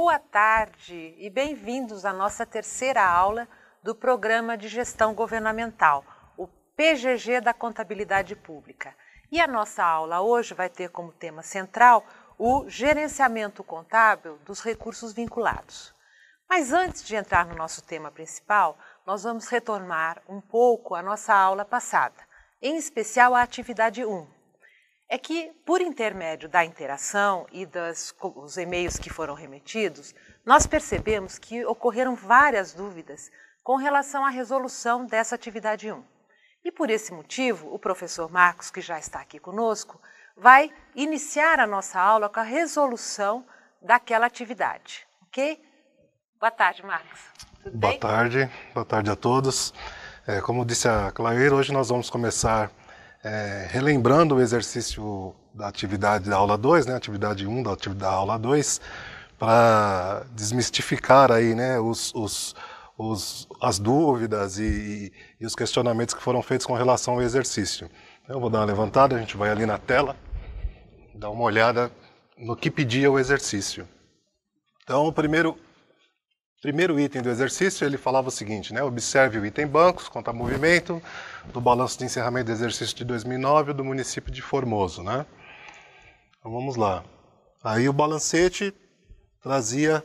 Boa tarde e bem-vindos à nossa terceira aula do Programa de Gestão Governamental, o PGG da Contabilidade Pública. E a nossa aula hoje vai ter como tema central o gerenciamento contábil dos recursos vinculados. Mas antes de entrar no nosso tema principal, nós vamos retomar um pouco a nossa aula passada, em especial a atividade 1, é que, por intermédio da interação e dos e-mails que foram remetidos, nós percebemos que ocorreram várias dúvidas com relação à resolução dessa atividade 1. E por esse motivo, o professor Marcos, que já está aqui conosco, vai iniciar a nossa aula com a resolução daquela atividade, ok? Boa tarde, Marcos. Tudo boa bem? tarde, boa tarde a todos. É, como disse a Claire, hoje nós vamos começar é, relembrando o exercício da atividade da aula 2, né, atividade 1 um, da atividade da aula 2, para desmistificar aí, né, os, os, os as dúvidas e, e, os questionamentos que foram feitos com relação ao exercício. Eu vou dar uma levantada, a gente vai ali na tela, dar uma olhada no que pedia o exercício. Então, o primeiro Primeiro item do exercício, ele falava o seguinte, né? Observe o item bancos, conta movimento, do balanço de encerramento do exercício de 2009 do município de Formoso, né? Então vamos lá. Aí o balancete trazia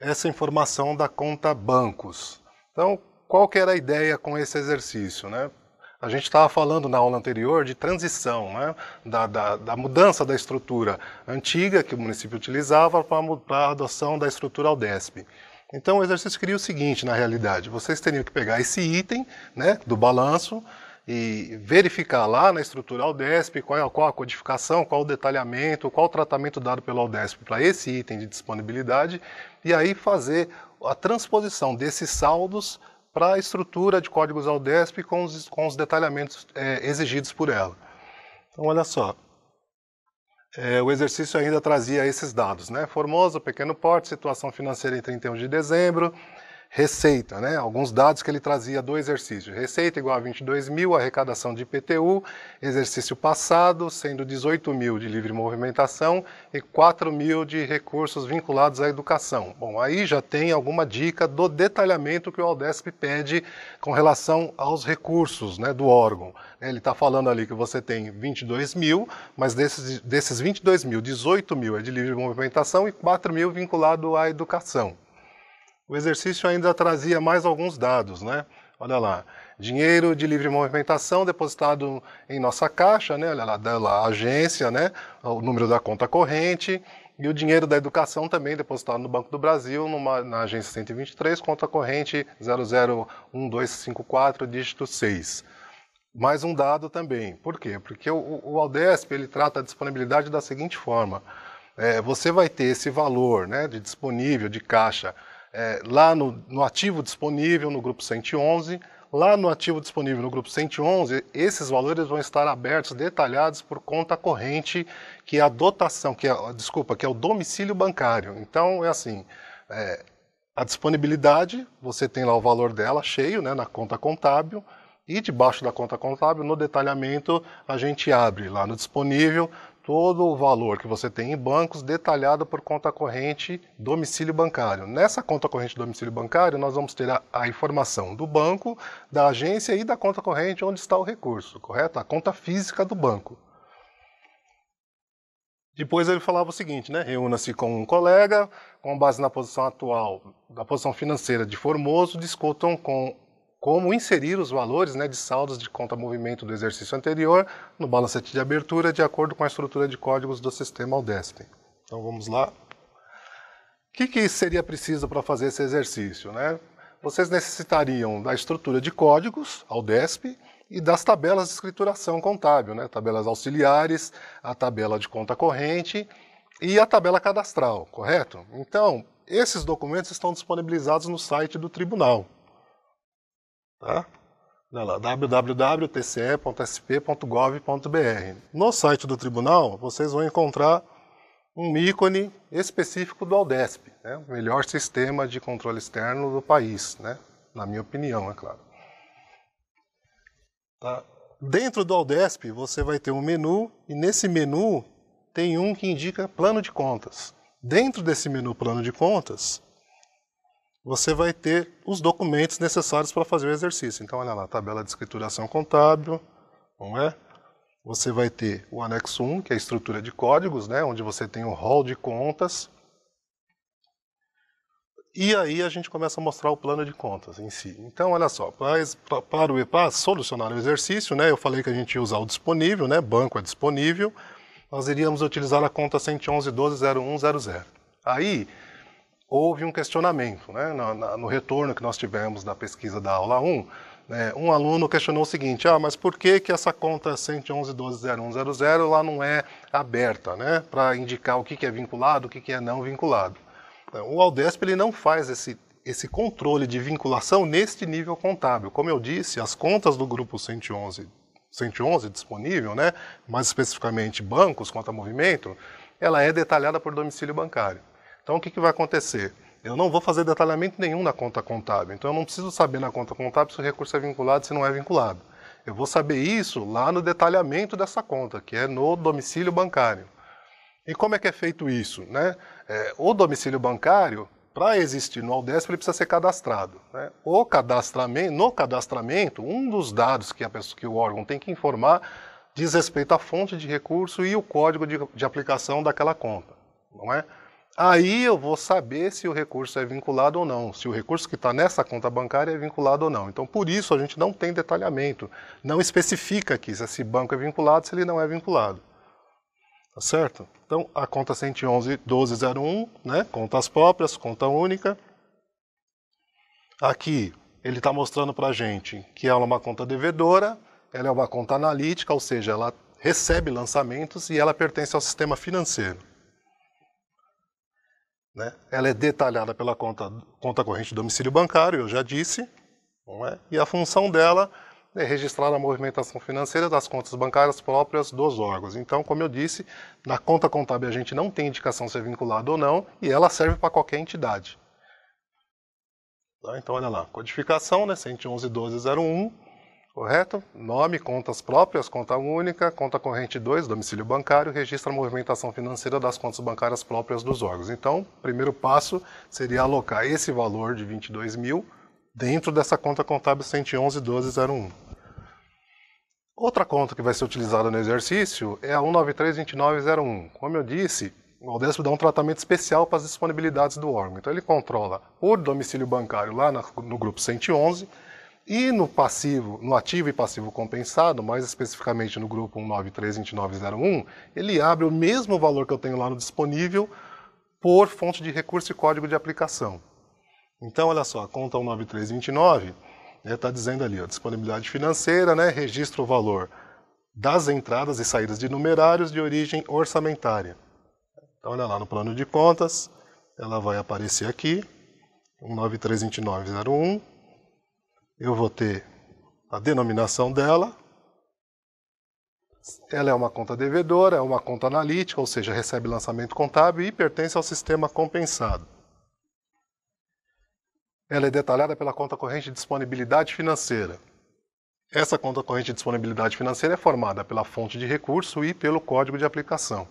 essa informação da conta bancos. Então, qual que era a ideia com esse exercício, né? A gente estava falando na aula anterior de transição, né? da, da, da, mudança da estrutura antiga que o município utilizava para a adoção da estrutura Aldesp. Então o exercício queria o seguinte, na realidade, vocês teriam que pegar esse item né, do balanço e verificar lá na estrutura Aldesp qual, é, qual a codificação, qual o detalhamento, qual o tratamento dado pelo Aldesp para esse item de disponibilidade e aí fazer a transposição desses saldos para a estrutura de códigos Aldesp com os, com os detalhamentos é, exigidos por ela. Então olha só, é, o exercício ainda trazia esses dados, né? Formoso, pequeno porte, situação financeira em 31 de dezembro, receita, né? alguns dados que ele trazia do exercício. Receita igual a 22 mil, arrecadação de IPTU, exercício passado, sendo 18 mil de livre movimentação e 4 mil de recursos vinculados à educação. Bom, aí já tem alguma dica do detalhamento que o Aldesp pede com relação aos recursos né, do órgão. Ele está falando ali que você tem 22 mil, mas desses, desses 22 mil, 18 mil é de livre movimentação e 4 mil vinculado à educação. O exercício ainda trazia mais alguns dados, né? Olha lá, dinheiro de livre movimentação depositado em nossa caixa, né? Olha lá, da agência, né? O número da conta corrente e o dinheiro da educação também depositado no Banco do Brasil, numa, na agência 123, conta corrente 001254, dígito 6. Mais um dado também. Por quê? Porque o, o Aldesp ele trata a disponibilidade da seguinte forma: é, você vai ter esse valor né, de disponível de caixa é, lá no, no ativo disponível, no grupo 111. Lá no ativo disponível, no grupo 111, esses valores vão estar abertos, detalhados por conta corrente, que é a dotação, que é, desculpa, que é o domicílio bancário. Então, é assim, é, a disponibilidade, você tem lá o valor dela cheio, né, na conta contábil, e debaixo da conta contábil, no detalhamento, a gente abre lá no disponível todo o valor que você tem em bancos detalhado por conta corrente domicílio bancário. Nessa conta corrente domicílio bancário, nós vamos ter a, a, informação do banco, da agência e da conta corrente onde está o recurso, correto? A conta física do banco. Depois ele falava o seguinte, né? Reúna-se com um colega, com base na posição atual, da posição financeira de Formoso, discutam com como inserir os valores né, de saldos de conta movimento do exercício anterior no balancete de abertura de acordo com a estrutura de códigos do sistema Aldesp. Então vamos lá. O que, que seria preciso para fazer esse exercício? Né? Vocês necessitariam da estrutura de códigos Aldesp e das tabelas de escrituração contábil, né? tabelas auxiliares, a tabela de conta corrente e a tabela cadastral, correto? Então, esses documentos estão disponibilizados no site do tribunal. Tá? Olha lá, www.tce.sp.gov.br. No site do tribunal, vocês vão encontrar um ícone específico do Aldesp, né? o melhor sistema de controle externo do país, né? na minha opinião, é claro. Tá? Dentro do Aldesp, você vai ter um menu, e nesse menu tem um que indica plano de contas. Dentro desse menu plano de contas, você vai ter os documentos necessários para fazer o exercício. Então, olha lá, tabela de escrituração contábil, não é? Você vai ter o anexo 1, que é a estrutura de códigos, né, onde você tem o rol de contas. E aí a gente começa a mostrar o plano de contas em si. Então, olha só, para o EPA solucionar o exercício, né, eu falei que a gente ia usar o disponível, né, banco é disponível, nós iríamos utilizar a conta 111.12.01.00. Aí, houve um questionamento. Né? No, no, retorno que nós tivemos da pesquisa da aula 1, né, um aluno questionou o seguinte, ah, mas por que, que essa conta 111.12.01.00 lá não é aberta, né, para indicar o que, que é vinculado, o que, que é não vinculado? Então, o Aldesp ele não faz esse, esse controle de vinculação neste nível contábil. Como eu disse, as contas do grupo 111, 111 disponível, né, mais especificamente bancos, conta movimento, ela é detalhada por domicílio bancário. Então o que, que vai acontecer? Eu não vou fazer detalhamento nenhum na conta contábil, então eu não preciso saber na conta contábil se o recurso é vinculado, se não é vinculado. Eu vou saber isso lá no detalhamento dessa conta, que é no domicílio bancário. E como é que é feito isso? Né? É, o domicílio bancário, para existir no Aldesp, ele precisa ser cadastrado. Né? O cadastramento, no cadastramento, um dos dados que, a pessoa, que o órgão tem que informar diz respeito à fonte de recurso e o código de, de aplicação daquela conta. Não é? Aí eu vou saber se o recurso é vinculado ou não, se o recurso que está nessa conta bancária é vinculado ou não. Então, por isso, a gente não tem detalhamento, não especifica aqui se esse banco é vinculado, se ele não é vinculado. Tá certo? Então, a conta 111.1201, né? contas próprias, conta única. Aqui, ele está mostrando para a gente que ela é uma conta devedora, ela é uma conta analítica, ou seja, ela recebe lançamentos e ela pertence ao sistema financeiro. Né? Ela é detalhada pela conta, conta corrente do domicílio bancário, eu já disse, não é? e a função dela é registrar a movimentação financeira das contas bancárias próprias dos órgãos. Então, como eu disse, na conta contábil a gente não tem indicação se é vinculada ou não, e ela serve para qualquer entidade. Tá? Então, olha lá, codificação né, 111.12.01, correto? Nome, contas próprias, conta única, conta corrente 2, domicílio bancário, registra a movimentação financeira das contas bancárias próprias dos órgãos. Então, o primeiro passo seria alocar esse valor de 22 mil dentro dessa conta contábil 111.1201. Outra conta que vai ser utilizada no exercício é a 1932901. Como eu disse, o Aldesp dá um tratamento especial para as disponibilidades do órgão. Então ele controla o domicílio bancário lá no grupo 111, e no passivo, no ativo e passivo compensado, mais especificamente no grupo 1932901, ele abre o mesmo valor que eu tenho lá no disponível por fonte de recurso e código de aplicação. Então, olha só, a conta 19329 está né, tá dizendo ali, ó, disponibilidade financeira, né, registra o valor das entradas e saídas de numerários de origem orçamentária. Então, olha lá no plano de contas, ela vai aparecer aqui, 1932901, eu vou ter a denominação dela. Ela é uma conta devedora, é uma conta analítica, ou seja, recebe lançamento contábil e pertence ao sistema compensado. Ela é detalhada pela conta corrente de disponibilidade financeira. Essa conta corrente de disponibilidade financeira é formada pela fonte de recurso e pelo código de aplicação.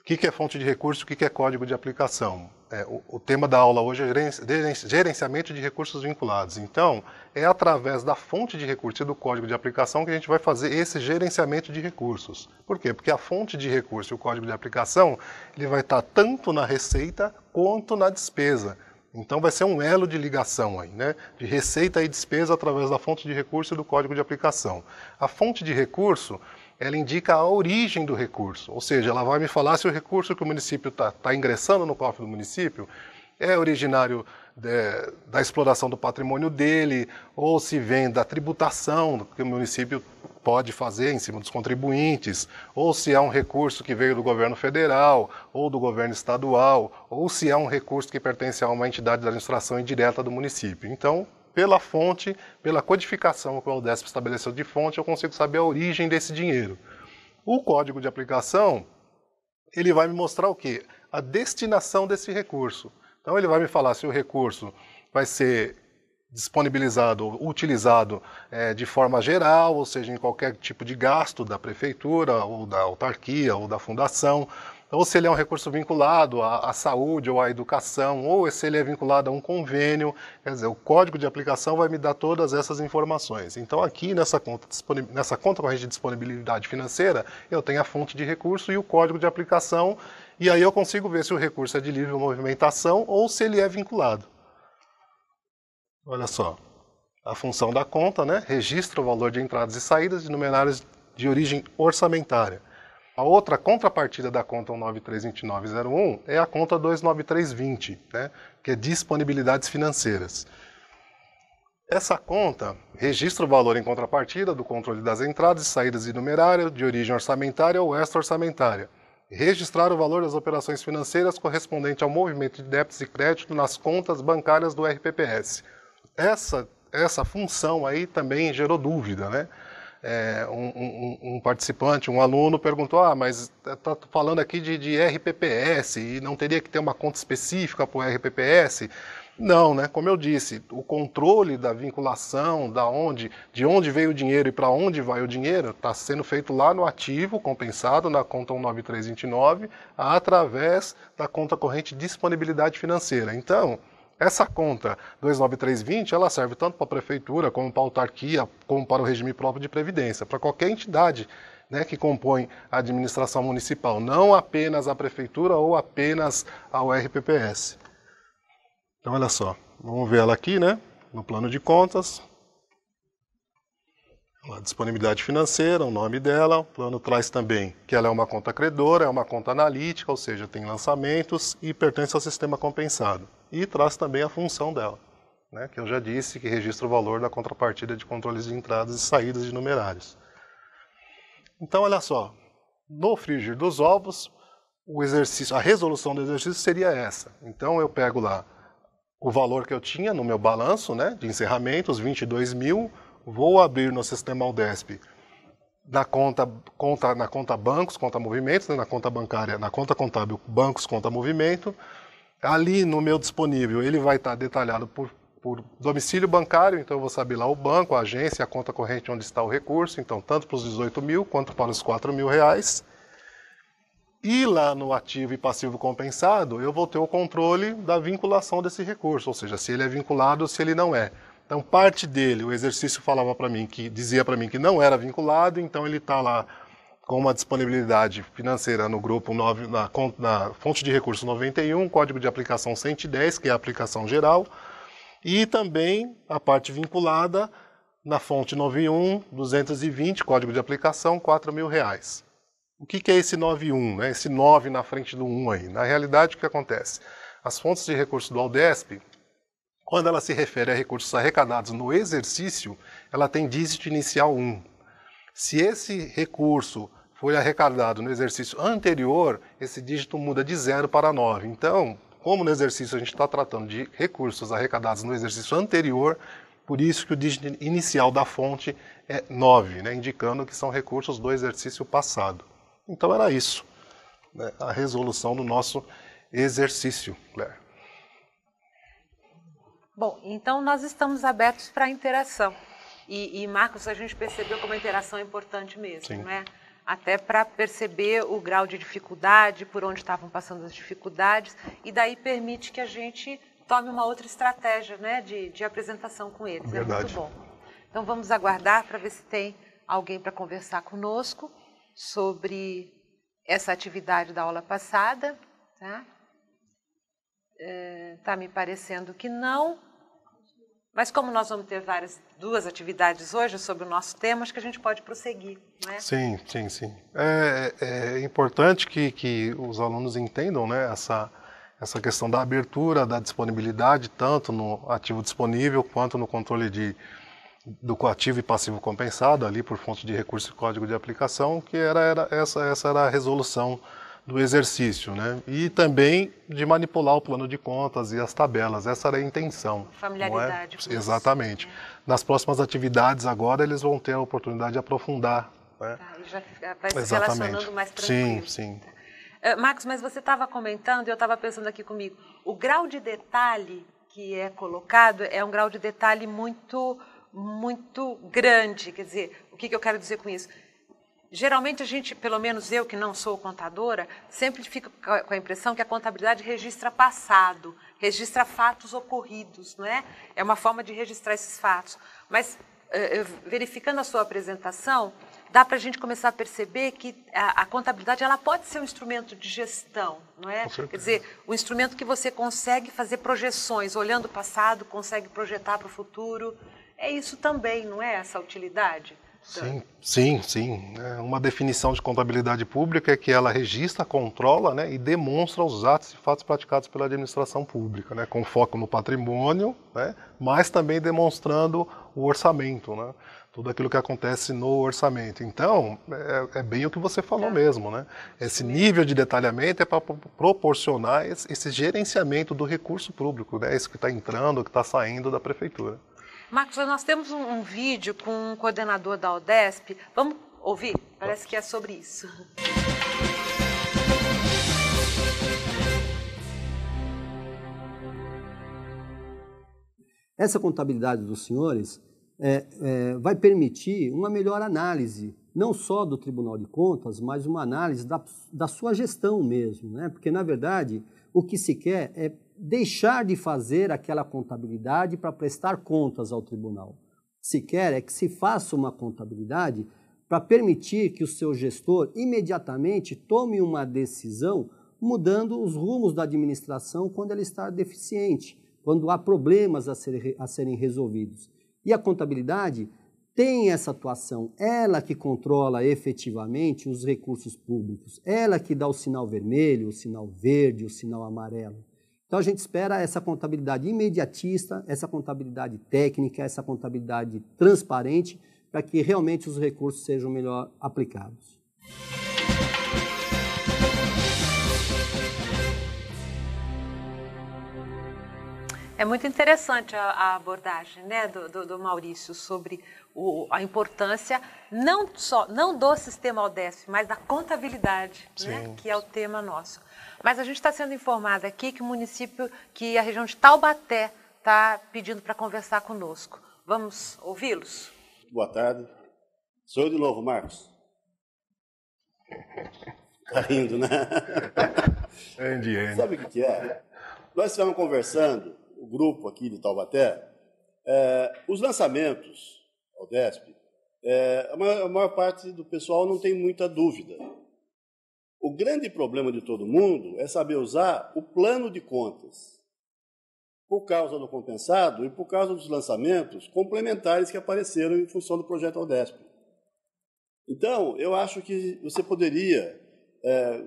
O que é fonte de recurso? O que é código de aplicação? é, o, o, tema da aula hoje é gerenciamento de recursos vinculados. Então, é através da fonte de recursos e do código de aplicação que a gente vai fazer esse gerenciamento de recursos. Por quê? Porque a fonte de recurso e o código de aplicação ele vai estar tanto na receita quanto na despesa. Então vai ser um elo de ligação aí, né? de receita e despesa através da fonte de recurso e do código de aplicação. A fonte de recurso ela indica a origem do recurso, ou seja, ela vai me falar se o recurso que o município está tá ingressando no cofre do município é originário de, da exploração do patrimônio dele, ou se vem da tributação que o município pode fazer em cima dos contribuintes, ou se é um recurso que veio do governo federal, ou do governo estadual, ou se é um recurso que pertence a uma entidade da administração indireta do município. Então, pela fonte, pela codificação que o UDESP estabeleceu de fonte, eu consigo saber a origem desse dinheiro. O código de aplicação, ele vai me mostrar o quê? A destinação desse recurso. Então ele vai me falar se o recurso vai ser disponibilizado, utilizado é, de forma geral, ou seja, em qualquer tipo de gasto da prefeitura, ou da autarquia, ou da fundação, ou se ele é um recurso vinculado à, à, saúde ou à educação, ou se ele é vinculado a um convênio, quer dizer, o código de aplicação vai me dar todas essas informações. Então, aqui nessa conta, nessa conta corrente de disponibilidade financeira, eu tenho a fonte de recurso e o código de aplicação, e aí eu consigo ver se o recurso é de livre movimentação ou se ele é vinculado. Olha só, a função da conta, né? registra o valor de entradas e saídas de numerários de origem orçamentária. A outra contrapartida da conta 1932901 é a conta 29320, né, que é disponibilidades financeiras. Essa conta registra o valor em contrapartida do controle das entradas e saídas de numerário, de origem orçamentária ou extra-orçamentária. Registrar o valor das operações financeiras correspondente ao movimento de débitos e crédito nas contas bancárias do RPPS. Essa, essa função aí também gerou dúvida, né? é, um, um, um, participante, um aluno perguntou, ah, mas está falando aqui de, de RPPS e não teria que ter uma conta específica para o RPPS? Não, né? Como eu disse, o controle da vinculação, da onde, de onde veio o dinheiro e para onde vai o dinheiro, está sendo feito lá no ativo, compensado na conta 19329, através da conta corrente disponibilidade financeira. Então, essa conta 29320, ela serve tanto para a prefeitura, como para a autarquia, como para o regime próprio de previdência, para qualquer entidade né, que compõe a administração municipal, não apenas a prefeitura ou apenas ao RPPS. Então, olha só, vamos ver ela aqui, né, no plano de contas. A disponibilidade financeira, o nome dela, o plano traz também que ela é uma conta credora, é uma conta analítica, ou seja, tem lançamentos e pertence ao sistema compensado e traz também a função dela, né, que eu já disse que registra o valor da contrapartida de controles de entradas e saídas de numerários. Então, olha só, no frigir dos ovos, o exercício, a resolução do exercício seria essa. Então, eu pego lá o valor que eu tinha no meu balanço né, de encerramento, os 22 mil, vou abrir no sistema Aldesp na conta, conta, na conta bancos, conta movimentos, né, na conta bancária, na conta contábil bancos, conta movimento, ali no meu disponível, ele vai estar detalhado por, por domicílio bancário, então eu vou saber lá o banco, a agência, a conta corrente onde está o recurso, então tanto para os 18 mil quanto para os 4 mil reais. E lá no ativo e passivo compensado, eu vou ter o controle da vinculação desse recurso, ou seja, se ele é vinculado ou se ele não é. Então parte dele, o exercício falava para mim que dizia para mim que não era vinculado, então ele está lá com uma disponibilidade financeira no grupo 9, na, na, fonte de recurso 91, código de aplicação 110, que é a aplicação geral, e também a parte vinculada na fonte 91, 220, código de aplicação, 4 mil reais. O que, que é esse 91, né? esse 9 na frente do 1 aí? Na realidade, o que acontece? As fontes de recurso do Aldesp, quando ela se refere a recursos arrecadados no exercício, ela tem dígito inicial 1. Se esse recurso foi arrecadado no exercício anterior, esse dígito muda de 0 para 9. Então, como no exercício a gente está tratando de recursos arrecadados no exercício anterior, por isso que o dígito inicial da fonte é 9, né, indicando que são recursos do exercício passado. Então era isso, né, a resolução do nosso exercício, Claire. Bom, então nós estamos abertos para a interação. E, e, Marcos, a gente percebeu como a interação é importante mesmo, Sim. não é? até para perceber o grau de dificuldade, por onde estavam passando as dificuldades, e daí permite que a gente tome uma outra estratégia né, de, de apresentação com eles. Verdade. É muito bom. Então vamos aguardar para ver se tem alguém para conversar conosco sobre essa atividade da aula passada. Tá? Está é, me parecendo que não. Mas como nós vamos ter várias, duas atividades hoje sobre o nosso tema, acho que a gente pode prosseguir, né? Sim, sim, sim. É, é, é importante que, que os alunos entendam né, essa, essa questão da abertura, da disponibilidade, tanto no ativo disponível quanto no controle de, do coativo e passivo compensado, ali por fonte de recurso e código de aplicação, que era, era essa, essa era a resolução do exercício, né? E também de manipular o plano de contas e as tabelas. Essa era a intenção. É? Familiaridade. É? Exatamente. Isso, Nas próximas atividades agora eles vão ter a oportunidade de aprofundar. Né? Tá, e já vai se Exatamente. relacionando mais tranquilo. Sim, sim. Tá. Uh, Marcos, mas você estava comentando e eu estava pensando aqui comigo. O grau de detalhe que é colocado é um grau de detalhe muito, muito grande. Quer dizer, o que, que eu quero dizer com isso? Geralmente a gente, pelo menos eu que não sou contadora, sempre fica com a impressão que a contabilidade registra passado, registra fatos ocorridos, não é? É uma forma de registrar esses fatos. Mas eh, verificando a sua apresentação, dá para a gente começar a perceber que a, a, contabilidade ela pode ser um instrumento de gestão, não é? Quer dizer, um instrumento que você consegue fazer projeções, olhando o passado, consegue projetar para o futuro. É isso também, não é essa utilidade? Tá. Sim, sim, sim. É uma definição de contabilidade pública é que ela registra, controla né, e demonstra os atos e fatos praticados pela administração pública, né, com foco no patrimônio, né, mas também demonstrando o orçamento, né, tudo aquilo que acontece no orçamento. Então, é, é bem o que você falou é. mesmo. Né? Esse nível de detalhamento é para proporcionar esse, esse, gerenciamento do recurso público, né, isso que está entrando, que está saindo da prefeitura. Marcos, nós temos um, um vídeo com um coordenador da ODESP. Vamos ouvir? Parece que é sobre isso. Essa contabilidade dos senhores é, é, vai permitir uma melhor análise, não só do Tribunal de Contas, mas uma análise da, da sua gestão mesmo, né? porque, na verdade, o que se quer é deixar de fazer aquela contabilidade para prestar contas ao tribunal. Se quer é que se faça uma contabilidade para permitir que o seu gestor imediatamente tome uma decisão mudando os rumos da administração quando ela está deficiente, quando há problemas a, ser, a serem resolvidos. E a contabilidade tem essa atuação, ela que controla efetivamente os recursos públicos, ela que dá o sinal vermelho, o sinal verde, o sinal amarelo. Então a gente espera essa contabilidade imediatista, essa contabilidade técnica, essa contabilidade transparente, para que realmente os recursos sejam melhor aplicados. É muito interessante a, abordagem né, do, do, do Maurício sobre o, a importância não só não do sistema ODESF, mas da contabilidade, né, que é o tema nosso. Mas a gente está sendo informado aqui que o município, que a região de Taubaté está pedindo para conversar conosco. Vamos ouvi-los? Boa tarde. Sou eu de novo, Marcos. Está rindo, né? Andy, Andy. Sabe o que é? Nós estávamos conversando, o grupo aqui de Taubaté, é, os lançamentos ao DESP, é, a, maior, a, maior, parte do pessoal não tem muita dúvida. O grande problema de todo mundo é saber usar o plano de contas, por causa do compensado e por causa dos lançamentos complementares que apareceram em função do projeto Aldesp. Então, eu acho que você poderia, é,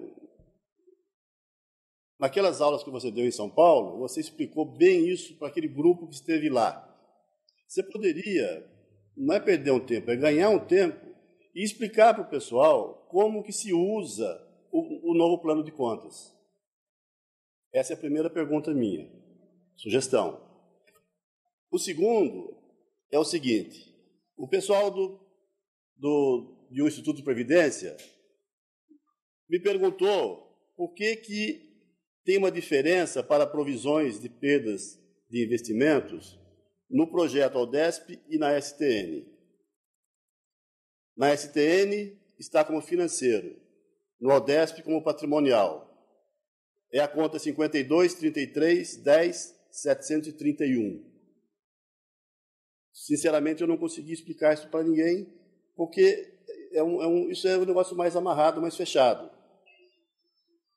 naquelas aulas que você deu em São Paulo, você explicou bem isso para aquele grupo que esteve lá. Você poderia, não é perder um tempo, é ganhar um tempo e explicar para o pessoal como que se usa o, o novo plano de contas? Essa é a primeira pergunta minha, sugestão. O segundo é o seguinte: o pessoal do, do, de um Instituto de Previdência me perguntou por que, que tem uma diferença para provisões de perdas de investimentos no projeto Aldesp e na STN. Na STN está como financeiro no ODESP como patrimonial. É a conta 52 10 731. Sinceramente, eu não consegui explicar isso para ninguém, porque é um, é um, isso é um negócio mais amarrado, mais fechado.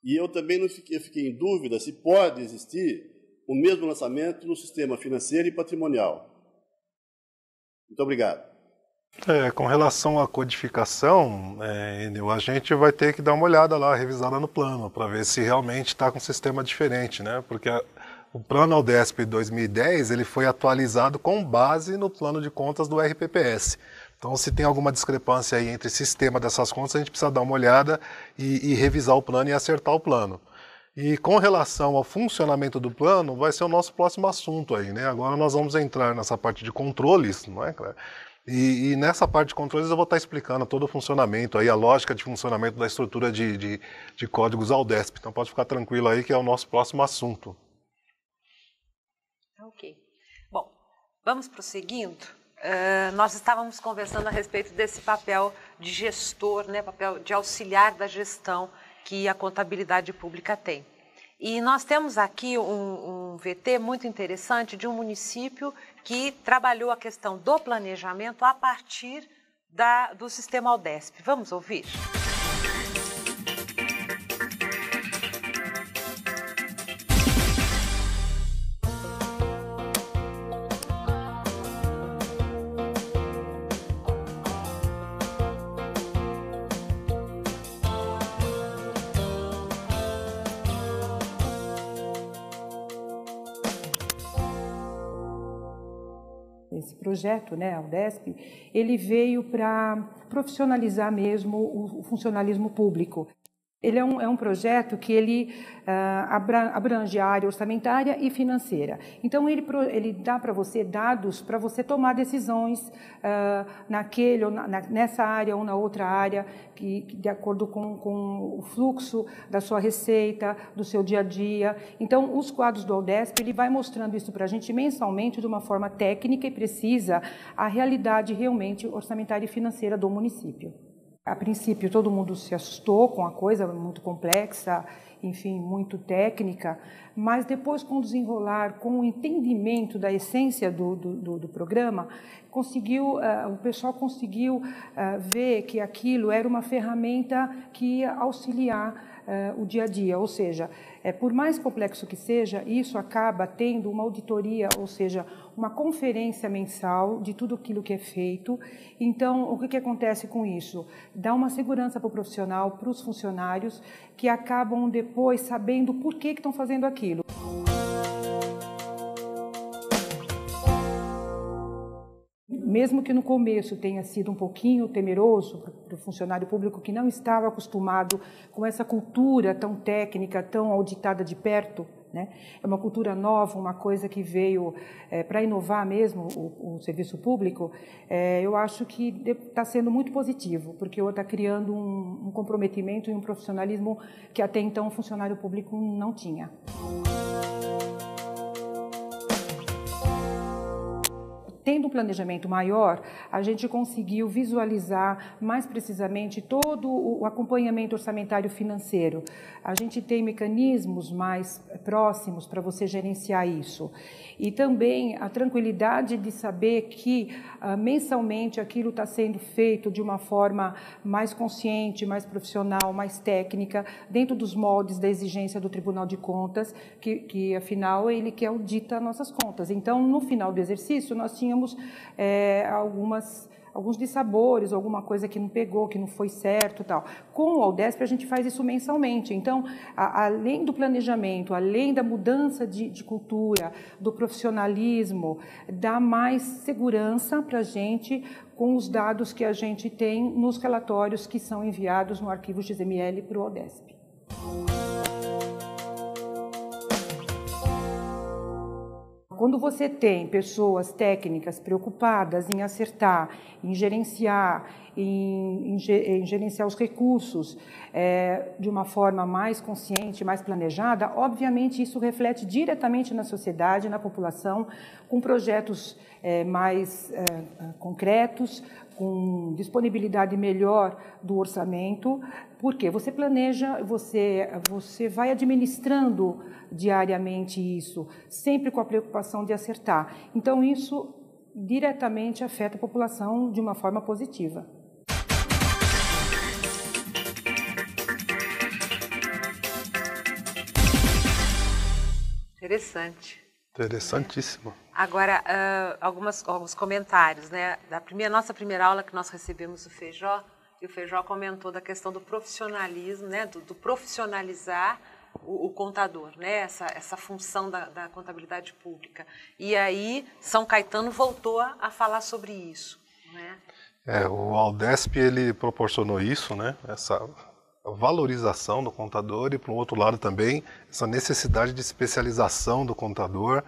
E eu também não fiquei, fiquei em dúvida se pode existir o mesmo lançamento no sistema financeiro e patrimonial. Muito obrigado. É, com relação à codificação, é, a gente vai ter que dar uma olhada lá, revisada no plano, para ver se realmente está com um sistema diferente, né? Porque a, o plano Aldesp 2010 ele foi atualizado com base no plano de contas do RPPS. Então, se tem alguma discrepância aí entre sistema dessas contas, a gente precisa dar uma olhada e, e revisar o plano e acertar o plano. E com relação ao funcionamento do plano, vai ser o nosso próximo assunto aí, né? Agora nós vamos entrar nessa parte de controles, não é, Claire? E, e, nessa parte de controles eu vou estar tá explicando todo o funcionamento, aí, a lógica de funcionamento da estrutura de, de, de códigos Aldesp. Então pode ficar tranquilo aí que é o nosso próximo assunto. Tá ok. Bom, vamos prosseguindo. Uh, nós estávamos conversando a respeito desse papel de gestor, né, papel de auxiliar da gestão que a contabilidade pública tem. E nós temos aqui um, um VT muito interessante de um município que trabalhou a questão do planejamento a partir da, do sistema Aldesp. Vamos ouvir? Música projeto, né, a ele veio para profissionalizar mesmo o funcionalismo público. Ele é um, é um projeto que ele uh, abrange a área orçamentária e financeira. Então, ele, ele dá para você dados para você tomar decisões uh, naquele, na, nessa área ou na outra área, que, de acordo com, com o fluxo da sua receita, do seu dia a dia. Então, os quadros do Aldesp, ele vai mostrando isso para a gente mensalmente de uma forma técnica e precisa a realidade realmente orçamentária e financeira do município. A princípio, todo mundo se assustou com a coisa, muito complexa, enfim, muito técnica, mas depois, com o desenrolar, com o entendimento da essência do, do, do programa, conseguiu, uh, o pessoal conseguiu uh, ver que aquilo era uma ferramenta que ia auxiliar uh, o dia a dia. Ou seja, é, por mais complexo que seja, isso acaba tendo uma auditoria, ou seja, uma conferência mensal de tudo aquilo que é feito. Então, o que, que acontece com isso? Dá uma segurança para o profissional, para os funcionários, que acabam depois sabendo por que, que estão fazendo aquilo. mesmo que no começo tenha sido um pouquinho temeroso para o funcionário público que não estava acostumado com essa cultura tão técnica, tão auditada de perto, né? é uma cultura nova, uma coisa que veio é, eh, para inovar mesmo o, o serviço público, é, eu acho que está sendo muito positivo, porque está criando um, um, comprometimento e um profissionalismo que até então o funcionário público não tinha. Tendo um planejamento maior, a gente conseguiu visualizar mais precisamente todo o acompanhamento orçamentário financeiro. A gente tem mecanismos mais próximos para você gerenciar isso. E também a tranquilidade de saber que ah, mensalmente aquilo está sendo feito de uma forma mais consciente, mais profissional, mais técnica, dentro dos moldes da exigência do Tribunal de Contas, que, que afinal ele que audita nossas contas. Então, no final do exercício, nós tínhamos tínhamos é, algumas alguns dissabores, alguma coisa que não pegou, que não foi certo tal. Com o Aldesp a gente faz isso mensalmente. Então, a, além do planejamento, além da mudança de, de cultura, do profissionalismo, dá mais segurança para a gente com os dados que a gente tem nos relatórios que são enviados no arquivo XML para o Aldesp. Quando você tem pessoas técnicas preocupadas em acertar, em gerenciar, em, em, em gerenciar os recursos é, de uma forma mais consciente, mais planejada, obviamente isso reflete diretamente na sociedade, na população, com projetos é, mais é, concretos, com disponibilidade melhor do orçamento, porque você planeja, você, você vai administrando diariamente isso, sempre com a preocupação de acertar. Então, isso diretamente afeta a população de uma forma positiva. Interessante. Interessantíssimo. Agora, uh, algumas, alguns comentários, né? Da primeira, nossa primeira aula que nós recebemos o Feijó, e o Feijó comentou da questão do profissionalismo, né? Do, do profissionalizar o, o, contador, né? Essa, essa função da, da, contabilidade pública. E aí, São Caetano voltou a, a falar sobre isso, né? É, o Aldesp, ele proporcionou isso, né? Essa valorização do contador e, por um outro lado, também essa necessidade de especialização do contador.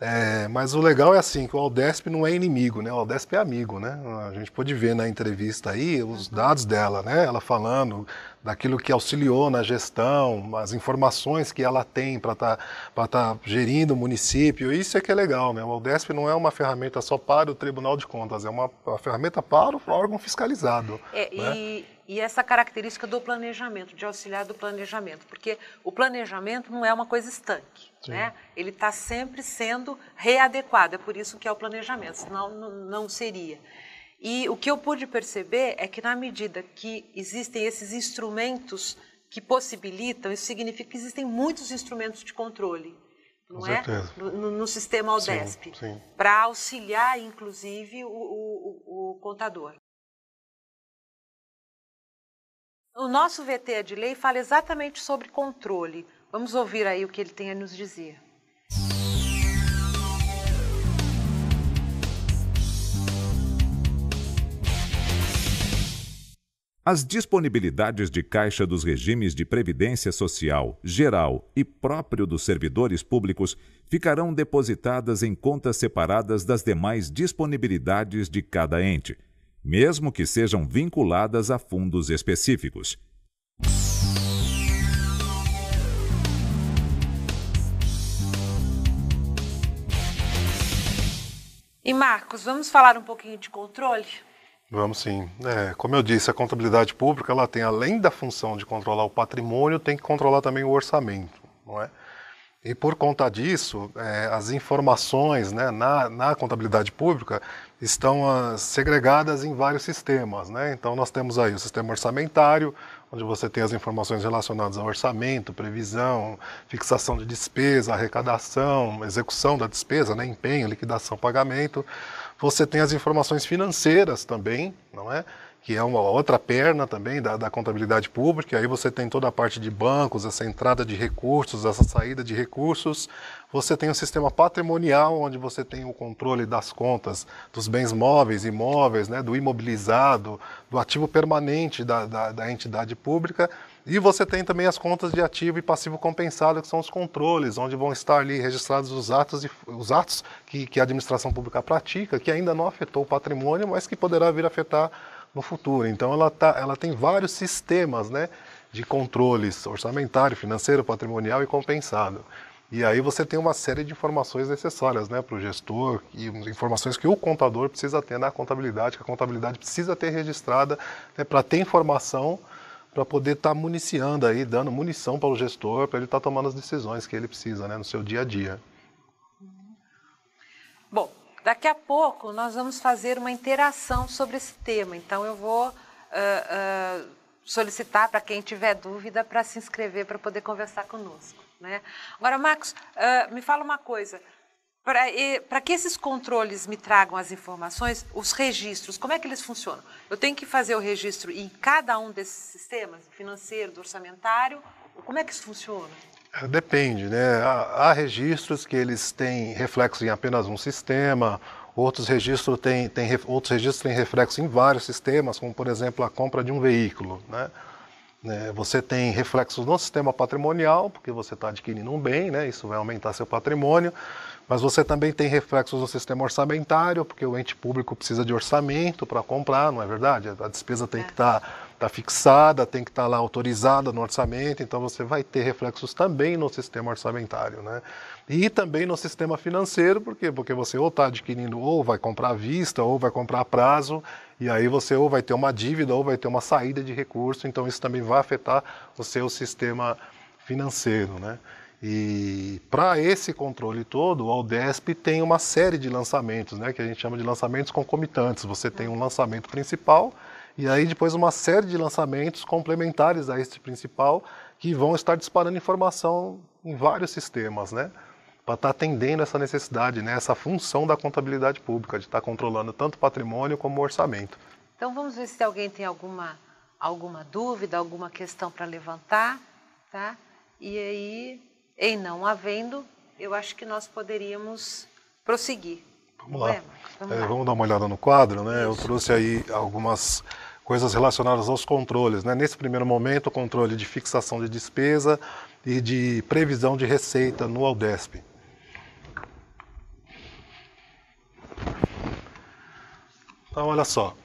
É, mas o legal é assim, que o Aldesp não é inimigo, né? O Aldesp é amigo, né? A gente pôde ver na entrevista aí os dados dela, né? Ela falando daquilo que auxiliou na gestão, as informações que ela tem para estar tá, tá gerindo o município. Isso é que é legal, né? O Aldesp não é uma ferramenta só para o Tribunal de Contas, é uma, uma ferramenta para o órgão fiscalizado. É, né? E e essa característica do planejamento, de auxiliar do planejamento, porque o planejamento não é uma coisa estanque, Sim. né? ele está sempre sendo readequado, é por isso que é o planejamento, senão não seria. E o que eu pude perceber é que, na medida que existem esses instrumentos que possibilitam, isso significa que existem muitos instrumentos de controle não Com é? No, no, sistema Aldesp, para auxiliar, inclusive, o, o, o contador. O nosso VT é de lei fala exatamente sobre controle. Vamos ouvir aí o que ele tem a nos dizer. As disponibilidades de caixa dos regimes de previdência social, geral e próprio dos servidores públicos ficarão depositadas em contas separadas das demais disponibilidades de cada ente mesmo que sejam vinculadas a fundos específicos. E Marcos, vamos falar um pouquinho de controle? Vamos sim. É, como eu disse, a contabilidade pública ela tem além da função de controlar o patrimônio, tem que controlar também o orçamento, não é? E por conta disso, é, as informações né, na, na contabilidade pública estão ah, segregadas em vários sistemas. Né? Então, nós temos aí o sistema orçamentário, onde você tem as informações relacionadas ao orçamento, previsão, fixação de despesa, arrecadação, execução da despesa, né? empenho, liquidação, pagamento. Você tem as informações financeiras também, não é? que é uma outra perna também da, da, contabilidade pública. Aí você tem toda a parte de bancos, essa entrada de recursos, essa saída de recursos. Você tem um sistema patrimonial, onde você tem o controle das contas dos bens móveis, imóveis, né, do imobilizado, do ativo permanente da, da, da entidade pública. E você tem também as contas de ativo e passivo compensado, que são os controles, onde vão estar ali registrados os atos, e, os atos que, que a administração pública pratica, que ainda não afetou o patrimônio, mas que poderá vir a afetar no futuro. Então ela, tá, ela tem vários sistemas né, de controles orçamentário, financeiro, patrimonial e compensado. E aí você tem uma série de informações necessárias né, para o gestor, e informações que o contador precisa ter na contabilidade, que a contabilidade precisa ter registrada né, para ter informação para poder estar tá municiando aí, dando munição para o gestor, para ele estar tá tomando as decisões que ele precisa né, no seu dia a dia. Bom, daqui a pouco nós vamos fazer uma interação sobre esse tema, então eu vou uh, uh, solicitar para quem tiver dúvida para se inscrever para poder conversar conosco. Né? Agora, Marcos, uh, me fala uma coisa. Para que esses controles me tragam as informações, os registros, como é que eles funcionam? Eu tenho que fazer o registro em cada um desses sistemas, financeiro, do orçamentário? Como é que isso funciona? Ah, depende, né? Há, há registros que eles têm reflexo em apenas um sistema, outros registros têm, têm, outros registros têm reflexo em vários sistemas, como, por exemplo, a compra de um veículo, né? Né? Você tem reflexos no sistema patrimonial, porque você está adquirindo um bem, né? isso vai aumentar seu patrimônio, mas você também tem reflexos no sistema orçamentário, porque o ente público precisa de orçamento para comprar, não é verdade? A despesa tem é. que estar tá, tá fixada, tem que estar tá lá autorizada no orçamento, então você vai ter reflexos também no sistema orçamentário. Né? E também no sistema financeiro, por quê? Porque você ou está adquirindo, ou vai comprar à vista, ou vai comprar a prazo, e aí você ou vai ter uma dívida ou vai ter uma saída de recurso, então isso também vai afetar o seu sistema financeiro, né? E para esse controle todo, o Aldesp tem uma série de lançamentos, né, que a gente chama de lançamentos concomitantes. Você tem um lançamento principal e aí depois uma série de lançamentos complementares a este principal que vão estar disparando informação em vários sistemas, né? para estar tá atendendo essa necessidade, né, essa função da contabilidade pública, de estar tá controlando tanto patrimônio como orçamento. Então vamos ver se alguém tem alguma, alguma dúvida, alguma questão para levantar, tá? E aí, em não havendo, eu acho que nós poderíamos prosseguir. Vamos lá. vamos, é, vamos, dar uma olhada no quadro, né? Eu trouxe aí algumas coisas relacionadas aos controles. Né? Nesse primeiro momento, o controle de fixação de despesa e de previsão de receita no Aldesp. Então, olha só.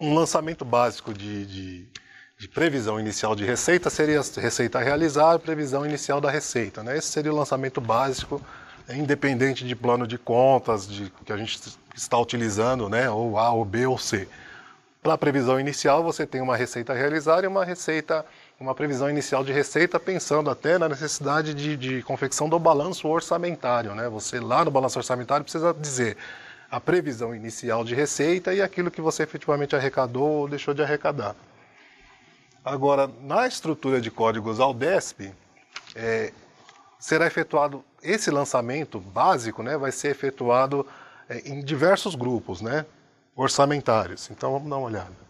Um lançamento básico de, de, de previsão inicial de receita seria receita a realizar e previsão inicial da receita. Né? Esse seria o lançamento básico, independente de plano de contas de, que a gente está utilizando, né? ou A, ou B, ou C. Para a previsão inicial, você tem uma receita a realizar e uma receita uma previsão inicial de receita, pensando até na necessidade de, de confecção do balanço orçamentário. Né? Você lá no balanço orçamentário precisa dizer a previsão inicial de receita e aquilo que você efetivamente arrecadou ou deixou de arrecadar. Agora, na estrutura de códigos Aldesp, é, será efetuado esse lançamento básico, né, vai ser efetuado é, em diversos grupos, né, orçamentários. Então vamos dar uma olhada.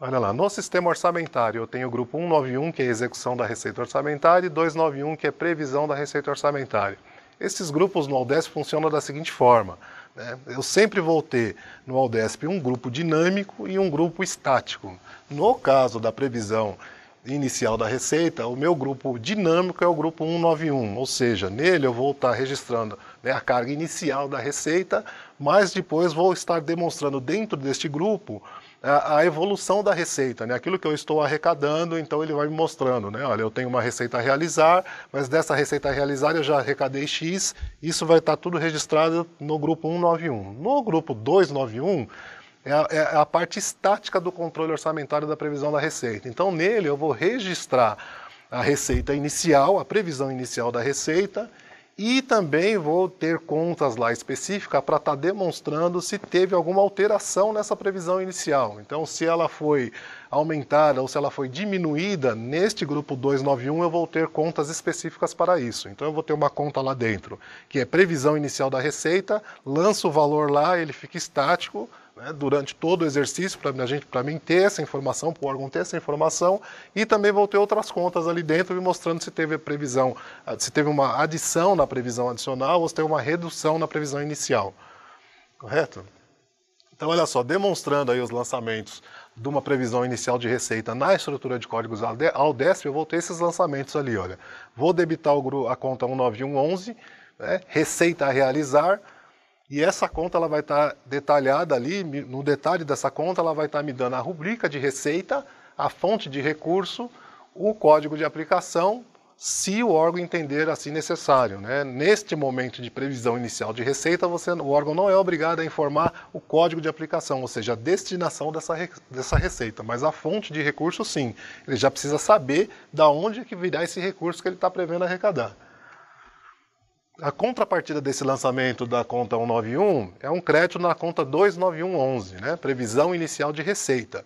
Olha lá, no sistema orçamentário eu tenho o grupo 191, que é execução da receita orçamentária, e 291, que é previsão da receita orçamentária. Esses grupos no Aldesp funcionam da seguinte forma. É, eu sempre vou ter no Aldesp um grupo dinâmico e um grupo estático. No caso da previsão inicial da receita, o meu grupo dinâmico é o grupo 191, ou seja, nele eu vou estar registrando né, a carga inicial da receita, mas depois vou estar demonstrando dentro deste grupo a, a evolução da receita, né? aquilo que eu estou arrecadando, então ele vai me mostrando, né? olha, eu tenho uma receita a realizar, mas dessa receita a realizar eu já arrecadei X, isso vai estar tudo registrado no grupo 191. No grupo 291, é a, é a parte estática do controle orçamentário da previsão da receita. Então nele eu vou registrar a receita inicial, a previsão inicial da receita, e também vou ter contas lá específicas para estar tá demonstrando se teve alguma alteração nessa previsão inicial. Então, se ela foi aumentada ou se ela foi diminuída, neste grupo 291 eu vou ter contas específicas para isso. Então, eu vou ter uma conta lá dentro, que é previsão inicial da receita, lanço o valor lá, ele fica estático, né, durante todo o exercício para gente, para mim ter essa informação, para o órgão ter essa informação e também vou ter outras contas ali dentro me mostrando se teve previsão, ah, se teve uma adição na previsão adicional ou se teve uma redução na previsão inicial. Correto? Então, olha só, demonstrando aí os lançamentos de uma previsão inicial de receita na estrutura de códigos Aldesp, eu vou ter esses lançamentos ali, olha. Vou debitar a conta 19111, né, receita a realizar, e essa conta ela vai estar tá detalhada ali, no detalhe dessa conta ela vai estar tá me dando a rubrica de receita, a fonte de recurso, o código de aplicação, se o órgão entender assim necessário. Né? Neste momento de previsão inicial de receita, você, o órgão não é obrigado a informar o código de aplicação, ou seja, a destinação dessa, dessa receita, mas a fonte de recurso sim. Ele já precisa saber da onde é que virá esse recurso que ele está prevendo arrecadar a contrapartida desse lançamento da conta 191 é um crédito na conta 29111, né? Previsão inicial de receita.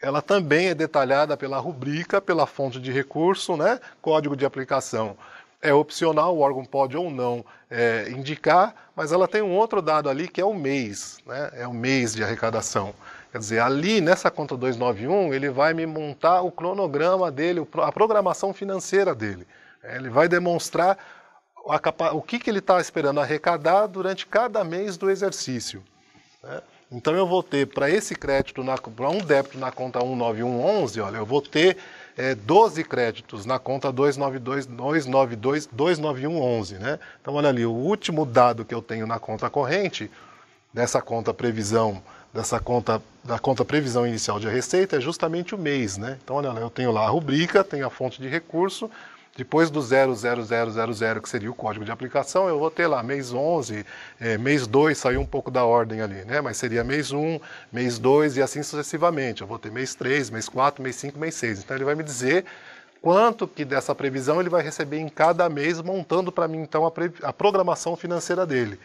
Ela também é detalhada pela rubrica, pela fonte de recurso, né? Código de aplicação. É opcional, o órgão pode ou não é, indicar, mas ela tem um outro dado ali que é o mês, né? É o mês de arrecadação. Quer dizer, ali nessa conta 291, ele vai me montar o cronograma dele, a programação financeira dele. É, ele vai demonstrar a, o que, que ele está esperando arrecadar durante cada mês do exercício. Né? Então eu vou ter para esse crédito, para um débito na conta 19111, olha, eu vou ter é, eh, 12 créditos na conta 292, 292, 29111, né? Então olha ali, o último dado que eu tenho na conta corrente, dessa conta previsão, dessa conta, da conta previsão inicial de receita é justamente o mês, né? Então olha lá, eu tenho lá a rubrica, tenho a fonte de recurso, depois do 00000, que seria o código de aplicação, eu vou ter lá mês 11, é, mês 2 saiu um pouco da ordem ali, né? Mas seria mês 1, mês 2 e assim sucessivamente. Eu vou ter mês 3, mês 4, mês 5, mês 6. Então ele vai me dizer quanto que dessa previsão ele vai receber em cada mês, montando para mim então a, a programação financeira dele.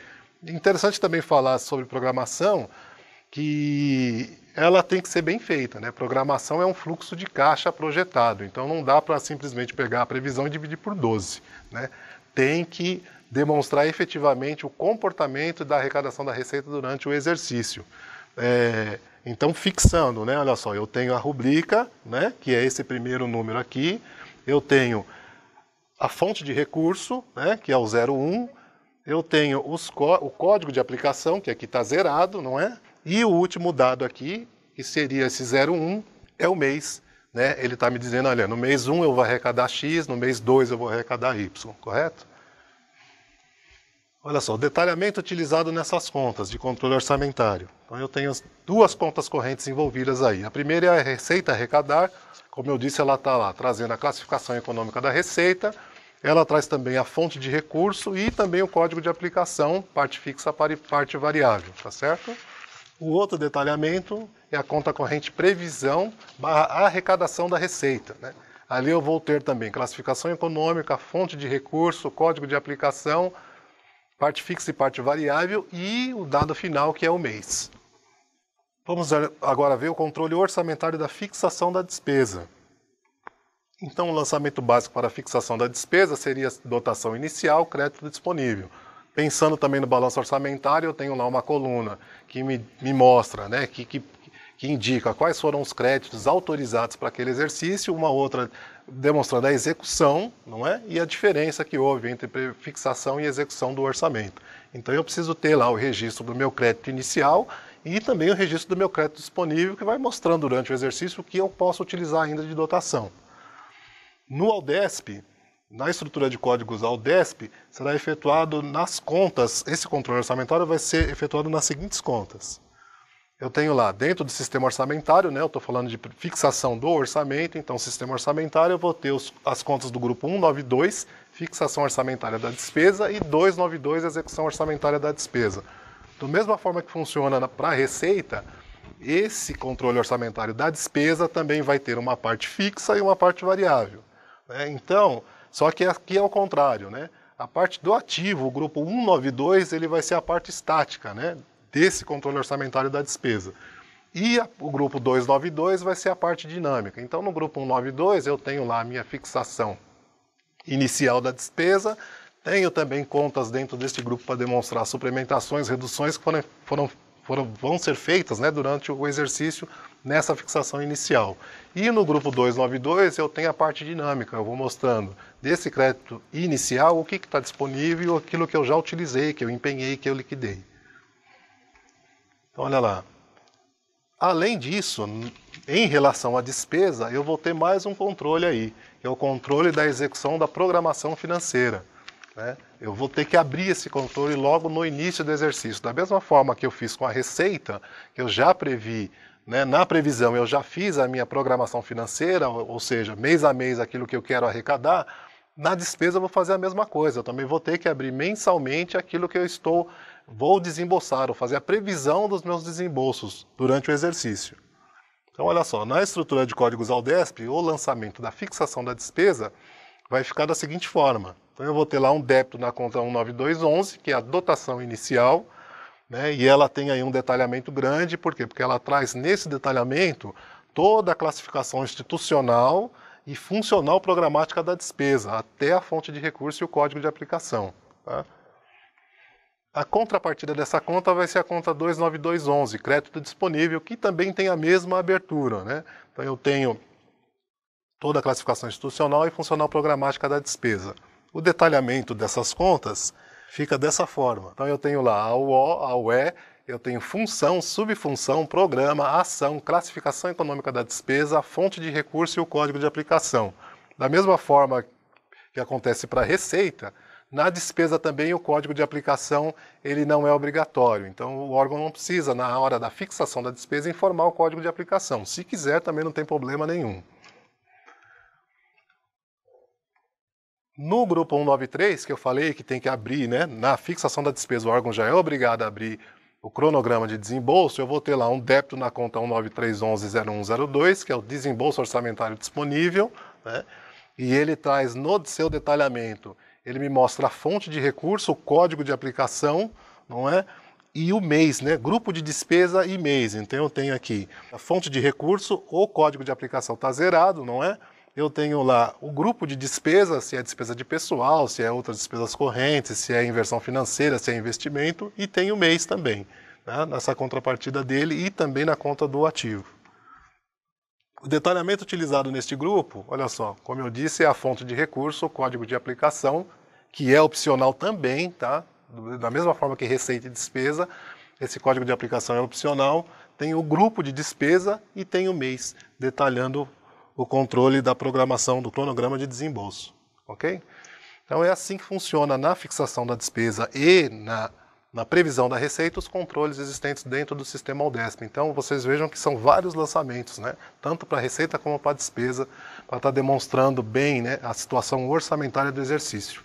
Interessante também falar sobre programação, que ela tem que ser bem feita, né? Programação é um fluxo de caixa projetado, então não dá para simplesmente pegar a previsão e dividir por 12, né? Tem que demonstrar efetivamente o comportamento da arrecadação da receita durante o exercício. É, então, fixando, né? Olha só, eu tenho a rubrica, né? Que é esse primeiro número aqui. Eu tenho a fonte de recurso, né? Que é o 01. Eu tenho os, o código de aplicação, que aqui é está zerado, não é? E o último dado aqui, que seria esse 01, é o mês. Né? Ele está me dizendo, olha, no mês 1 eu vou arrecadar X, no mês 2 eu vou arrecadar Y, correto? Olha só, o detalhamento utilizado nessas contas de controle orçamentário. Então eu tenho duas contas correntes envolvidas aí. A primeira é a receita arrecadar, como eu disse, ela está lá trazendo a classificação econômica da receita, ela traz também a fonte de recurso e também o código de aplicação, parte fixa, parte variável, tá certo? O outro detalhamento é a conta corrente previsão barra arrecadação da receita. Né? Ali eu vou ter também classificação econômica, fonte de recurso, código de aplicação, parte fixa e parte variável e o dado final que é o mês. Vamos agora ver o controle orçamentário da fixação da despesa. Então, o lançamento básico para a fixação da despesa seria dotação inicial, crédito disponível. Pensando também no balanço orçamentário, eu tenho lá uma coluna que me, me mostra, né, que, que, que indica quais foram os créditos autorizados para aquele exercício, uma outra demonstrando a execução, não é? E a diferença que houve entre fixação e execução do orçamento. Então eu preciso ter lá o registro do meu crédito inicial e também o registro do meu crédito disponível, que vai mostrando durante o exercício o que eu posso utilizar ainda de dotação. No Aldesp, na estrutura de códigos ao DESP, será efetuado nas contas, esse controle orçamentário vai ser efetuado nas seguintes contas. Eu tenho lá, dentro do sistema orçamentário, né, eu estou falando de fixação do orçamento, então sistema orçamentário, eu vou ter os, as contas do grupo 192, fixação orçamentária da despesa, e 292, execução orçamentária da despesa. Da mesma forma que funciona para a Receita, esse controle orçamentário da despesa também vai ter uma parte fixa e uma parte variável. Né? Então, só que aqui é o contrário, né? A parte do ativo, o grupo 192, ele vai ser a parte estática, né? Desse controle orçamentário da despesa. E a, o grupo 292 vai ser a parte dinâmica. Então, no grupo 192, eu tenho lá a minha fixação inicial da despesa, tenho também contas dentro deste grupo para demonstrar suplementações, reduções que foram, foram foram, vão ser feitas né, durante o exercício nessa fixação inicial. E no grupo 292 eu tenho a parte dinâmica, eu vou mostrando desse crédito inicial o que está disponível, aquilo que eu já utilizei, que eu empenhei, que eu liquidei. Então, olha lá. Além disso, em relação à despesa, eu vou ter mais um controle aí, que é o controle da execução da programação financeira. Né? Eu vou ter que abrir esse controle logo no início do exercício. Da mesma forma que eu fiz com a receita, que eu já previ né, na previsão, eu já fiz a minha programação financeira, ou seja, mês a mês aquilo que eu quero arrecadar, na despesa eu vou fazer a mesma coisa. Eu também vou ter que abrir mensalmente aquilo que eu estou, vou desembolsar, ou fazer a previsão dos meus desembolsos durante o exercício. Então, olha só, na estrutura de códigos Aldesp, o lançamento da fixação da despesa vai ficar da seguinte forma. Então eu vou ter lá um débito na conta 19211, que é a dotação inicial, né? E ela tem aí um detalhamento grande, por quê? Porque ela traz nesse detalhamento toda a classificação institucional e funcional programática da despesa, até a fonte de recurso e o código de aplicação. Tá? A contrapartida dessa conta vai ser a conta 29211, crédito disponível, que também tem a mesma abertura. Né? Então eu tenho toda a classificação institucional e funcional programática da despesa. O detalhamento dessas contas fica dessa forma. Então eu tenho lá a UO, a UE, eu tenho função, subfunção, programa, ação, classificação econômica da despesa, fonte de recurso e o código de aplicação. Da mesma forma que acontece para a receita, na despesa também o código de aplicação ele não é obrigatório. Então o órgão não precisa na hora da fixação da despesa informar o código de aplicação. Se quiser também não tem problema nenhum. No grupo 193, que eu falei que tem que abrir, né, na fixação da despesa, o órgão já é obrigado a abrir o cronograma de desembolso, eu vou ter lá um débito na conta 193110102, que é o desembolso orçamentário disponível, né? e ele traz no seu detalhamento, ele me mostra a fonte de recurso, o código de aplicação, não é? E o mês, né? Grupo de despesa e mês. Então eu tenho aqui a fonte de recurso, o código de aplicação está zerado, não é? eu tenho lá o grupo de despesa, se é despesa de pessoal, se é outras despesas correntes, se é inversão financeira, se é investimento, e tem o mês também, né, nessa contrapartida dele e também na conta do ativo. O detalhamento utilizado neste grupo, olha só, como eu disse, é a fonte de recurso, o código de aplicação, que é opcional também, tá? Da mesma forma que receita e despesa, esse código de aplicação é opcional, tem o grupo de despesa e tem o mês, detalhando o controle da programação do cronograma de desembolso, ok? Então é assim que funciona na fixação da despesa e na, na previsão da receita os controles existentes dentro do sistema Aldesp. Então vocês vejam que são vários lançamentos, né? Tanto para receita como para despesa, para estar tá demonstrando bem né, a situação orçamentária do exercício.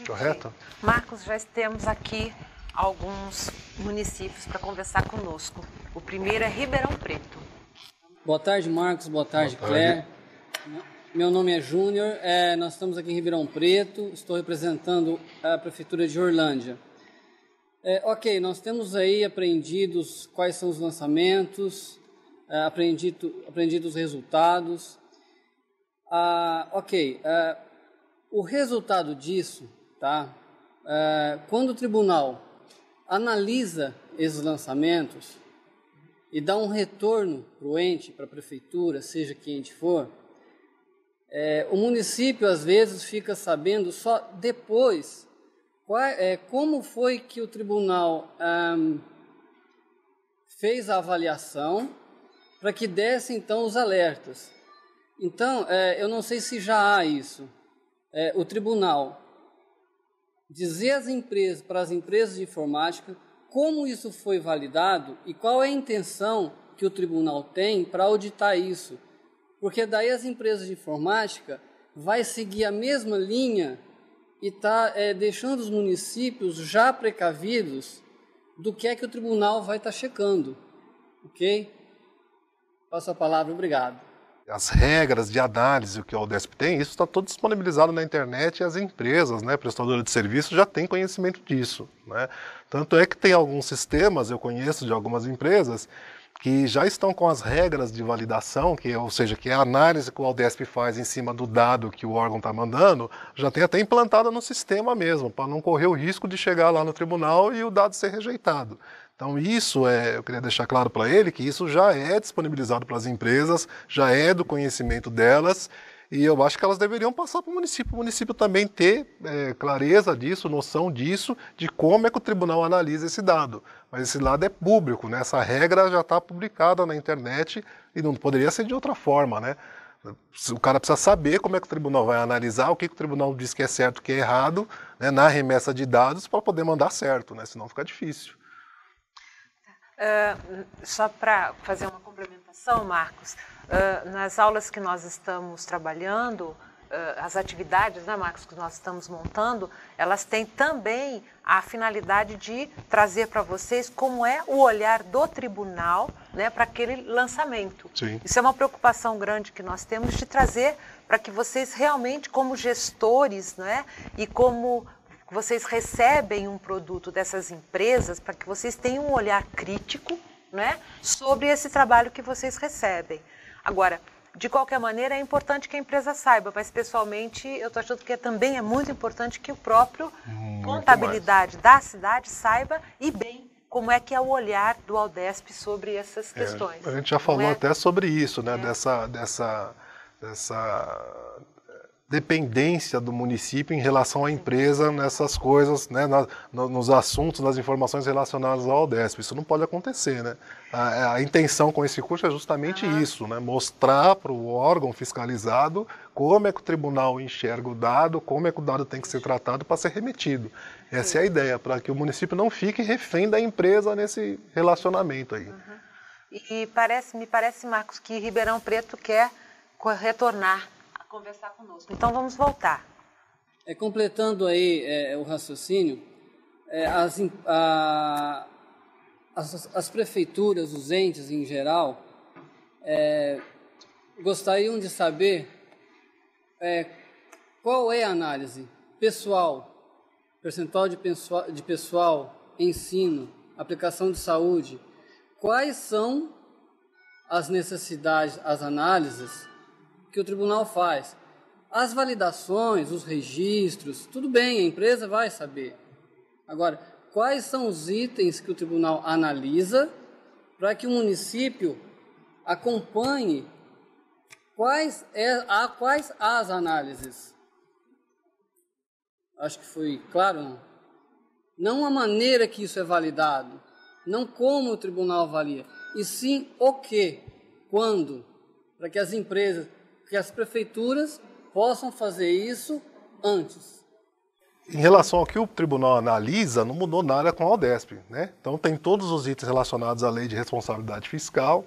Okay. Correto? Marcos, já temos aqui alguns municípios para conversar conosco. O primeiro é Ribeirão Preto. Boa tarde, Marcos. Boa tarde, Boa Claire. Meu nome é Júnior. É, nós estamos aqui em Ribeirão Preto. Estou representando a Prefeitura de Orlândia. É, ok, nós temos aí aprendidos quais são os lançamentos, é, aprendido, aprendido os resultados. Ah, ok, é, o resultado disso, tá? É, quando o tribunal analisa esses lançamentos, e dá um retorno para o ente, para a prefeitura, seja quem ente for, é, o município às vezes fica sabendo só depois qual, é, como foi que o tribunal hum, fez a avaliação para que desse então os alertas. Então, é, eu não sei se já há isso. É, o tribunal dizer às empresas, para as empresas de informática, como isso foi validado e qual é a intenção que o tribunal tem para auditar isso? Porque daí as empresas de informática vai seguir a mesma linha e tá é, deixando os municípios já precavidos do que é que o tribunal vai estar tá checando, ok? Passo a palavra, obrigado as regras de análise que o Aldesp tem, isso está todo disponibilizado na internet e as empresas, né, prestadoras de serviço, já têm conhecimento disso. Né? Tanto é que tem alguns sistemas, eu conheço de algumas empresas, que já estão com as regras de validação, que é, ou seja, que é a análise que o Aldesp faz em cima do dado que o órgão está mandando, já tem até implantada no sistema mesmo, para não correr o risco de chegar lá no tribunal e o dado ser rejeitado. Então, isso é, eu queria deixar claro para ele que isso já é disponibilizado para as empresas, já é do conhecimento delas, e eu acho que elas deveriam passar para o município. O município também ter é, clareza disso, noção disso, de como é que o tribunal analisa esse dado. Mas esse dado é público, né? essa regra já está publicada na internet e não poderia ser de outra forma. Né? O cara precisa saber como é que o tribunal vai analisar, o que, que o tribunal diz que é certo, que é errado, né, na remessa de dados para poder mandar certo, né? senão fica difícil. Ah, só para fazer uma complementação, Marcos, uh, nas aulas que nós estamos trabalhando, uh, as atividades, né, Marcos, que nós estamos montando, elas têm também a finalidade de trazer para vocês como é o olhar do tribunal né, para aquele lançamento. Sim. Isso é uma preocupação grande que nós temos de trazer para que vocês realmente, como gestores né, e como vocês recebem um produto dessas empresas para que vocês tenham um olhar crítico né, sobre esse trabalho que vocês recebem. Agora, de qualquer maneira, é importante que a empresa saiba, mas pessoalmente eu estou achando que é, também é muito importante que o próprio muito contabilidade mais. da cidade saiba e bem como é que é o olhar do Aldesp sobre essas é, questões. É, a gente já falou é? até sobre isso, né? É. Dessa, dessa, dessa dependência do município em relação à empresa nessas coisas, né, na, nos assuntos, nas informações relacionadas ao DESP. Isso não pode acontecer, né? A, a intenção com esse curso é justamente ah. isso, né? Mostrar para o órgão fiscalizado como é que o tribunal enxerga o dado, como é que o dado tem que ser tratado para ser remetido. Essa Sim. é a ideia, para que o município não fique refém da empresa nesse relacionamento aí. Uhum. E parece, me parece, Marcos, que Ribeirão Preto quer retornar conversar conosco. Então vamos voltar. É, completando aí é, o raciocínio, é, as, a, as, as, prefeituras, os entes em geral, é, gostariam de saber é, qual é a análise pessoal, percentual de pessoal, de pessoal, ensino, aplicação de saúde, quais são as necessidades, as análises que o tribunal faz. As validações, os registros, tudo bem, a empresa vai saber. Agora, quais são os itens que o tribunal analisa para que o município acompanhe quais, é, a, quais as análises? Acho que foi claro, não? Não a maneira que isso é validado, não como o tribunal avalia, e sim o que, quando, para que as empresas que as prefeituras possam fazer isso antes. Em relação ao que o tribunal analisa, não mudou nada com a Aldesp, né? Então tem todos os itens relacionados à lei de responsabilidade fiscal,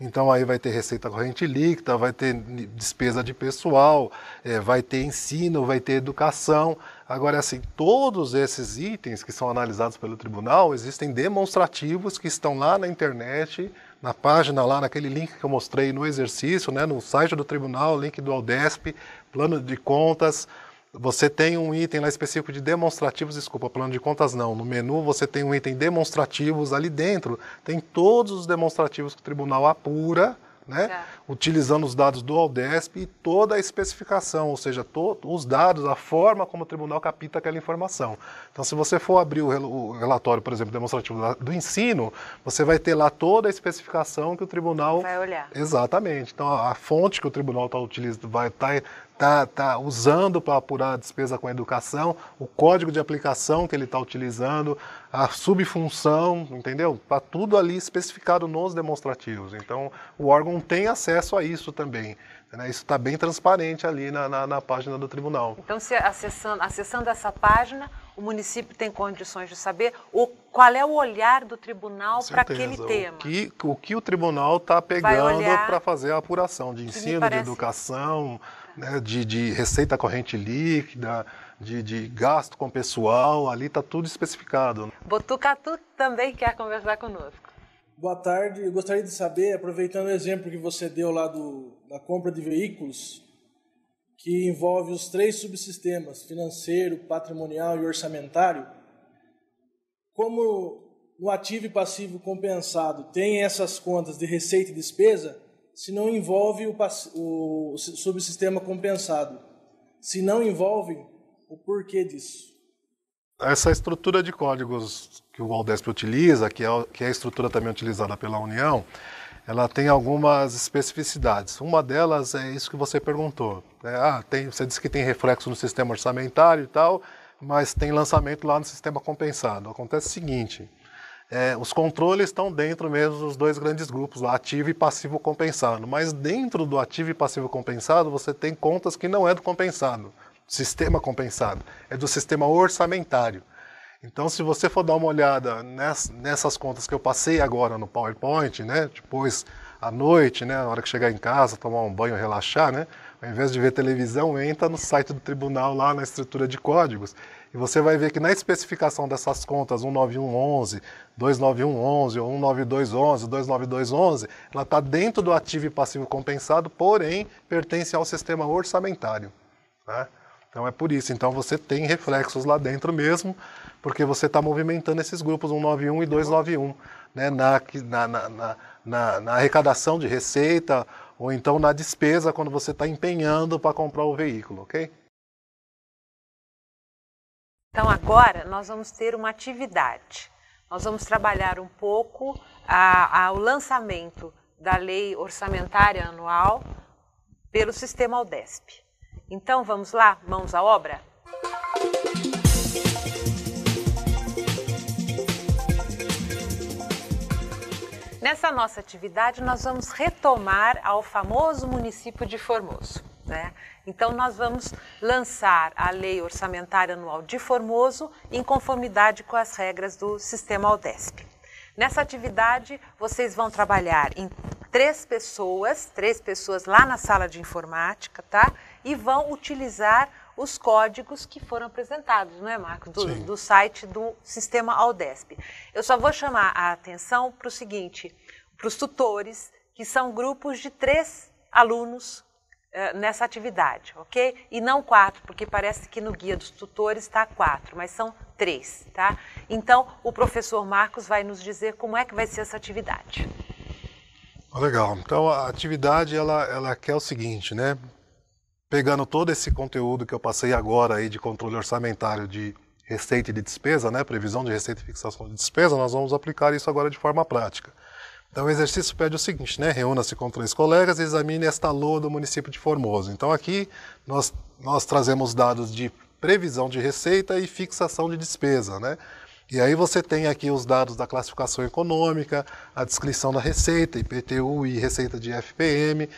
então aí vai ter receita corrente líquida, vai ter despesa de pessoal, é, vai ter ensino, vai ter educação. Agora, assim, todos esses itens que são analisados pelo tribunal, existem demonstrativos que estão lá na internet na página lá, naquele link que eu mostrei no exercício, né, no site do tribunal, link do Aldesp, plano de contas. Você tem um item lá específico de demonstrativos, desculpa, plano de contas não. No menu você tem um item demonstrativos ali dentro. Tem todos os demonstrativos que o tribunal apura, né? Tá utilizando os dados do Aldesp e toda a especificação, ou seja, os dados, a forma como o tribunal capta aquela informação. Então, se você for abrir o, rel o relatório, por exemplo, demonstrativo do ensino, você vai ter lá toda a especificação que o tribunal... Vai olhar. Exatamente. Então, a, a fonte que o tribunal está utilizando, vai estar... Tá, tá, tá usando para apurar a despesa com a educação, o código de aplicação que ele está utilizando, a subfunção, entendeu? Está tudo ali especificado nos demonstrativos. Então, o órgão tem acesso acesso é a isso também. Né? Isso está bem transparente ali na, na, na, página do tribunal. Então, se acessando, acessando essa página, o município tem condições de saber o, qual é o olhar do tribunal para aquele tema. O que o, que o tribunal está pegando para fazer a apuração de ensino, parece... de educação, né, de, de receita corrente líquida. De, de, gasto com pessoal, ali está tudo especificado. Botucatu também quer conversar conosco. Boa tarde. Eu gostaria de saber, aproveitando o exemplo que você deu lá do, da compra de veículos, que envolve os três subsistemas, financeiro, patrimonial e orçamentário, como o ativo e passivo compensado tem essas contas de receita e despesa, se não envolve o, o subsistema compensado? Se não envolve, o porquê disso? essa estrutura de códigos que o Waldesp utiliza, que é, que é a estrutura também utilizada pela União, ela tem algumas especificidades. Uma delas é isso que você perguntou. É, ah, tem, você disse que tem reflexo no sistema orçamentário e tal, mas tem lançamento lá no sistema compensado. Acontece o seguinte: é, os controles estão dentro mesmo dos dois grandes grupos, ativo e passivo compensado. Mas dentro do ativo e passivo compensado, você tem contas que não é do compensado sistema compensado, é do sistema orçamentário. Então, se você for dar uma olhada nessas contas que eu passei agora no PowerPoint, né, depois à noite, né, na hora que chegar em casa, tomar um banho, relaxar, né, ao invés de ver televisão, entra no site do tribunal lá na estrutura de códigos e você vai ver que na especificação dessas contas 19111, 29111 ou 19211, 29211, ela está dentro do ativo e passivo compensado, porém pertence ao sistema orçamentário. Né? Então é por isso. Então você tem reflexos lá dentro mesmo, porque você está movimentando esses grupos 191 e 291, né? na, na, na, na arrecadação de receita ou então na despesa quando você está empenhando para comprar o veículo, ok? Então agora nós vamos ter uma atividade. Nós vamos trabalhar um pouco a, a, o lançamento da lei orçamentária anual pelo sistema Aldesp. Então vamos lá, mãos à obra? Nessa nossa atividade, nós vamos retomar ao famoso município de Formoso. Né? Então, nós vamos lançar a Lei Orçamentária Anual de Formoso em conformidade com as regras do sistema Aldesp. Nessa atividade, vocês vão trabalhar em três pessoas, três pessoas lá na sala de informática, tá? e vão utilizar os códigos que foram apresentados, não é, Marcos, do, do site do sistema Aldesp. Eu só vou chamar a atenção para o seguinte, para os tutores, que são grupos de três alunos eh, nessa atividade, ok? E não quatro, porque parece que no guia dos tutores está quatro, mas são três, tá? Então, o professor Marcos vai nos dizer como é que vai ser essa atividade. Legal. Então, a atividade, ela, ela quer o seguinte, né? pegando todo esse conteúdo que eu passei agora aí de controle orçamentário de receita e de despesa, né, previsão de receita e fixação de despesa, nós vamos aplicar isso agora de forma prática. Então o exercício pede o seguinte, né, reúna-se com três colegas e examine esta lua do município de Formoso. Então aqui nós, nós trazemos dados de previsão de receita e fixação de despesa, né? E aí você tem aqui os dados da classificação econômica, a descrição da receita, IPTU e receita de FPM,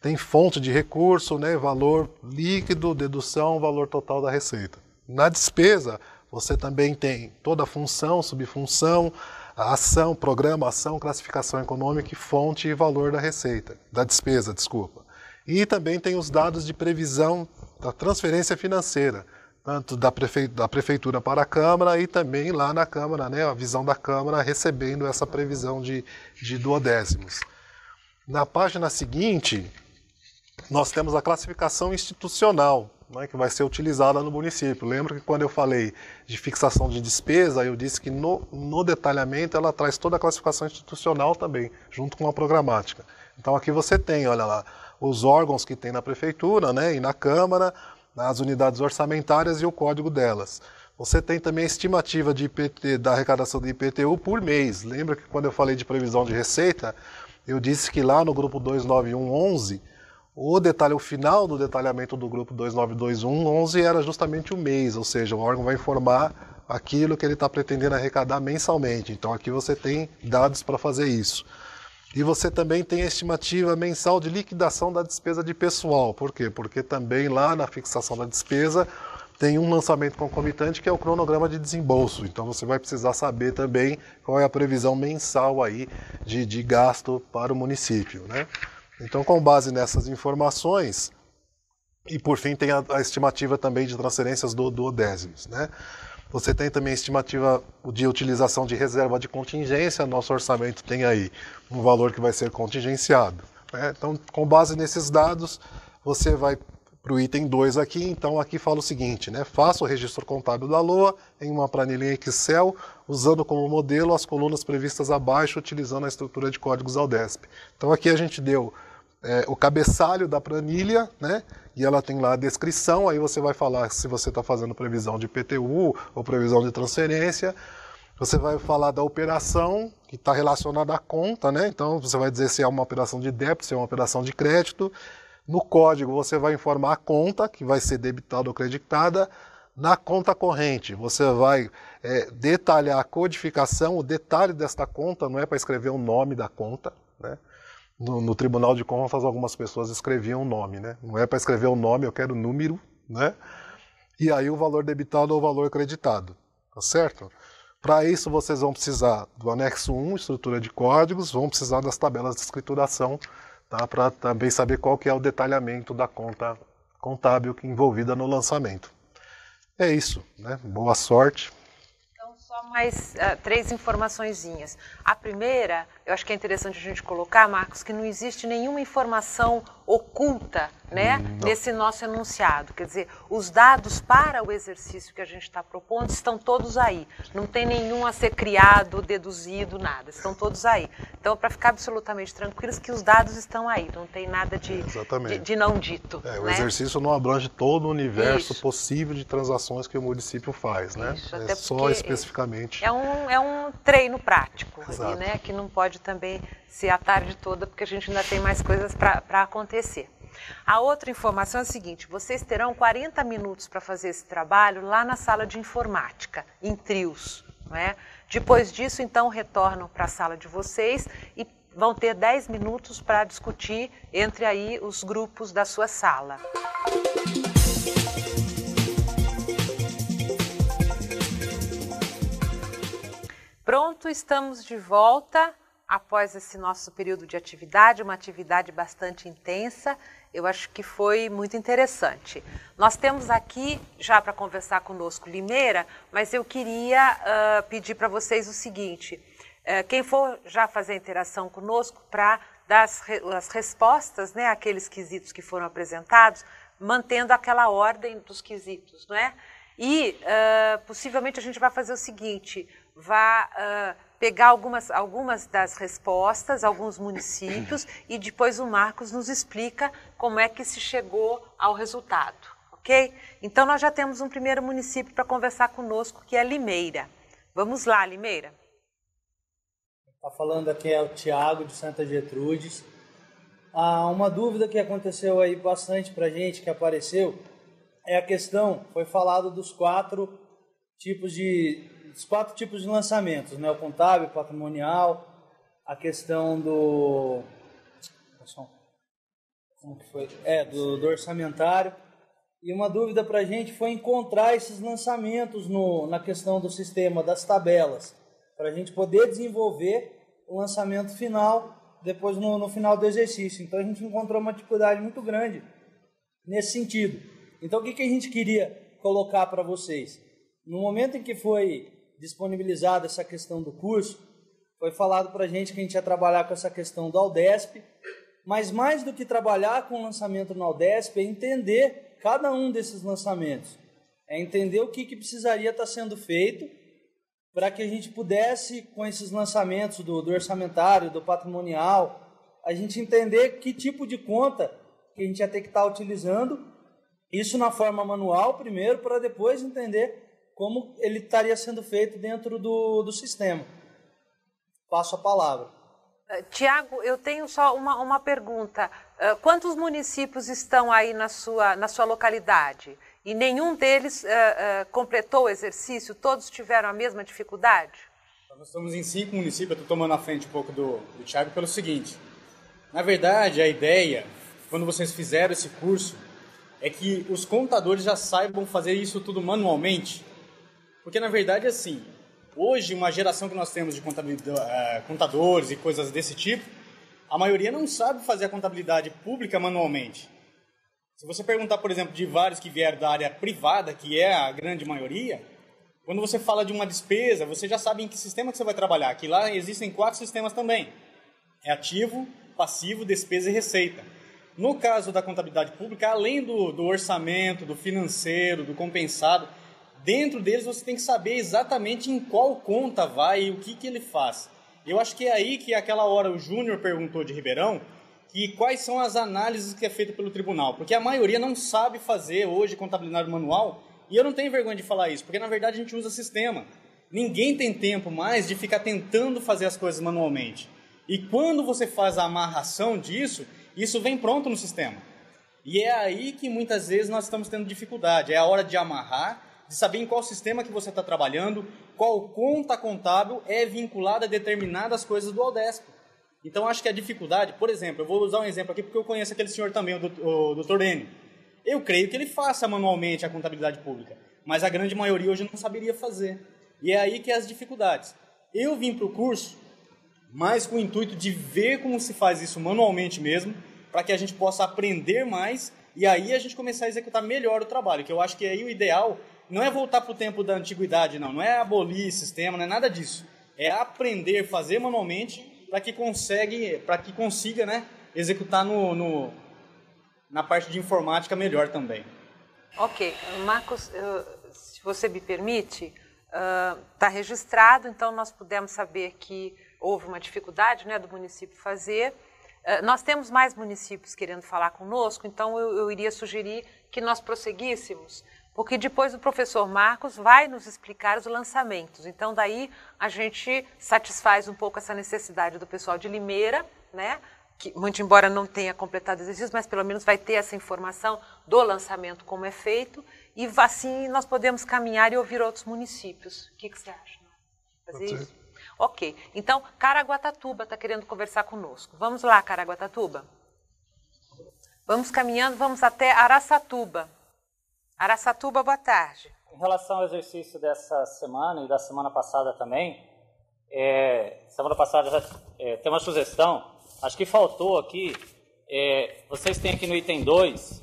tem fonte de recurso, né, valor líquido, dedução, valor total da receita. Na despesa, você também tem toda a função, subfunção, ação, programa, ação, classificação econômica e fonte e valor da receita, da despesa, desculpa. E também tem os dados de previsão da transferência financeira, tanto da, prefe... da prefeitura para a Câmara e também lá na Câmara, né, a visão da Câmara recebendo essa previsão de, de duodécimos. Na página seguinte, nós temos a classificação institucional, né, que vai ser utilizada no município. Lembra que quando eu falei de fixação de despesa, eu disse que no, no, detalhamento ela traz toda a classificação institucional também, junto com a programática. Então aqui você tem, olha lá, os órgãos que tem na prefeitura né, e na Câmara, as unidades orçamentárias e o código delas. Você tem também a estimativa de IPT, da arrecadação do IPTU por mês. Lembra que quando eu falei de previsão de receita, eu disse que lá no grupo 29111 o detalhe, o final do detalhamento do grupo 292111 era justamente o mês, ou seja, o órgão vai informar aquilo que ele está pretendendo arrecadar mensalmente. Então aqui você tem dados para fazer isso. E você também tem a estimativa mensal de liquidação da despesa de pessoal. Por quê? Porque também lá na fixação da despesa tem um lançamento concomitante que é o cronograma de desembolso. Então você vai precisar saber também qual é a previsão mensal aí de, de gasto para o município. Né? Então, com base nessas informações, e por fim tem a, a estimativa também de transferências do duodécimos, né? Você tem também a estimativa de utilização de reserva de contingência, nosso orçamento tem aí um valor que vai ser contingenciado. Né? Então, com base nesses dados, você vai para o item 2 aqui, então aqui fala o seguinte, né? faça o registro contábil da LOA em uma planilha Excel, usando como modelo as colunas previstas abaixo, utilizando a estrutura de códigos Aldesp. Então aqui a gente deu é, o cabeçalho da planilha, né? E ela tem lá a descrição, aí você vai falar se você está fazendo previsão de PTU ou previsão de transferência. Você vai falar da operação que está relacionada à conta, né? Então você vai dizer se é uma operação de débito, se é uma operação de crédito. No código você vai informar a conta que vai ser debitada ou creditada. Na conta corrente você vai é, detalhar a codificação, o detalhe desta conta, não é para escrever o nome da conta, né? no, no Tribunal de Contas algumas pessoas escreviam o nome, né? Não é para escrever o nome, eu quero o número, né? E aí o valor debitado ou o valor creditado, tá certo? Para isso vocês vão precisar do anexo 1, estrutura de códigos, vão precisar das tabelas de escrituração, tá? Para também saber qual que é o detalhamento da conta contábil envolvida no lançamento. É isso, né? Boa sorte mais uh, três informaçõeszinhas. A primeira, eu acho que é interessante a gente colocar, Marcos, que não existe nenhuma informação oculta né, hum, não. nesse nosso enunciado. Quer dizer, os dados para o exercício que a gente está propondo estão todos aí. Não tem nenhum a ser criado, deduzido, nada. Estão todos aí. Então, para ficar absolutamente tranquilos, que os dados estão aí. Não tem nada de, de, de, não dito. É, o né? exercício não abrange todo o universo Isso. possível de transações que o município faz. Né? Isso, é só porque... especificamente Exatamente. É um, é um treino prático, né? que não pode também ser a tarde toda, porque a gente ainda tem mais coisas para acontecer. A outra informação é a seguinte: vocês terão 40 minutos para fazer esse trabalho lá na sala de informática, em trios. Né? Depois disso, então, retornam para a sala de vocês e vão ter 10 minutos para discutir entre aí os grupos da sua sala. Pronto, estamos de volta após esse nosso período de atividade, uma atividade bastante intensa. Eu acho que foi muito interessante. Nós temos aqui já para conversar conosco Limeira, mas eu queria uh, pedir para vocês o seguinte: uh, quem for já fazer interação conosco para dar as, re as respostas, né, aqueles quesitos que foram apresentados, mantendo aquela ordem dos quesitos, não é? E uh, possivelmente a gente vai fazer o seguinte: vá uh, pegar algumas, algumas das respostas, alguns municípios, e depois o Marcos nos explica como é que se chegou ao resultado, ok? Então, nós já temos um primeiro município para conversar conosco, que é Limeira. Vamos lá, Limeira. Está falando aqui é o Tiago, de Santa Gertrudes. Ah, uma dúvida que aconteceu aí bastante para gente, que apareceu, é a questão, foi falado dos quatro tipos de os quatro tipos de lançamentos, né? O contábil, o patrimonial, a questão do como que foi? É, do, do orçamentário. E uma dúvida para a gente foi encontrar esses lançamentos no, na questão do sistema, das tabelas, para a gente poder desenvolver o lançamento final depois no, no final do exercício. Então a gente encontrou uma dificuldade muito grande nesse sentido. Então o que, que a gente queria colocar para vocês? No momento em que foi disponibilizado essa questão do curso, foi falado para a gente que a gente ia trabalhar com essa questão do Aldesp, mas mais do que trabalhar com o lançamento no Aldesp, é entender cada um desses lançamentos, é entender o que, que precisaria estar tá sendo feito para que a gente pudesse, com esses lançamentos do, do orçamentário, do patrimonial, a gente entender que tipo de conta que a gente ia ter que estar tá utilizando, isso na forma manual primeiro, para depois entender como ele estaria sendo feito dentro do, do sistema. Passo a palavra. Eh, Tiago, eu tenho só uma, uma pergunta. Eh, quantos municípios estão aí na sua, na sua localidade? E nenhum deles uh, uh, completou o exercício? Todos tiveram a mesma dificuldade? Nós estamos em cinco municípios, eu estou tomando a frente um pouco do, do Tiago pelo seguinte. Na verdade, a ideia, quando vocês fizeram esse curso, é que os contadores já saibam fazer isso tudo manualmente. Porque na verdade, assim, hoje uma geração que nós temos de eh, contadores e coisas desse tipo, a maioria não sabe fazer a contabilidade pública manualmente. Se você perguntar, por exemplo, de vários que vieram da área privada, que é a grande maioria, quando você fala de uma despesa, você já sabe em que sistema que você vai trabalhar. Que lá existem quatro sistemas também: é ativo, passivo, despesa e receita. No caso da contabilidade pública, além do, do orçamento, do financeiro, do compensado, dentro deles você tem que saber exatamente em qual conta vai e o que, que ele faz. Eu acho que é aí que aquela hora o Júnior perguntou de Ribeirão que quais são as análises que é feita pelo tribunal, porque a maioria não sabe fazer hoje contabilidade manual, e eu não tenho vergonha de falar isso, porque na verdade a gente usa sistema. Ninguém tem tempo mais de ficar tentando fazer as coisas manualmente. E quando você faz a amarração disso, isso vem pronto no sistema. E é aí que muitas vezes nós estamos tendo dificuldade. É a hora de amarrar de saber em qual sistema que você está trabalhando, qual conta contábil é vinculada a determinadas coisas do Aldesp. Então, acho que a dificuldade, por exemplo, eu vou usar um exemplo aqui porque eu conheço aquele senhor também, o Dr. N. Eu creio que ele faça manualmente a contabilidade pública, mas a grande maioria hoje não saberia fazer. E é aí que é as dificuldades. Eu vim para o curso mais com o intuito de ver como se faz isso manualmente mesmo, para que a gente possa aprender mais e aí a gente começar a executar melhor o trabalho, que eu acho que aí o ideal não é voltar para o tempo da antiguidade, não. Não é abolir sistema, não é nada disso. É aprender, fazer manualmente para que consegue, para que consiga, né, executar no, no, na parte de informática melhor também. Ok, Marcos, se você me permite, está uh, registrado, então nós pudemos saber que houve uma dificuldade, né, do município fazer. Uh, nós temos mais municípios querendo falar conosco, então eu, eu iria sugerir que nós prosseguíssemos porque depois o professor Marcos vai nos explicar os lançamentos. Então, daí a gente satisfaz um pouco essa necessidade do pessoal de Limeira, né? Que, muito embora não tenha completado o exercício, mas pelo menos vai ter essa informação do lançamento, como é feito, e assim nós podemos caminhar e ouvir outros municípios. O que, que você acha? Fazer isso? Ok. Então, Caraguatatuba está querendo conversar conosco. Vamos lá, Caraguatatuba? Vamos caminhando, vamos até Araçatuba. Araçatuba, boa tarde. Em relação ao exercício dessa semana e da semana passada também, é, semana passada já, é, tem uma sugestão, acho que faltou aqui, é, vocês têm aqui no item 2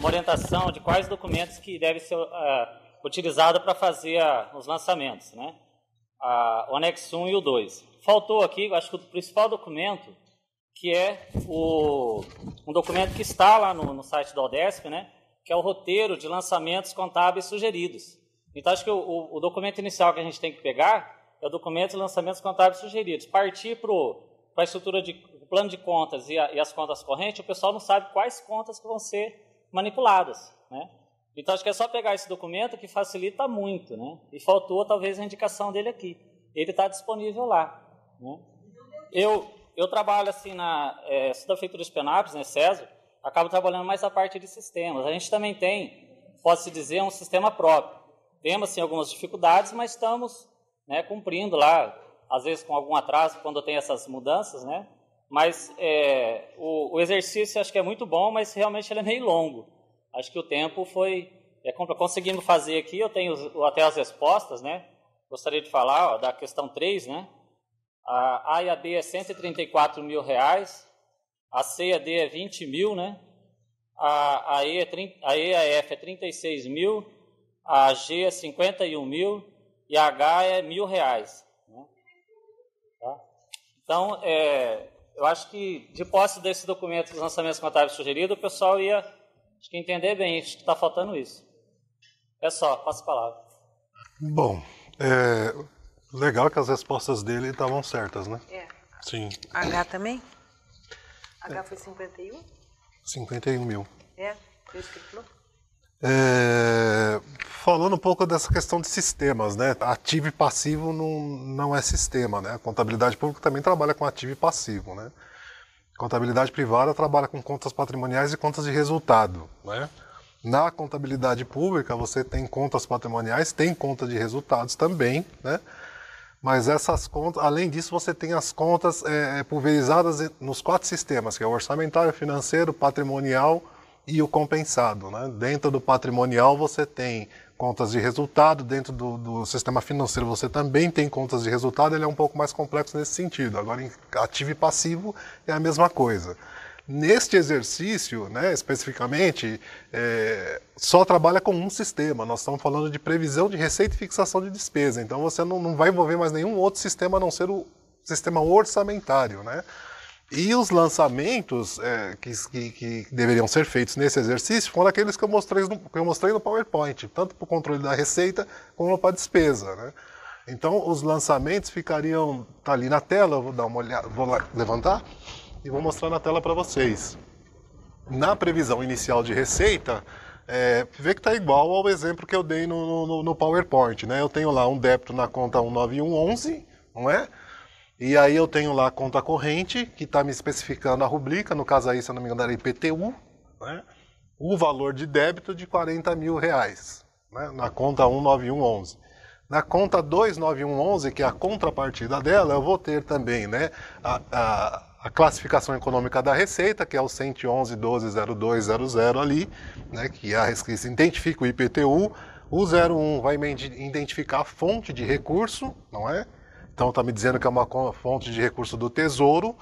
uma orientação de quais documentos que deve ser uh, utilizado para fazer os lançamentos, né? o anexo 1 e o 2. Faltou aqui, acho que o principal documento, que é o, um documento que está lá no, no site do Odesp, né? que é o roteiro de lançamentos contábeis sugeridos. Então, acho que o, o, documento inicial que a gente tem que pegar é o documento de lançamentos contábeis sugeridos. Partir para a estrutura de plano de contas e, a, e, as contas correntes, o pessoal não sabe quais contas que vão ser manipuladas. Né? Então, acho que é só pegar esse documento que facilita muito. Né? E faltou, talvez, a indicação dele aqui. Ele está disponível lá. Né? Eu, eu trabalho assim na é, da Feitura de Penápolis, né, César, acabo trabalhando mais a parte de sistemas. A gente também tem, pode-se dizer, um sistema próprio. Temos, sim, algumas dificuldades, mas estamos né, cumprindo lá, às vezes com algum atraso, quando tem essas mudanças, né? Mas é, o, o, exercício acho que é muito bom, mas realmente ele é meio longo. Acho que o tempo foi... É, conseguimos fazer aqui, eu tenho até as respostas, né? Gostaria de falar ó, da questão 3, né? A A e a B é 134 mil reais, a D é 20 mil, né? A, a, e é 30, a F é 36 mil, a G é 51 mil e a H é mil reais. Né? Tá? Então, é, eu acho que de posse desse documento dos lançamentos contábeis sugerido, o pessoal ia acho que entender bem, acho que está faltando isso. É só, passo a palavra. Bom, é, legal que as respostas dele estavam certas, né? É. Sim. H também? H foi 51? 51 mil. É? Foi isso que ele falou? É, falando um pouco dessa questão de sistemas, né? Ativo e passivo não, não é sistema, né? A contabilidade pública também trabalha com ativo e passivo, né? A contabilidade privada trabalha com contas patrimoniais e contas de resultado, né? Na contabilidade pública você tem contas patrimoniais, tem conta de resultados também, né? Mas essas contas, além disso, você tem as contas é, é pulverizadas nos quatro sistemas, que é o orçamentário, financeiro, patrimonial e o compensado. Né? Dentro do patrimonial você tem contas de resultado, dentro do, do, sistema financeiro você também tem contas de resultado, ele é um pouco mais complexo nesse sentido. Agora, ativo e passivo é a mesma coisa. Neste exercício, né, especificamente, é, só trabalha com um sistema. Nós estamos falando de previsão de receita e fixação de despesa. Então você não, não vai envolver mais nenhum outro sistema a não ser o sistema orçamentário, né? E os lançamentos é, que, que, deveriam ser feitos nesse exercício foram aqueles que eu, mostrei no, que eu mostrei no PowerPoint, tanto para o controle da receita como para a despesa. Né? Então, os lançamentos ficariam. Está ali na tela, vou dar uma olhada, vou lá, levantar e vou mostrar na tela para vocês. Na previsão inicial de receita, é, vê que está igual ao exemplo que eu dei no, no, no, PowerPoint. Né? Eu tenho lá um débito na conta 19111, não é? E aí eu tenho lá a conta corrente, que está me especificando a rubrica, no caso aí, se eu não me engano, era IPTU, né? o valor de débito de 40 mil reais, né? na conta 19111. Na conta 29111, que é a contrapartida dela, eu vou ter também né, a, a, a classificação econômica da receita, que é o 111.12.02.00 ali, né, que, é a, que identifica o IPTU. O 01 vai identificar a fonte de recurso, não é? Então está me dizendo que é uma fonte de recurso do Tesouro.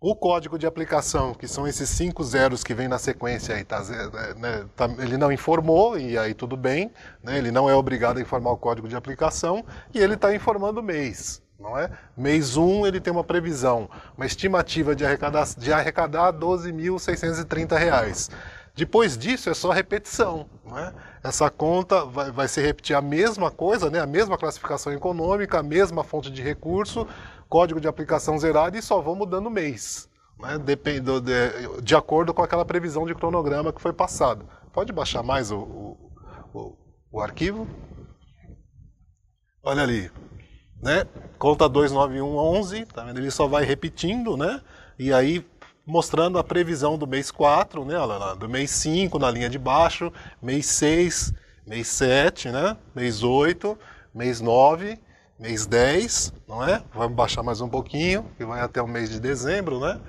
O código de aplicação, que são esses cinco zeros que vem na sequência, aí, tá, é, né, tá, ele não informou, e aí tudo bem, né, ele não é obrigado a informar o código de aplicação, e ele está informando o mês não é? Mês 1 um, ele tem uma previsão, uma estimativa de arrecadar, de arrecadar 12.630 reais. Depois disso é só repetição, não é? Essa conta vai, vai se repetir a mesma coisa, né? A mesma classificação econômica, a mesma fonte de recurso, código de aplicação zerado e só vão mudando mês, né? Dependo de, de acordo com aquela previsão de cronograma que foi passado. Pode baixar mais o, o, o, o arquivo? Olha ali, né? Conta 29111, tá vendo? Ele só vai repetindo, né? E aí mostrando a previsão do mês 4, né? Olha lá, do mês 5 na linha de baixo, mês 6, mês 7, né? Mês 8, mês 9, mês 10, não é? Vamos baixar mais um pouquinho, que vai até o mês de dezembro, né?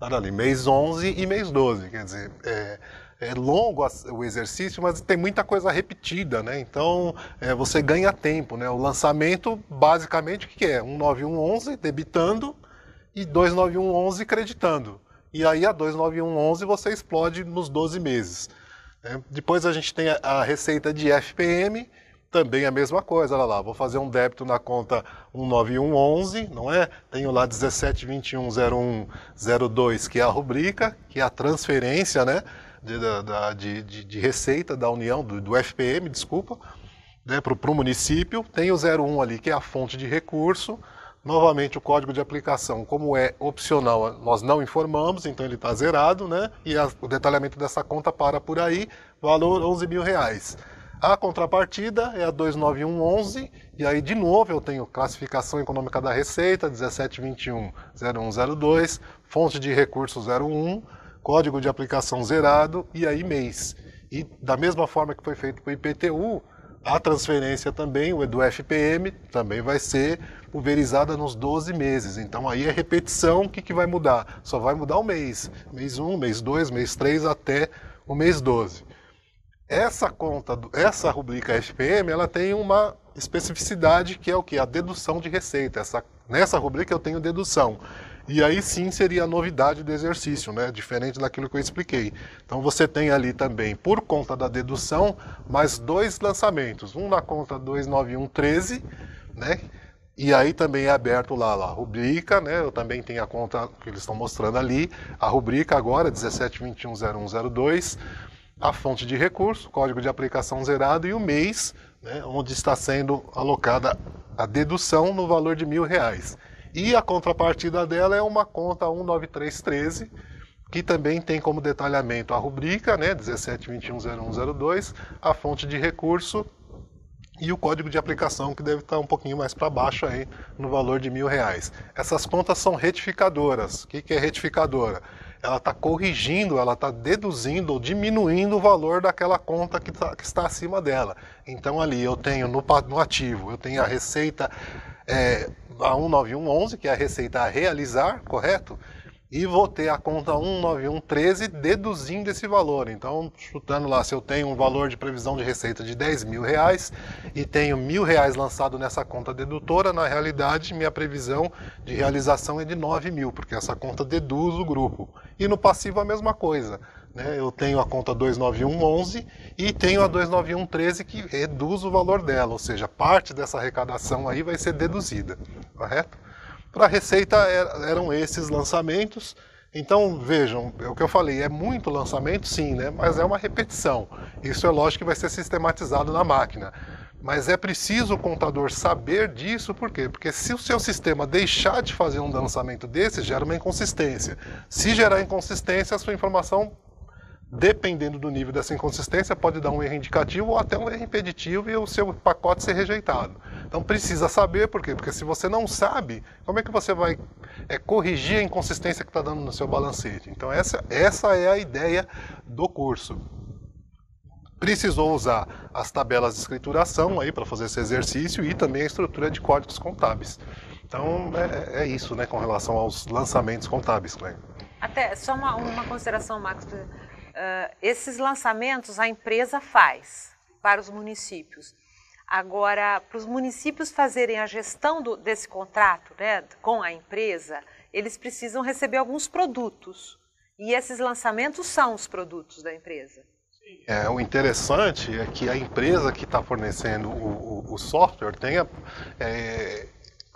Olha tá ali, mês 11 e mês 12, quer dizer, é, é longo o exercício, mas tem muita coisa repetida, né? Então é, você ganha tempo, né? O lançamento, basicamente, o que é? 19111 debitando e 29111 creditando. E aí a 29111 você explode nos 12 meses. Né? Depois a gente tem a, a receita de FPM, também a mesma coisa. Olha lá, vou fazer um débito na conta 19111, não é? Tenho lá 17210102, que é a rubrica, que é a transferência, né? de, da, de, de, de, receita da União, do, do FPM, desculpa, né, para o município. Tem o 01 ali, que é a fonte de recurso. Novamente, o código de aplicação, como é opcional, nós não informamos, então ele está zerado, né? E a, o detalhamento dessa conta para por aí, valor 11 mil reais. A contrapartida é a 29111, e aí de novo eu tenho classificação econômica da receita 0102, fonte de recurso 01, código de aplicação zerado e aí mês. E da mesma forma que foi feito com o IPTU, a transferência também, o do FPM, também vai ser pulverizada nos 12 meses. Então aí é repetição, o que, que vai mudar? Só vai mudar o mês. Mês 1, mês 2, mês 3 até o mês 12. Essa conta, essa rubrica FPM, ela tem uma especificidade que é o que? A dedução de receita. Essa, nessa rubrica eu tenho dedução. E aí sim seria a novidade do exercício, né? Diferente daquilo que eu expliquei. Então você tem ali também, por conta da dedução, mais dois lançamentos. Um na conta 29113, né? E aí também é aberto lá, lá a rubrica, né? Eu também tenho a conta que eles estão mostrando ali. A rubrica agora, 17210102. A fonte de recurso, código de aplicação zerado e o mês, né? onde está sendo alocada a dedução no valor de mil reais. E a contrapartida dela é uma conta 19313, que também tem como detalhamento a rubrica, né, 17210102, a fonte de recurso e o código de aplicação que deve estar um pouquinho mais para baixo aí no valor de mil reais. Essas contas são retificadoras. O que, que é retificadora? Ela está corrigindo, ela está deduzindo ou diminuindo o valor daquela conta que, tá, que, está acima dela. Então ali eu tenho no, no ativo, eu tenho a receita é, a 19111, que é a receita a realizar, correto? E vou ter a conta 19113 deduzindo esse valor. Então, chutando lá, se eu tenho um valor de previsão de receita de 10 mil reais e tenho mil reais lançado nessa conta dedutora, na realidade minha previsão de realização é de 9 mil, porque essa conta deduz o grupo. E no passivo a mesma coisa. Né? Eu tenho a conta 29111 e tenho a 29113 que reduz o valor dela, ou seja, parte dessa arrecadação aí vai ser deduzida, correto? Para a Receita er, eram esses lançamentos. Então vejam, é o que eu falei, é muito lançamento, sim, né? mas é uma repetição. Isso é lógico que vai ser sistematizado na máquina. Mas é preciso o contador saber disso, por quê? Porque se o seu sistema deixar de fazer um lançamento desse, gera uma inconsistência. Se gerar inconsistência, a sua informação dependendo do nível dessa inconsistência, pode dar um erro indicativo ou até um erro impeditivo e o seu pacote ser rejeitado. Então precisa saber por quê? Porque se você não sabe, como é que você vai é, corrigir a inconsistência que está dando no seu balancete? Então essa, essa é a ideia do curso. Precisou usar as tabelas de escrituração aí para fazer esse exercício e também a estrutura de códigos contábeis. Então é, é, é isso né, com relação aos lançamentos contábeis, Cleide. Até só uma, uma consideração, Max Uh, esses lançamentos a empresa faz para os municípios. Agora, para os municípios fazerem a gestão do, desse contrato né, com a empresa, eles precisam receber alguns produtos. E esses lançamentos são os produtos da empresa. É, o interessante é que a empresa que está fornecendo o, o, o, software tenha é,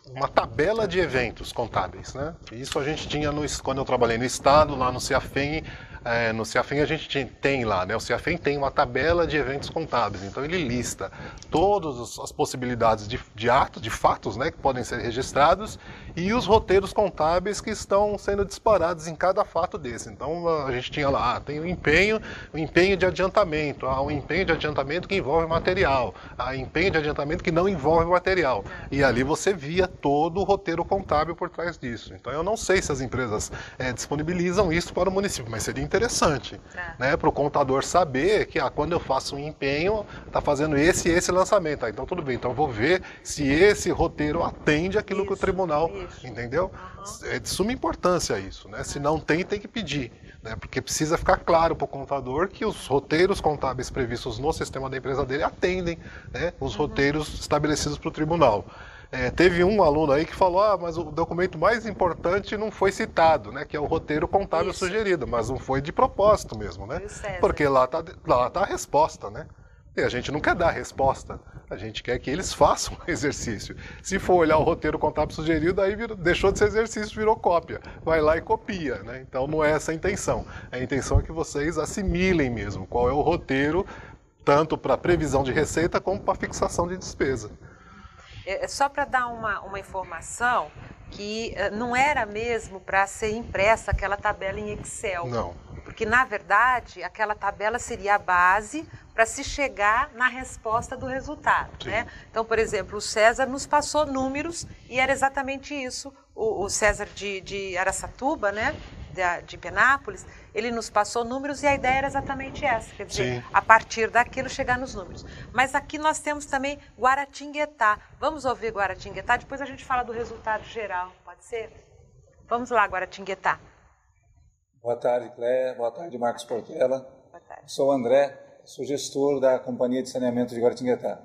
uma tabela de eventos contábeis. Né? Isso a gente tinha no, quando eu trabalhei no Estado, lá no CIAFEM, é, no CIAFEM a gente tem lá, né? O CIAFEM tem uma tabela de eventos contábeis, então ele lista todas as possibilidades de, de atos, de fatos, né, que podem ser registrados e os roteiros contábeis que estão sendo disparados em cada fato desse. Então a gente tinha lá, ah, tem o empenho, o empenho de adiantamento, há um empenho de adiantamento que envolve material, há empenho de adiantamento que não envolve material. E ali você via todo o roteiro contábil por trás disso. Então eu não sei se as empresas é, disponibilizam isso para o município, mas seria interessante, é. né? Para o contador saber que ah, quando eu faço um empenho, tá fazendo esse e esse lançamento. Ah, então tudo bem, então eu vou ver se esse roteiro atende aquilo isso, que o tribunal, isso. entendeu? Uhum. É de suma importância isso, né? Se não tem, tem que pedir. Né? Porque precisa ficar claro para o contador que os roteiros contábeis previstos no sistema da empresa dele atendem né? os uhum. roteiros estabelecidos para o tribunal. É, teve um aluno aí que falou, ah, mas o documento mais importante não foi citado, né? Que é o roteiro contábil Isso. sugerido, mas não foi de propósito mesmo, né? Porque lá tá, lá tá a resposta, né? E a gente não quer dar a resposta, a gente quer que eles façam o exercício. Se for olhar o roteiro contábil sugerido, aí virou, deixou de ser exercício, virou cópia. Vai lá e copia, né? Então não é essa a intenção. A intenção é que vocês assimilem mesmo qual é o roteiro, tanto para previsão de receita como para fixação de despesa. É, é, só para dar uma, uma informação, que eh, não era mesmo para ser impressa aquela tabela em Excel. Não. Porque, na verdade, aquela tabela seria a base para se chegar na resposta do resultado. Né? Então, por exemplo, o César nos passou números e era exatamente isso o, o César de, de Araçatuba, né? de Penápolis, ele nos passou números e a ideia era exatamente essa, quer dizer, Sim. a partir daquilo chegar nos números. Mas aqui nós temos também Guaratinguetá. Vamos ouvir Guaratinguetá, depois a gente fala do resultado geral, pode ser? Vamos lá, Guaratinguetá. Boa tarde, Cléia. Boa tarde, Marcos Portela. Boa tarde. Sou o André, sou gestor da Companhia de Saneamento de Guaratinguetá.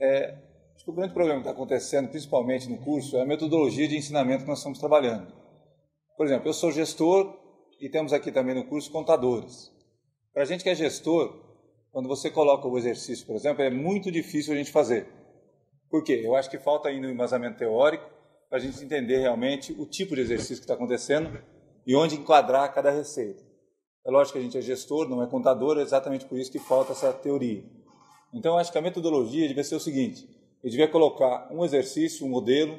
É, o grande problema que está acontecendo, principalmente no curso, é a metodologia de ensinamento que nós estamos trabalhando. Por exemplo, eu sou gestor e temos aqui também no curso contadores. Para a gente que é gestor, quando você coloca o exercício, por exemplo, é muito difícil a gente fazer. Por quê? Eu acho que falta ainda um embasamento teórico para a gente entender realmente o tipo de exercício que está acontecendo e onde enquadrar cada receita. É lógico que a gente é gestor, não é contador, é exatamente por isso que falta essa teoria. Então, eu acho que a metodologia deve ser o seguinte: ele devia colocar um exercício, um modelo,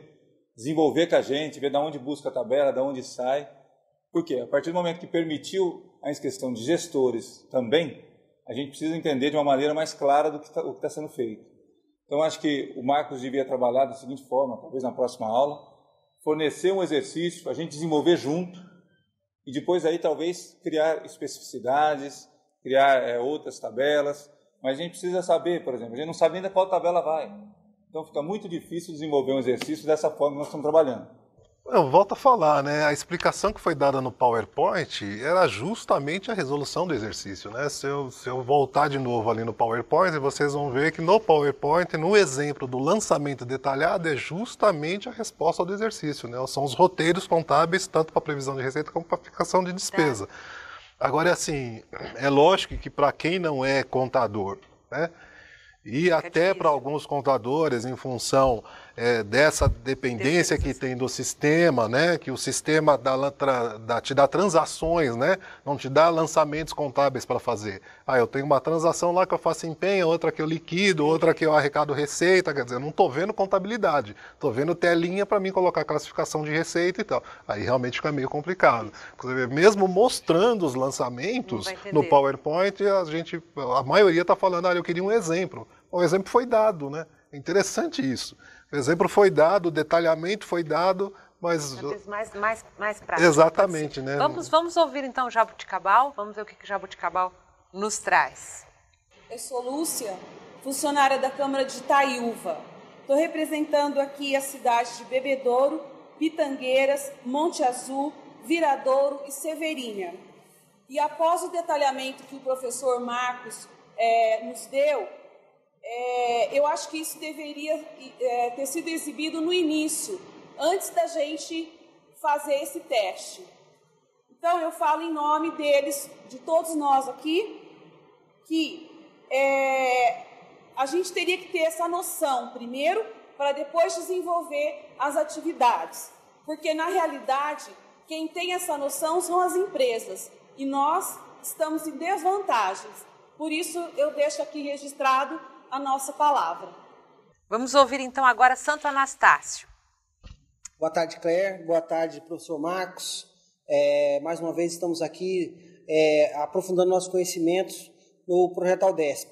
desenvolver com a gente, ver da onde busca a tabela, da onde sai. Por quê? A partir do momento que permitiu a inscrição de gestores também, a gente precisa entender de uma maneira mais clara do que está tá sendo feito. Então, acho que o Marcos devia trabalhar da seguinte forma, talvez na próxima aula, fornecer um exercício, a gente desenvolver junto, e depois aí talvez criar especificidades, criar é, outras tabelas, mas a gente precisa saber, por exemplo, a gente não sabe ainda qual tabela vai. Então fica muito difícil desenvolver um exercício dessa forma que nós estamos trabalhando. Eu volto a falar, né? A explicação que foi dada no PowerPoint era justamente a resolução do exercício, né? Se eu, se eu voltar de novo ali no PowerPoint, vocês vão ver que no PowerPoint, no exemplo do lançamento detalhado, é justamente a resposta do exercício, né? São os roteiros contábeis, tanto para previsão de receita como para fixação de despesa. Tá. Agora, assim, é lógico que para quem não é contador, né? E até para alguns contadores, em função é, dessa dependência que tem do sistema, né? Que o sistema dá, tra, dá, te dá transações, né? Não te dá lançamentos contábeis para fazer. Ah, eu tenho uma transação lá que eu faço empenho, outra que eu liquido, outra que eu arrecado receita, quer dizer, eu não estou vendo contabilidade, estou vendo telinha para mim colocar classificação de receita e tal. Aí realmente fica meio complicado. mesmo mostrando os lançamentos no PowerPoint, a gente, a maioria está falando, ah, eu queria um exemplo o exemplo foi dado, né? É interessante isso. O exemplo foi dado, o detalhamento foi dado, mas. Mais, mais, mais prático. Exatamente, né? Vamos, vamos ouvir então Jabuticabal, vamos ver o que, Jabuticabal nos traz. Eu sou Lúcia, funcionária da Câmara de Itaiúva. Estou representando aqui a cidade de Bebedouro, Pitangueiras, Monte Azul, Viradouro e Severinha. E após o detalhamento que o professor Marcos é, nos deu, é, eu acho que isso deveria é, ter sido exibido no início, antes da gente fazer esse teste. Então, eu falo em nome deles, de todos nós aqui, que é, a gente teria que ter essa noção primeiro, para depois desenvolver as atividades. Porque, na realidade, quem tem essa noção são as empresas e nós estamos em desvantagens. Por isso, eu deixo aqui registrado a nossa palavra. Vamos ouvir então agora Santo Anastácio. Boa tarde, Claire. Boa tarde, professor Marcos. É, mais uma vez estamos aqui é, aprofundando nossos conhecimentos no projeto Aldesp.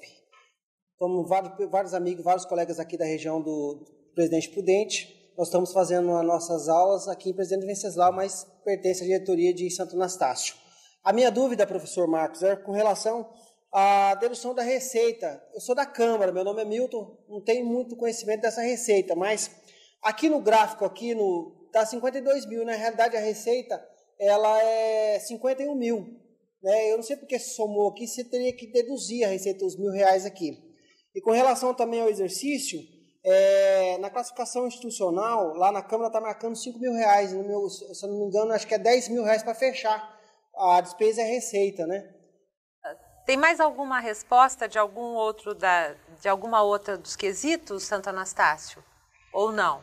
Como vários, vários amigos, vários colegas aqui da região do Presidente Prudente, nós estamos fazendo as nossas aulas aqui em Presidente Venceslau, mas pertence à diretoria de Santo Anastácio. A minha dúvida, professor Marcos, é com relação a dedução da receita. Eu sou da Câmara, meu nome é Milton, não tenho muito conhecimento dessa receita, mas aqui no gráfico aqui no tá 52 mil, né? na realidade a receita ela é 51 mil. Né? Eu não sei porque somou aqui, você teria que deduzir a receita os mil reais aqui. E com relação também ao exercício, é, na classificação institucional, lá na Câmara está marcando 5 mil reais. No meu, se eu não me engano, acho que é 10 mil reais para fechar a despesa e a receita, né? Tem mais alguma resposta de algum outro da, de alguma outra dos quesitos, Santo Anastácio? Ou não?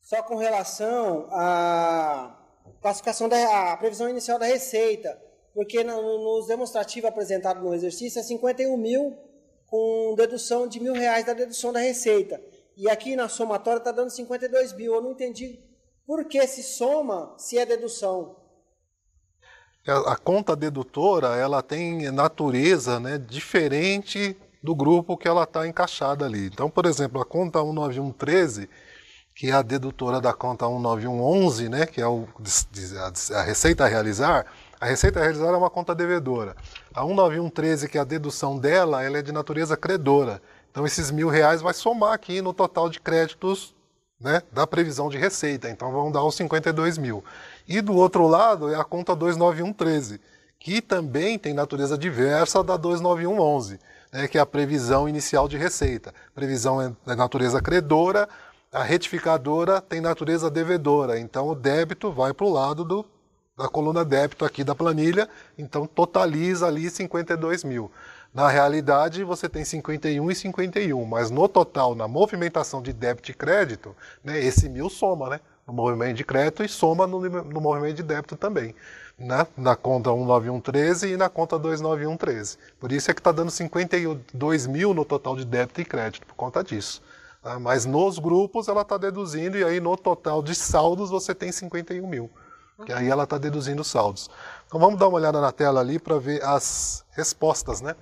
Só com relação à classificação da à previsão inicial da receita, porque no, nos demonstrativos apresentados no exercício é 51 mil com dedução de mil reais da dedução da receita. E aqui na somatória está dando 52 mil. Eu não entendi por que se soma se é dedução a conta dedutora ela tem natureza né, diferente do grupo que ela está encaixada ali. Então, por exemplo, a conta 19113, que é a dedutora da conta 19111, né, que é o, a receita a realizar, a receita a realizar é uma conta devedora. A 19113, que é a dedução dela, ela é de natureza credora. Então, esses mil reais vai somar aqui no total de créditos né, da previsão de receita. Então, vão dar os 52 mil. E do outro lado é a conta 29113, que também tem natureza diversa da 29111, né, que é a previsão inicial de receita. Previsão é da natureza credora, a retificadora tem natureza devedora, então o débito vai para o lado do, da coluna débito aqui da planilha, então totaliza ali 52 mil. Na realidade, você tem 51 e 51, mas no total, na movimentação de débito e crédito, né, esse mil soma, né? no movimento de crédito e soma no, no movimento de débito também, né? na conta 19113 e na conta 29113. Por isso é que está dando 52 mil no total de débito e crédito, por conta disso. Tá? Mas nos grupos ela está deduzindo e aí no total de saldos você tem 51 mil, que aí ela está deduzindo saldos. Então vamos dar uma olhada na tela ali para ver as respostas, né?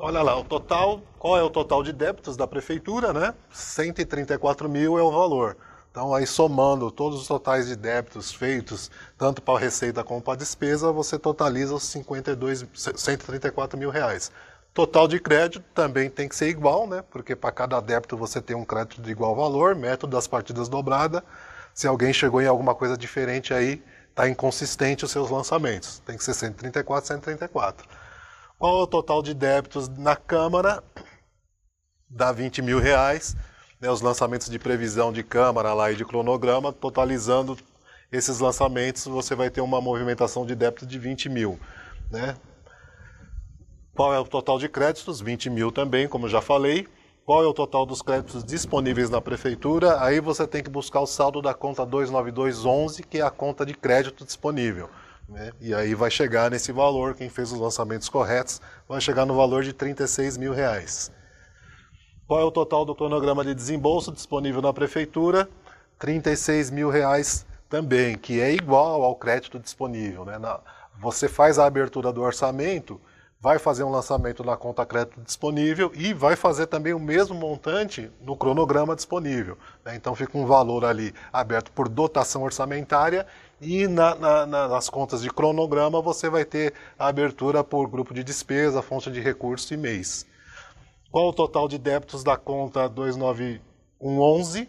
Olha lá, o total, qual é o total de débitos da prefeitura, né? 134 mil é o valor. Então, aí somando todos os totais de débitos feitos, tanto para a receita como para a despesa, você totaliza os 52, 134 mil reais. Total de crédito também tem que ser igual, né? Porque para cada débito você tem um crédito de igual valor, método das partidas dobrada. Se alguém chegou em alguma coisa diferente aí, está inconsistente os seus lançamentos. Tem que ser 134, 134. Qual é o total de débitos na Câmara? Dá 20 mil reais. Né, os lançamentos de previsão de Câmara lá e de cronograma, totalizando esses lançamentos, você vai ter uma movimentação de débito de 20 mil. Né? Qual é o total de créditos? 20 mil também, como já falei. Qual é o total dos créditos disponíveis na prefeitura? Aí você tem que buscar o saldo da conta 29211, que é a conta de crédito disponível. Né? E aí vai chegar nesse valor, quem fez os lançamentos corretos, vai chegar no valor de 36 mil reais. Qual é o total do cronograma de desembolso disponível na prefeitura? 36 mil reais também, que é igual ao crédito disponível. Né? Na, você faz a abertura do orçamento, vai fazer um lançamento na conta crédito disponível e vai fazer também o mesmo montante no cronograma disponível. Né? Então fica um valor ali aberto por dotação orçamentária e na, na, na, nas contas de cronograma você vai ter a abertura por grupo de despesa, fonte de recurso e mês. Qual o total de débitos da conta 29111?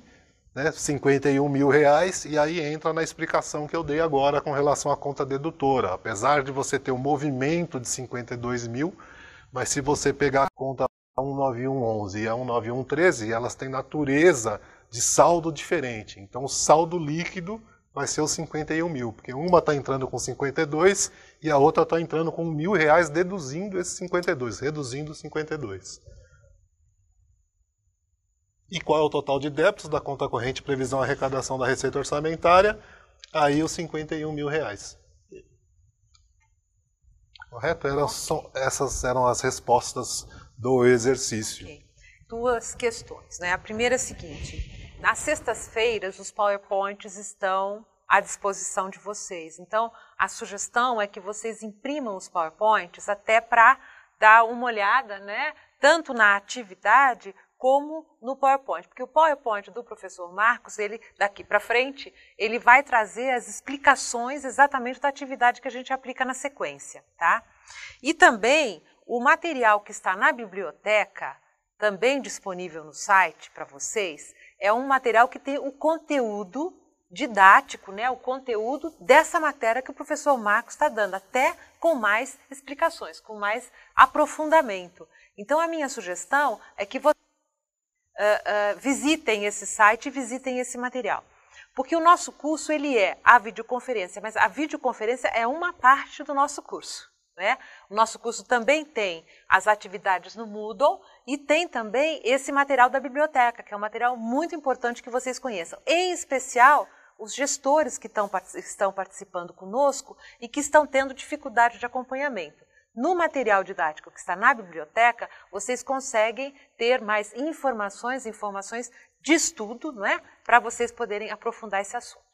Né, 51 mil reais, e aí entra na explicação que eu dei agora com relação à conta dedutora. Apesar de você ter um movimento de 52 mil, mas se você pegar a conta 19111 e a 19113, elas têm natureza de saldo diferente. Então, o saldo líquido vai ser os 51 mil, porque uma está entrando com 52 e a outra está entrando com mil reais deduzindo esses 52, reduzindo 52. E qual é o total de débitos da conta corrente previsão arrecadação da receita orçamentária? Aí os 51 mil reais. Correto? Eram, são, essas eram as respostas do exercício. Okay. Duas questões. Né? A primeira é a seguinte nas sextas-feiras, os PowerPoints estão à disposição de vocês. Então, a sugestão é que vocês imprimam os PowerPoints até para dar uma olhada, né? Tanto na atividade como no PowerPoint, porque o PowerPoint do professor Marcos, ele daqui para frente, ele vai trazer as explicações exatamente da atividade que a gente aplica na sequência, tá? E também o material que está na biblioteca, também disponível no site para vocês, é um material que tem o conteúdo didático, né, o conteúdo dessa matéria que o professor Marcos está dando, até com mais explicações, com mais aprofundamento. Então, a minha sugestão é que vocês uh, uh, visitem esse site, visitem esse material. Porque o nosso curso ele é a videoconferência, mas a videoconferência é uma parte do nosso curso. Né? O nosso curso também tem as atividades no Moodle e tem também esse material da biblioteca, que é um material muito importante que vocês conheçam. Em especial, os gestores que estão, estão participando conosco e que estão tendo dificuldade de acompanhamento. No material didático que está na biblioteca, vocês conseguem ter mais informações, informações de estudo, não é? Para vocês poderem aprofundar esse assunto.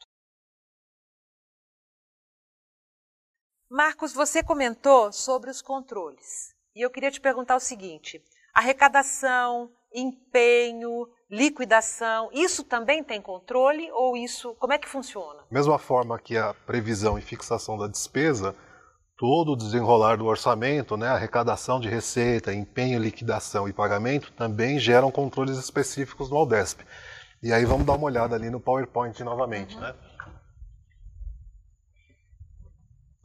Marcos, você comentou sobre os controles. E eu queria te perguntar o seguinte: arrecadação, empenho, liquidação, isso também tem controle ou isso, como é que funciona? Mesma forma que a previsão e fixação da despesa, todo o desenrolar do orçamento, né, arrecadação de receita, empenho, liquidação e pagamento também geram controles específicos no Aldesp. E aí vamos dar uma olhada ali no PowerPoint novamente, uhum. né?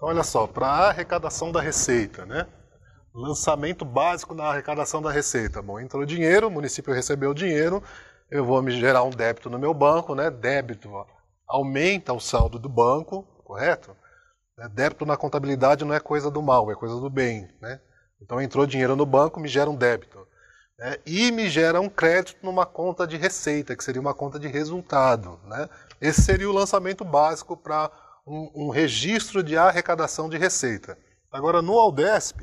Então, olha só, para a arrecadação da receita, né? Lançamento básico na arrecadação da receita. Bom, entrou dinheiro, o município recebeu o dinheiro, eu vou me gerar um débito no meu banco, né? Débito ó, aumenta o saldo do banco, correto? É, débito na contabilidade não é coisa do mal, é coisa do bem, né? Então entrou dinheiro no banco, me gera um débito. Né? E me gera um crédito numa conta de receita, que seria uma conta de resultado. Né? Esse seria o lançamento básico para um, um registro de arrecadação de receita. Agora, no Aldesp,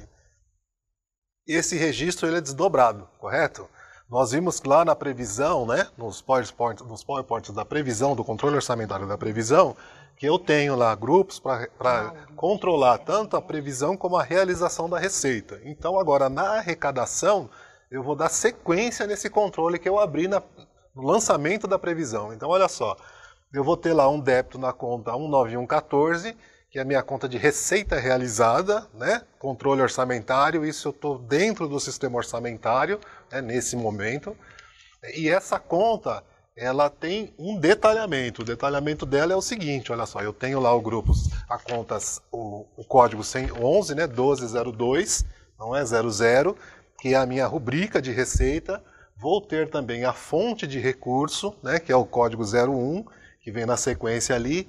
esse registro ele é desdobrado, correto? Nós vimos lá na previsão, né, nos PowerPoints, nos PowerPoints da previsão, do controle orçamentário da previsão, que eu tenho lá grupos para controlar tanto a previsão como a realização da receita. Então, agora, na arrecadação, eu vou dar sequência nesse controle que eu abri na, no lançamento da previsão. Então, olha só, eu vou ter lá um débito na conta 19114, que é a minha conta de receita realizada, né? controle orçamentário, isso eu estou dentro do sistema orçamentário né? nesse momento. E essa conta, ela tem um detalhamento. O detalhamento dela é o seguinte, olha só, eu tenho lá o grupo, a contas, o, o código 111, né? 1202, não é 00, que é a minha rubrica de receita. Vou ter também a fonte de recurso, né? que é o código 01, que vem na sequência ali.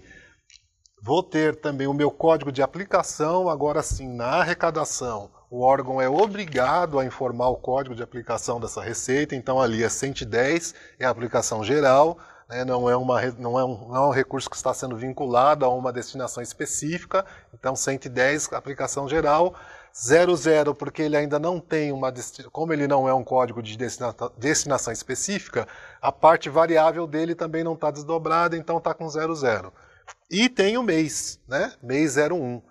Vou ter também o meu código de aplicação, agora sim, na arrecadação. O órgão é obrigado a informar o código de aplicação dessa receita, então ali é 110, é a aplicação geral, né? não, é uma, não, é um, não é um recurso que está sendo vinculado a uma destinação específica, então 110, aplicação geral, 00 porque ele ainda não tem uma como ele não é um código de destinação específica, a parte variável dele também não está desdobrada, então está com 00. E tem o mês, né? Mês 01.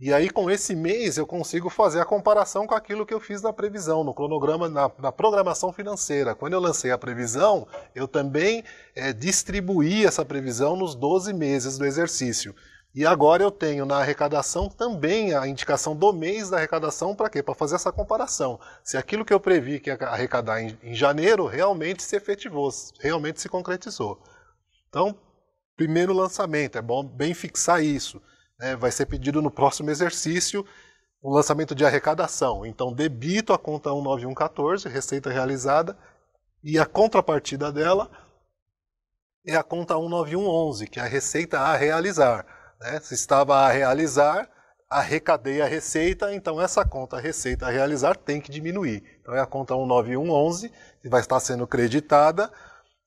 E aí com esse mês eu consigo fazer a comparação com aquilo que eu fiz na previsão, no cronograma, na, na programação financeira. Quando eu lancei a previsão, eu também é, distribuí essa previsão nos 12 meses do exercício. E agora eu tenho na arrecadação também a indicação do mês da arrecadação para quê? Para fazer essa comparação. Se aquilo que eu previ que ia arrecadar em, em janeiro realmente se efetivou, realmente se concretizou. Então, primeiro lançamento, é bom bem fixar isso. Né? Vai ser pedido no próximo exercício o lançamento de arrecadação. Então, debito a conta 19114, receita realizada, e a contrapartida dela é a conta 19111, que é a receita a realizar. Né? Se estava a realizar, arrecadei a receita, então essa conta a receita a realizar tem que diminuir. Então é a conta 19111, que vai estar sendo creditada,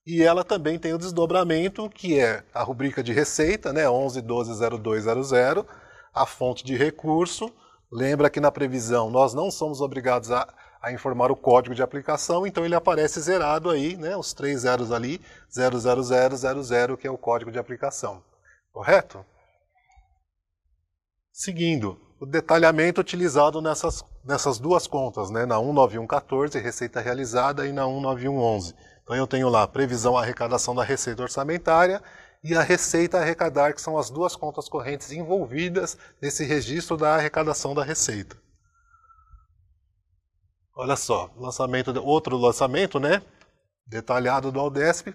e ela também tem o desdobramento, que é a rubrica de receita, né, 11120200, a fonte de recurso. Lembra que na previsão nós não somos obrigados a, a informar o código de aplicação, então ele aparece zerado aí, né, os três zeros ali, 00000, que é o código de aplicação. Correto? seguindo o detalhamento utilizado nessas, nessas duas contas, né? na 19114, receita realizada, e na 19111. Então eu tenho lá previsão arrecadação da receita orçamentária e a receita arrecadar, que são as duas contas correntes envolvidas nesse registro da arrecadação da receita. Olha só, lançamento, outro lançamento, né? Detalhado do Aldesp.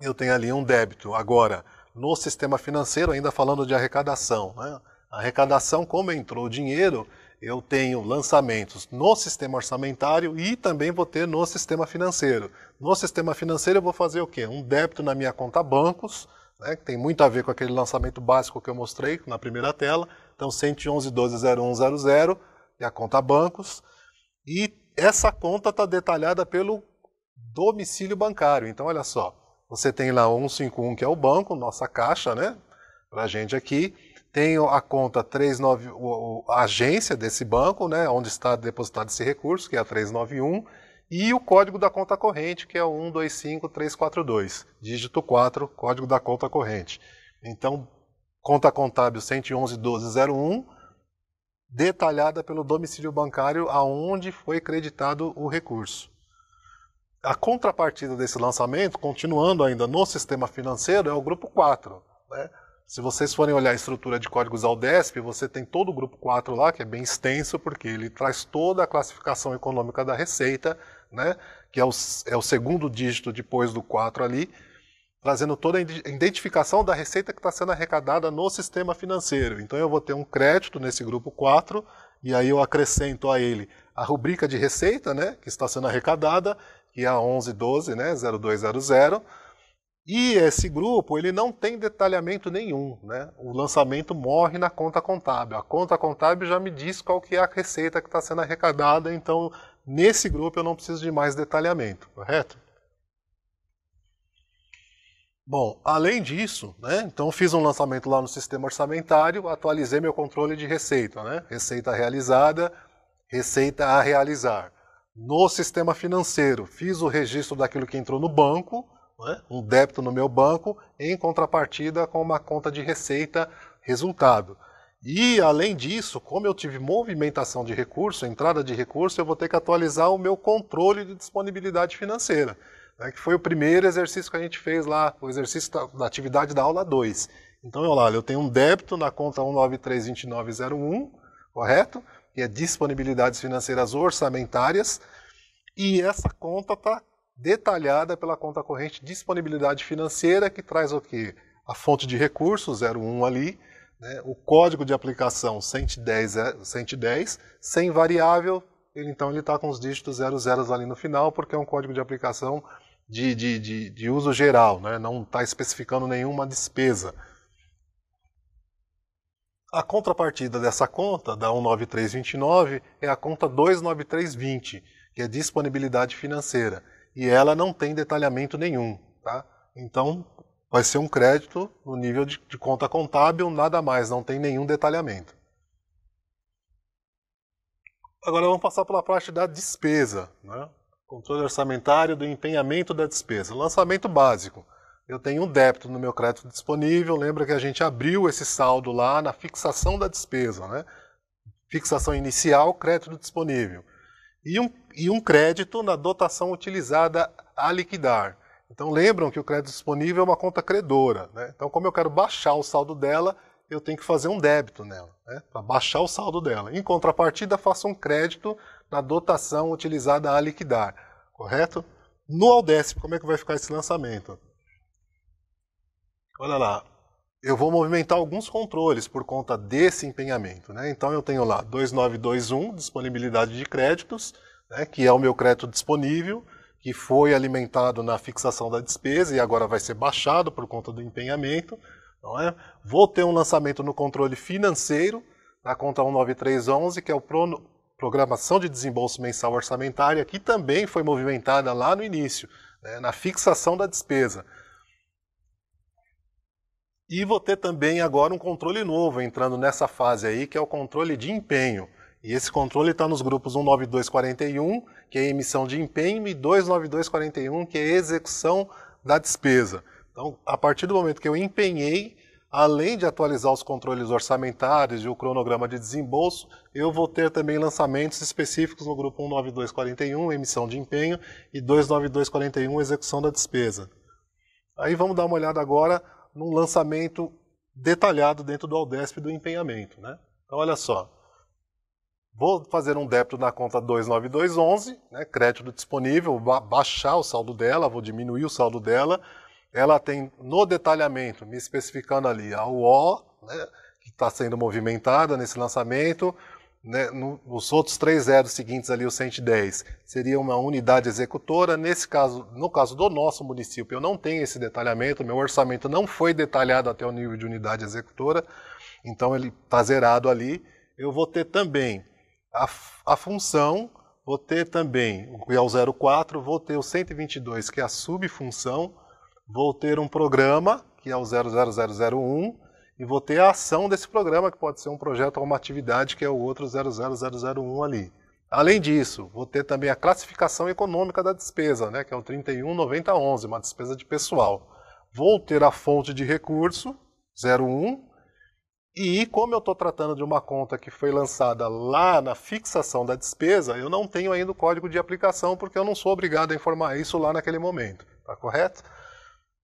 Eu tenho ali um débito agora no sistema financeiro, ainda falando de arrecadação, né? a arrecadação, como entrou dinheiro, eu tenho lançamentos no sistema orçamentário e também vou ter no sistema financeiro. No sistema financeiro eu vou fazer o quê? Um débito na minha conta bancos, né, que tem muito a ver com aquele lançamento básico que eu mostrei na primeira tela, então 111.12.0100 e a conta bancos. E essa conta está detalhada pelo domicílio bancário. Então olha só, você tem lá 151 que é o banco, nossa caixa, né, para gente aqui, tem a conta 39, a agência desse banco, né, onde está depositado esse recurso, que é a 391, e o código da conta corrente, que é o 125342, dígito 4, código da conta corrente. Então, conta contábil 111.12.01, detalhada pelo domicílio bancário aonde foi creditado o recurso. A contrapartida desse lançamento, continuando ainda no sistema financeiro, é o grupo 4. Né? Se vocês forem olhar a estrutura de códigos Aldesp, você tem todo o grupo 4 lá, que é bem extenso, porque ele traz toda a classificação econômica da receita, né, que é o, é o segundo dígito depois do 4 ali, trazendo toda a identificação da receita que está sendo arrecadada no sistema financeiro. Então eu vou ter um crédito nesse grupo 4, e aí eu acrescento a ele a rubrica de receita, né, que está sendo arrecadada, que é a 1112, né, 0200, e esse grupo ele não tem detalhamento nenhum, né? O lançamento morre na conta contábil. A conta contábil já me diz qual que é a receita que está sendo arrecadada, então nesse grupo eu não preciso de mais detalhamento, correto? Bom, além disso, né? Então fiz um lançamento lá no sistema orçamentário, atualizei meu controle de receita, né? Receita realizada, receita a realizar. No sistema financeiro, fiz o registro daquilo que entrou no banco um débito no meu banco em contrapartida com uma conta de receita resultado. E além disso, como eu tive movimentação de recurso, entrada de recurso, eu vou ter que atualizar o meu controle de disponibilidade financeira, né? que foi o primeiro exercício que a gente fez lá, o exercício da, da atividade da aula 2. Então, olha lá, eu tenho um débito na conta 1932901, correto? Que é disponibilidades financeiras orçamentárias, e essa conta está detalhada pela conta corrente disponibilidade financeira, que traz o quê? A fonte de recursos, 01 ali, né? o código de aplicação 110, 110 é, sem variável, ele, então ele está com os dígitos 00 ali no final, porque é um código de aplicação de, de, de, de uso geral, né? não está especificando nenhuma despesa. A contrapartida dessa conta, da 19329, é a conta 29320, que é disponibilidade financeira e ela não tem detalhamento nenhum. Tá? Então, vai ser um crédito no nível de, de conta contábil, nada mais, não tem nenhum detalhamento. Agora vamos passar pela parte da despesa. Né? Controle orçamentário do empenhamento da despesa. Lançamento básico. Eu tenho um débito no meu crédito disponível. Lembra que a gente abriu esse saldo lá na fixação da despesa. Né? Fixação inicial, crédito disponível e um, e um crédito na dotação utilizada a liquidar. Então lembram que o crédito disponível é uma conta credora. Né? Então, como eu quero baixar o saldo dela, eu tenho que fazer um débito nela, né? para baixar o saldo dela. Em contrapartida, faço um crédito na dotação utilizada a liquidar. Correto? No Aldesp, como é que vai ficar esse lançamento? Olha lá, eu vou movimentar alguns controles por conta desse empenhamento. Né? Então eu tenho lá 2921, disponibilidade de créditos, né, que é o meu crédito disponível, que foi alimentado na fixação da despesa e agora vai ser baixado por conta do empenhamento. Não é? Vou ter um lançamento no controle financeiro, na conta 19311, que é o Prono Programação de Desembolso Mensal Orçamentário, que também foi movimentada lá no início, né, na fixação da despesa. E vou ter também agora um controle novo entrando nessa fase aí, que é o controle de empenho. E esse controle está nos grupos 19241, que é emissão de empenho, e 29241, que é execução da despesa. Então, a partir do momento que eu empenhei, além de atualizar os controles orçamentários e o cronograma de desembolso, eu vou ter também lançamentos específicos no grupo 19241, emissão de empenho, e 29241, execução da despesa. Aí vamos dar uma olhada agora num lançamento detalhado dentro do Aldesp do empenhamento. Né? Então, olha só. Vou fazer um débito na conta 29211, né, crédito disponível, ba baixar o saldo dela, vou diminuir o saldo dela. Ela tem no detalhamento, me especificando ali a UO, né, que está sendo movimentada nesse lançamento, né, nos outros três zeros seguintes ali, o 110, seria uma unidade executora. Nesse caso, no caso do nosso município, eu não tenho esse detalhamento, meu orçamento não foi detalhado até o nível de unidade executora, então ele está zerado ali. Eu vou ter também a, a função, vou ter também o que é o 04, vou ter o 122, que é a subfunção, vou ter um programa, que é o 00001, e vou ter a ação desse programa, que pode ser um projeto ou uma atividade, que é o outro 00001 ali. Além disso, vou ter também a classificação econômica da despesa, né, que é o 319011, uma despesa de pessoal. Vou ter a fonte de recurso, 01, e como eu estou tratando de uma conta que foi lançada lá na fixação da despesa, eu não tenho ainda o código de aplicação, porque eu não sou obrigado a informar isso lá naquele momento, tá correto?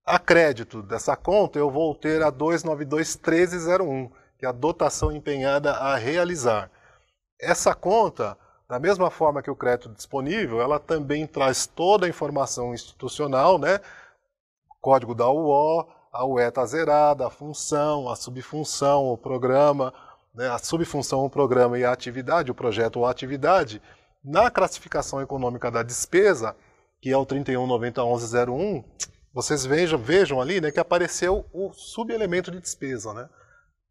A crédito dessa conta, eu vou ter a 2921301, que é a dotação empenhada a realizar. Essa conta, da mesma forma que o crédito disponível, ela também traz toda a informação institucional, né? Código da UO, a UE está zerada, a função, a subfunção, o programa, né? a subfunção, o programa e a atividade, o projeto ou a atividade. Na classificação econômica da despesa, que é o 31901101, vocês vejam, vejam ali né, que apareceu o subelemento de despesa. Né?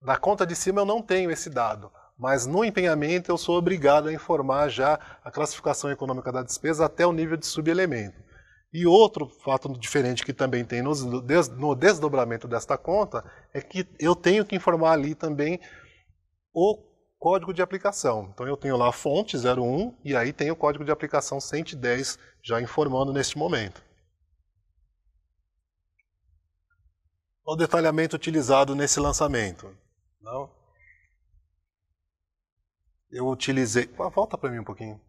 Na conta de cima eu não tenho esse dado, mas no empenhamento eu sou obrigado a informar já a classificação econômica da despesa até o nível de subelemento. E outro fato diferente que também tem no desdobramento desta conta é que eu tenho que informar ali também o código de aplicação. Então eu tenho lá a fonte 01 e aí tem o código de aplicação 110 já informando neste momento. ao detalhamento utilizado nesse lançamento. Não? Eu utilizei. Ah, volta para mim um pouquinho.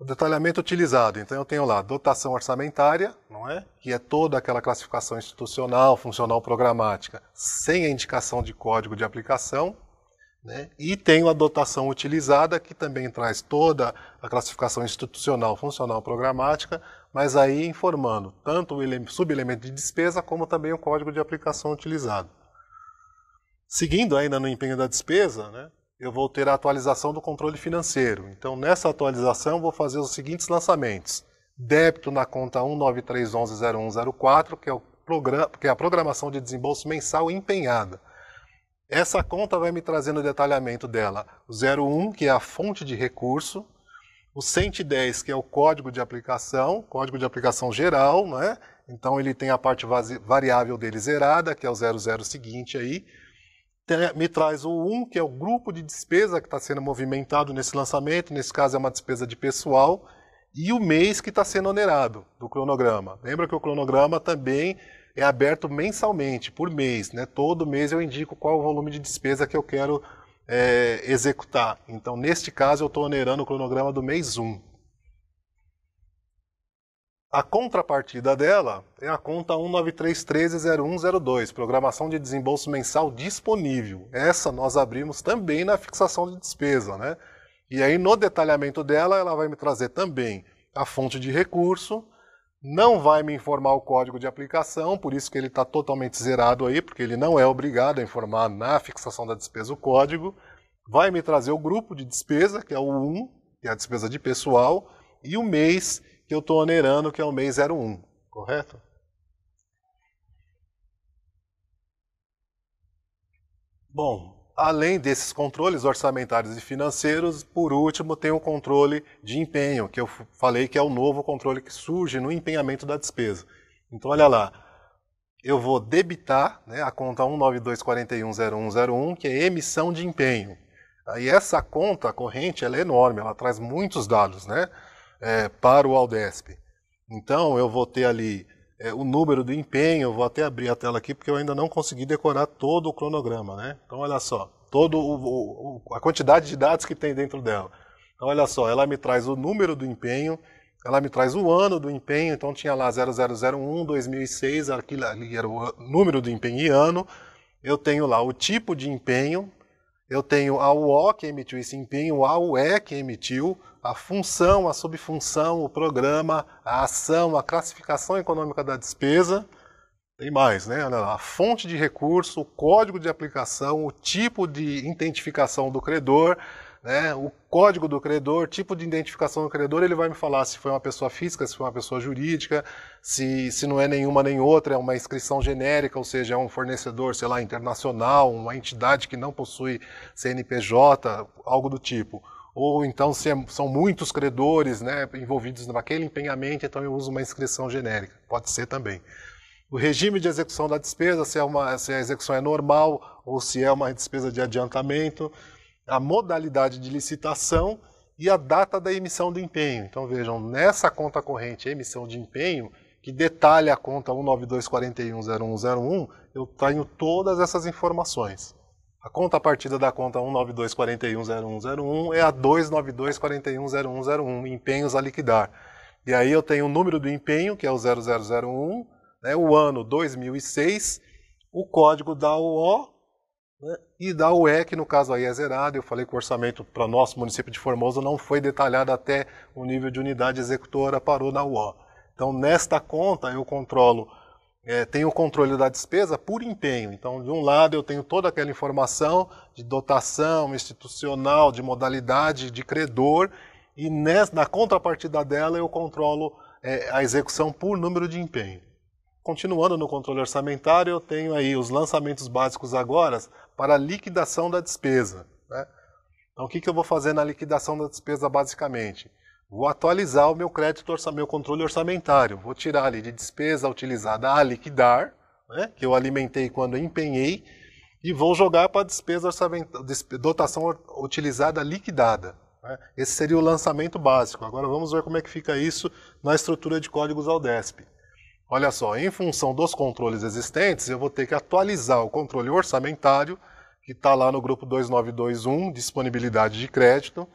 O detalhamento utilizado, então eu tenho lá dotação orçamentária, não é? Que é toda aquela classificação institucional, funcional programática, sem a indicação de código de aplicação, né? E tenho a dotação utilizada, que também traz toda a classificação institucional, funcional programática, mas aí informando tanto o subelemento de despesa como também o código de aplicação utilizado. Seguindo ainda no empenho da despesa, né, eu vou ter a atualização do controle financeiro. Então, nessa atualização, vou fazer os seguintes lançamentos. Débito na conta 193110104, que é, o programa, que é a programação de desembolso mensal empenhada. Essa conta vai me trazendo o detalhamento dela. O 01, que é a fonte de recurso, o 110, que é o código de aplicação, código de aplicação geral, né? Então ele tem a parte variável dele zerada, que é o 00 seguinte aí. Me traz o 1, que é o grupo de despesa que está sendo movimentado nesse lançamento, nesse caso é uma despesa de pessoal, e o mês que está sendo onerado do cronograma. Lembra que o cronograma também é aberto mensalmente, por mês. Né? Todo mês eu indico qual o volume de despesa que eu quero é, executar. Então, neste caso, eu estou onerando o cronograma do mês 1. A contrapartida dela é a conta 193130102, Programação de Desembolso Mensal Disponível. Essa nós abrimos também na fixação de despesa, né? E aí, no detalhamento dela, ela vai me trazer também a fonte de recurso, não vai me informar o código de aplicação, por isso que ele está totalmente zerado aí, porque ele não é obrigado a informar na fixação da despesa o código. Vai me trazer o grupo de despesa, que é o 1, que é a despesa de pessoal, e o mês que eu estou onerando, que é o mês 01, correto? Bom, Além desses controles orçamentários e financeiros, por último, tem o controle de empenho, que eu falei que é o novo controle que surge no empenhamento da despesa. Então, olha lá, eu vou debitar né, a conta 192410101, que é emissão de empenho. E essa conta corrente ela é enorme, ela traz muitos dados né, é, para o Aldesp. Então, eu vou ter ali é, o número do empenho, vou até abrir a tela aqui porque eu ainda não consegui decorar todo o cronograma, né? Então olha só, todo o, o, a quantidade de dados que tem dentro dela. Então olha só, ela me traz o número do empenho, ela me traz o ano do empenho, então tinha lá 0001, 2006, aquilo ali era o número do empenho e ano. Eu tenho lá o tipo de empenho, eu tenho a UO que emitiu esse empenho, a UE que emitiu, a função, a subfunção, o programa, a ação, a classificação econômica da despesa. Tem mais, né? Lá, a fonte de recurso, o código de aplicação, o tipo de identificação do credor, né, o código do credor, tipo de identificação do credor, ele vai me falar se foi uma pessoa física, se foi uma pessoa jurídica, se, se não é nenhuma nem outra, é uma inscrição genérica, ou seja, é um fornecedor, sei lá, internacional, uma entidade que não possui CNPJ, algo do tipo ou então se é, são muitos credores né, envolvidos naquele empenhamento, então eu uso uma inscrição genérica. Pode ser também. O regime de execução da despesa, se, é uma, se a execução é normal ou se é uma despesa de adiantamento a modalidade de licitação e a data da emissão do empenho. Então vejam, nessa conta corrente emissão de empenho, que detalha a conta 192410101, eu tenho todas essas informações. A conta partida da conta 192410101 é a 292410101, empenhos a liquidar. E aí eu tenho o número do empenho, que é o 0001, né, o ano 2006, o código da UO né? E da UEC no caso aí é zerado, eu falei que o orçamento para nosso município de Formoso não foi detalhado até o nível de unidade executora parou na UO. Então, nesta conta, eu controlo, é, tenho o controle da despesa por empenho. Então, de um lado, eu tenho toda aquela informação de dotação institucional, de modalidade, de credor, e nessa, na contrapartida dela, eu controlo é, a execução por número de empenho continuando no controle orçamentário, eu tenho aí os lançamentos básicos agora, para a liquidação da despesa. Né? Então, o que, que eu vou fazer na liquidação da despesa, basicamente? Vou atualizar o meu crédito, meu controle orçamentário. Vou tirar ali de despesa utilizada a liquidar, né? que eu alimentei quando empenhei, e vou jogar para a despesa orçamentária, dotação utilizada liquidada. Né? Esse seria o lançamento básico. Agora vamos ver como é que fica isso na estrutura de códigos Aldesp. Olha só, em função dos controles existentes, eu vou ter que atualizar o controle orçamentário, que está lá no grupo 2921, disponibilidade de crédito.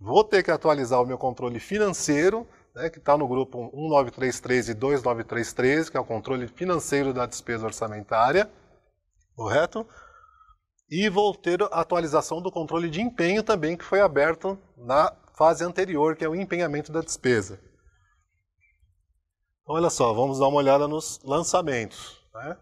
Vou ter que atualizar o meu controle financeiro, né, que está no grupo 1933 e 2933, que é o controle financeiro da despesa orçamentária, correto? E vou ter a atualização do controle de empenho também, que foi aberto na fase anterior, que é o empenhamento da despesa. Então, olha só, vamos dar uma olhada nos lançamentos. Né?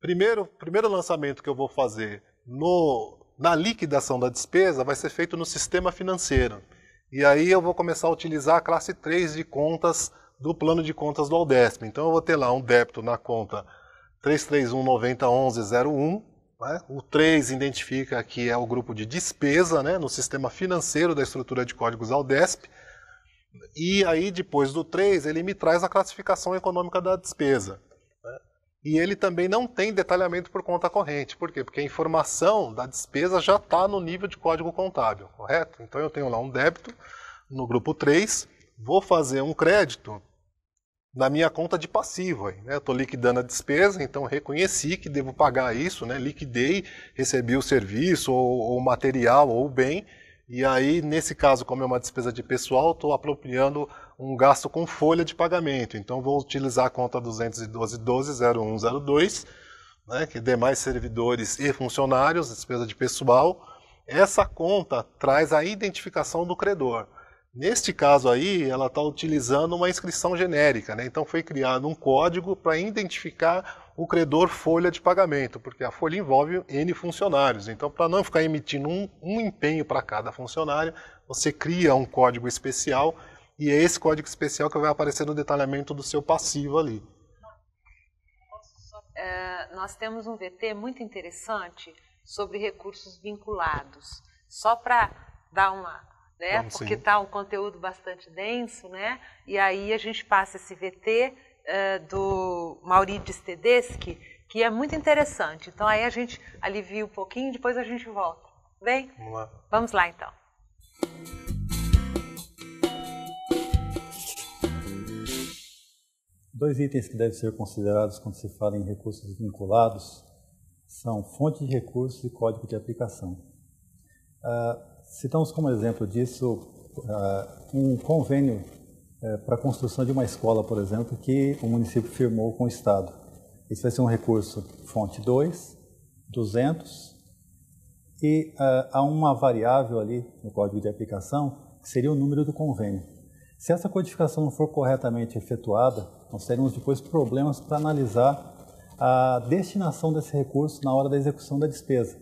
Primeiro, primeiro lançamento que eu vou fazer no, na liquidação da despesa vai ser feito no sistema financeiro. E aí eu vou começar a utilizar a classe 3 de contas do plano de contas do Aldesp. Então eu vou ter lá um débito na conta 331901101. Né? O 3 identifica que é o grupo de despesa né? no sistema financeiro da estrutura de códigos Aldesp. E aí, depois do 3, ele me traz a classificação econômica da despesa. Né? E ele também não tem detalhamento por conta corrente. Por quê? Porque a informação da despesa já está no nível de código contábil, correto? Então eu tenho lá um débito no grupo 3, vou fazer um crédito na minha conta de passivo. Aí, né? Estou liquidando a despesa, então reconheci que devo pagar isso, né? liquidei, recebi o serviço ou o material ou o bem e aí, nesse caso, como é uma despesa de pessoal, estou apropriando um gasto com folha de pagamento. Então, vou utilizar a conta 212.12.0102, né, que demais servidores e funcionários, despesa de pessoal. Essa conta traz a identificação do credor. Neste caso aí, ela está utilizando uma inscrição genérica. Né? Então, foi criado um código para identificar o credor folha de pagamento, porque a folha envolve N funcionários. Então, para não ficar emitindo um, um empenho para cada funcionário, você cria um código especial e é esse código especial que vai aparecer no detalhamento do seu passivo ali. Uh, nós temos um VT muito interessante sobre recursos vinculados. Só para dar uma né? Porque está um conteúdo bastante denso, né? E aí a gente passa esse VT é, do Maurício Tedeschi, que é muito interessante. Então aí a gente alivia um pouquinho, depois a gente volta. Bem? Vamos lá. Vamos lá então. Dois itens que devem ser considerados quando se fala em recursos vinculados são fonte de recursos e código de aplicação. Uh, citamos como exemplo disso uh, um convênio é, para a construção de uma escola, por exemplo, que o município firmou com o Estado. Esse vai ser um recurso fonte 2, 200, e é, há uma variável ali no código de aplicação, que seria o número do convênio. Se essa codificação não for corretamente efetuada, nós teremos depois problemas para analisar a destinação desse recurso na hora da execução da despesa.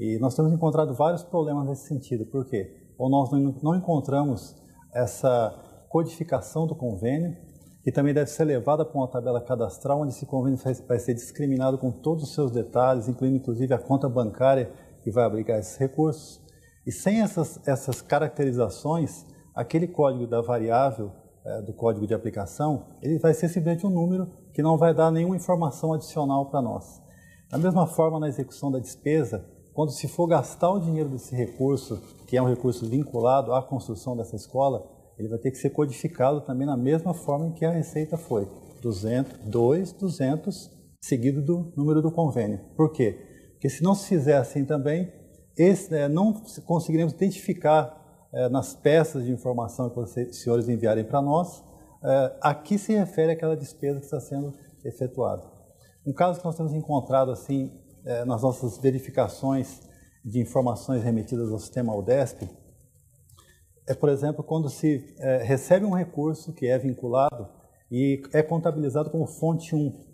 E nós temos encontrado vários problemas nesse sentido. Por quê? Ou nós não encontramos essa codificação do convênio e também deve ser levada para uma tabela cadastral onde esse convênio vai ser discriminado com todos os seus detalhes, incluindo inclusive a conta bancária que vai abrigar esses recursos. E sem essas, essas caracterizações, aquele código da variável é, do código de aplicação, ele vai ser simplesmente um número que não vai dar nenhuma informação adicional para nós. Da mesma forma, na execução da despesa, quando se for gastar o dinheiro desse recurso, que é um recurso vinculado à construção dessa escola, ele vai ter que ser codificado também na mesma forma em que a receita foi. 200, 2, 200, seguido do número do convênio. Por quê? Porque se não se fizer assim também, esse, é, não conseguiremos identificar é, nas peças de informação que vocês, senhores enviarem para nós, é, a que se refere aquela despesa que está sendo efetuada. Um caso que nós temos encontrado assim é, nas nossas verificações de informações remetidas ao sistema UDESP, é, por exemplo, quando se é, recebe um recurso que é vinculado e é contabilizado como fonte 1.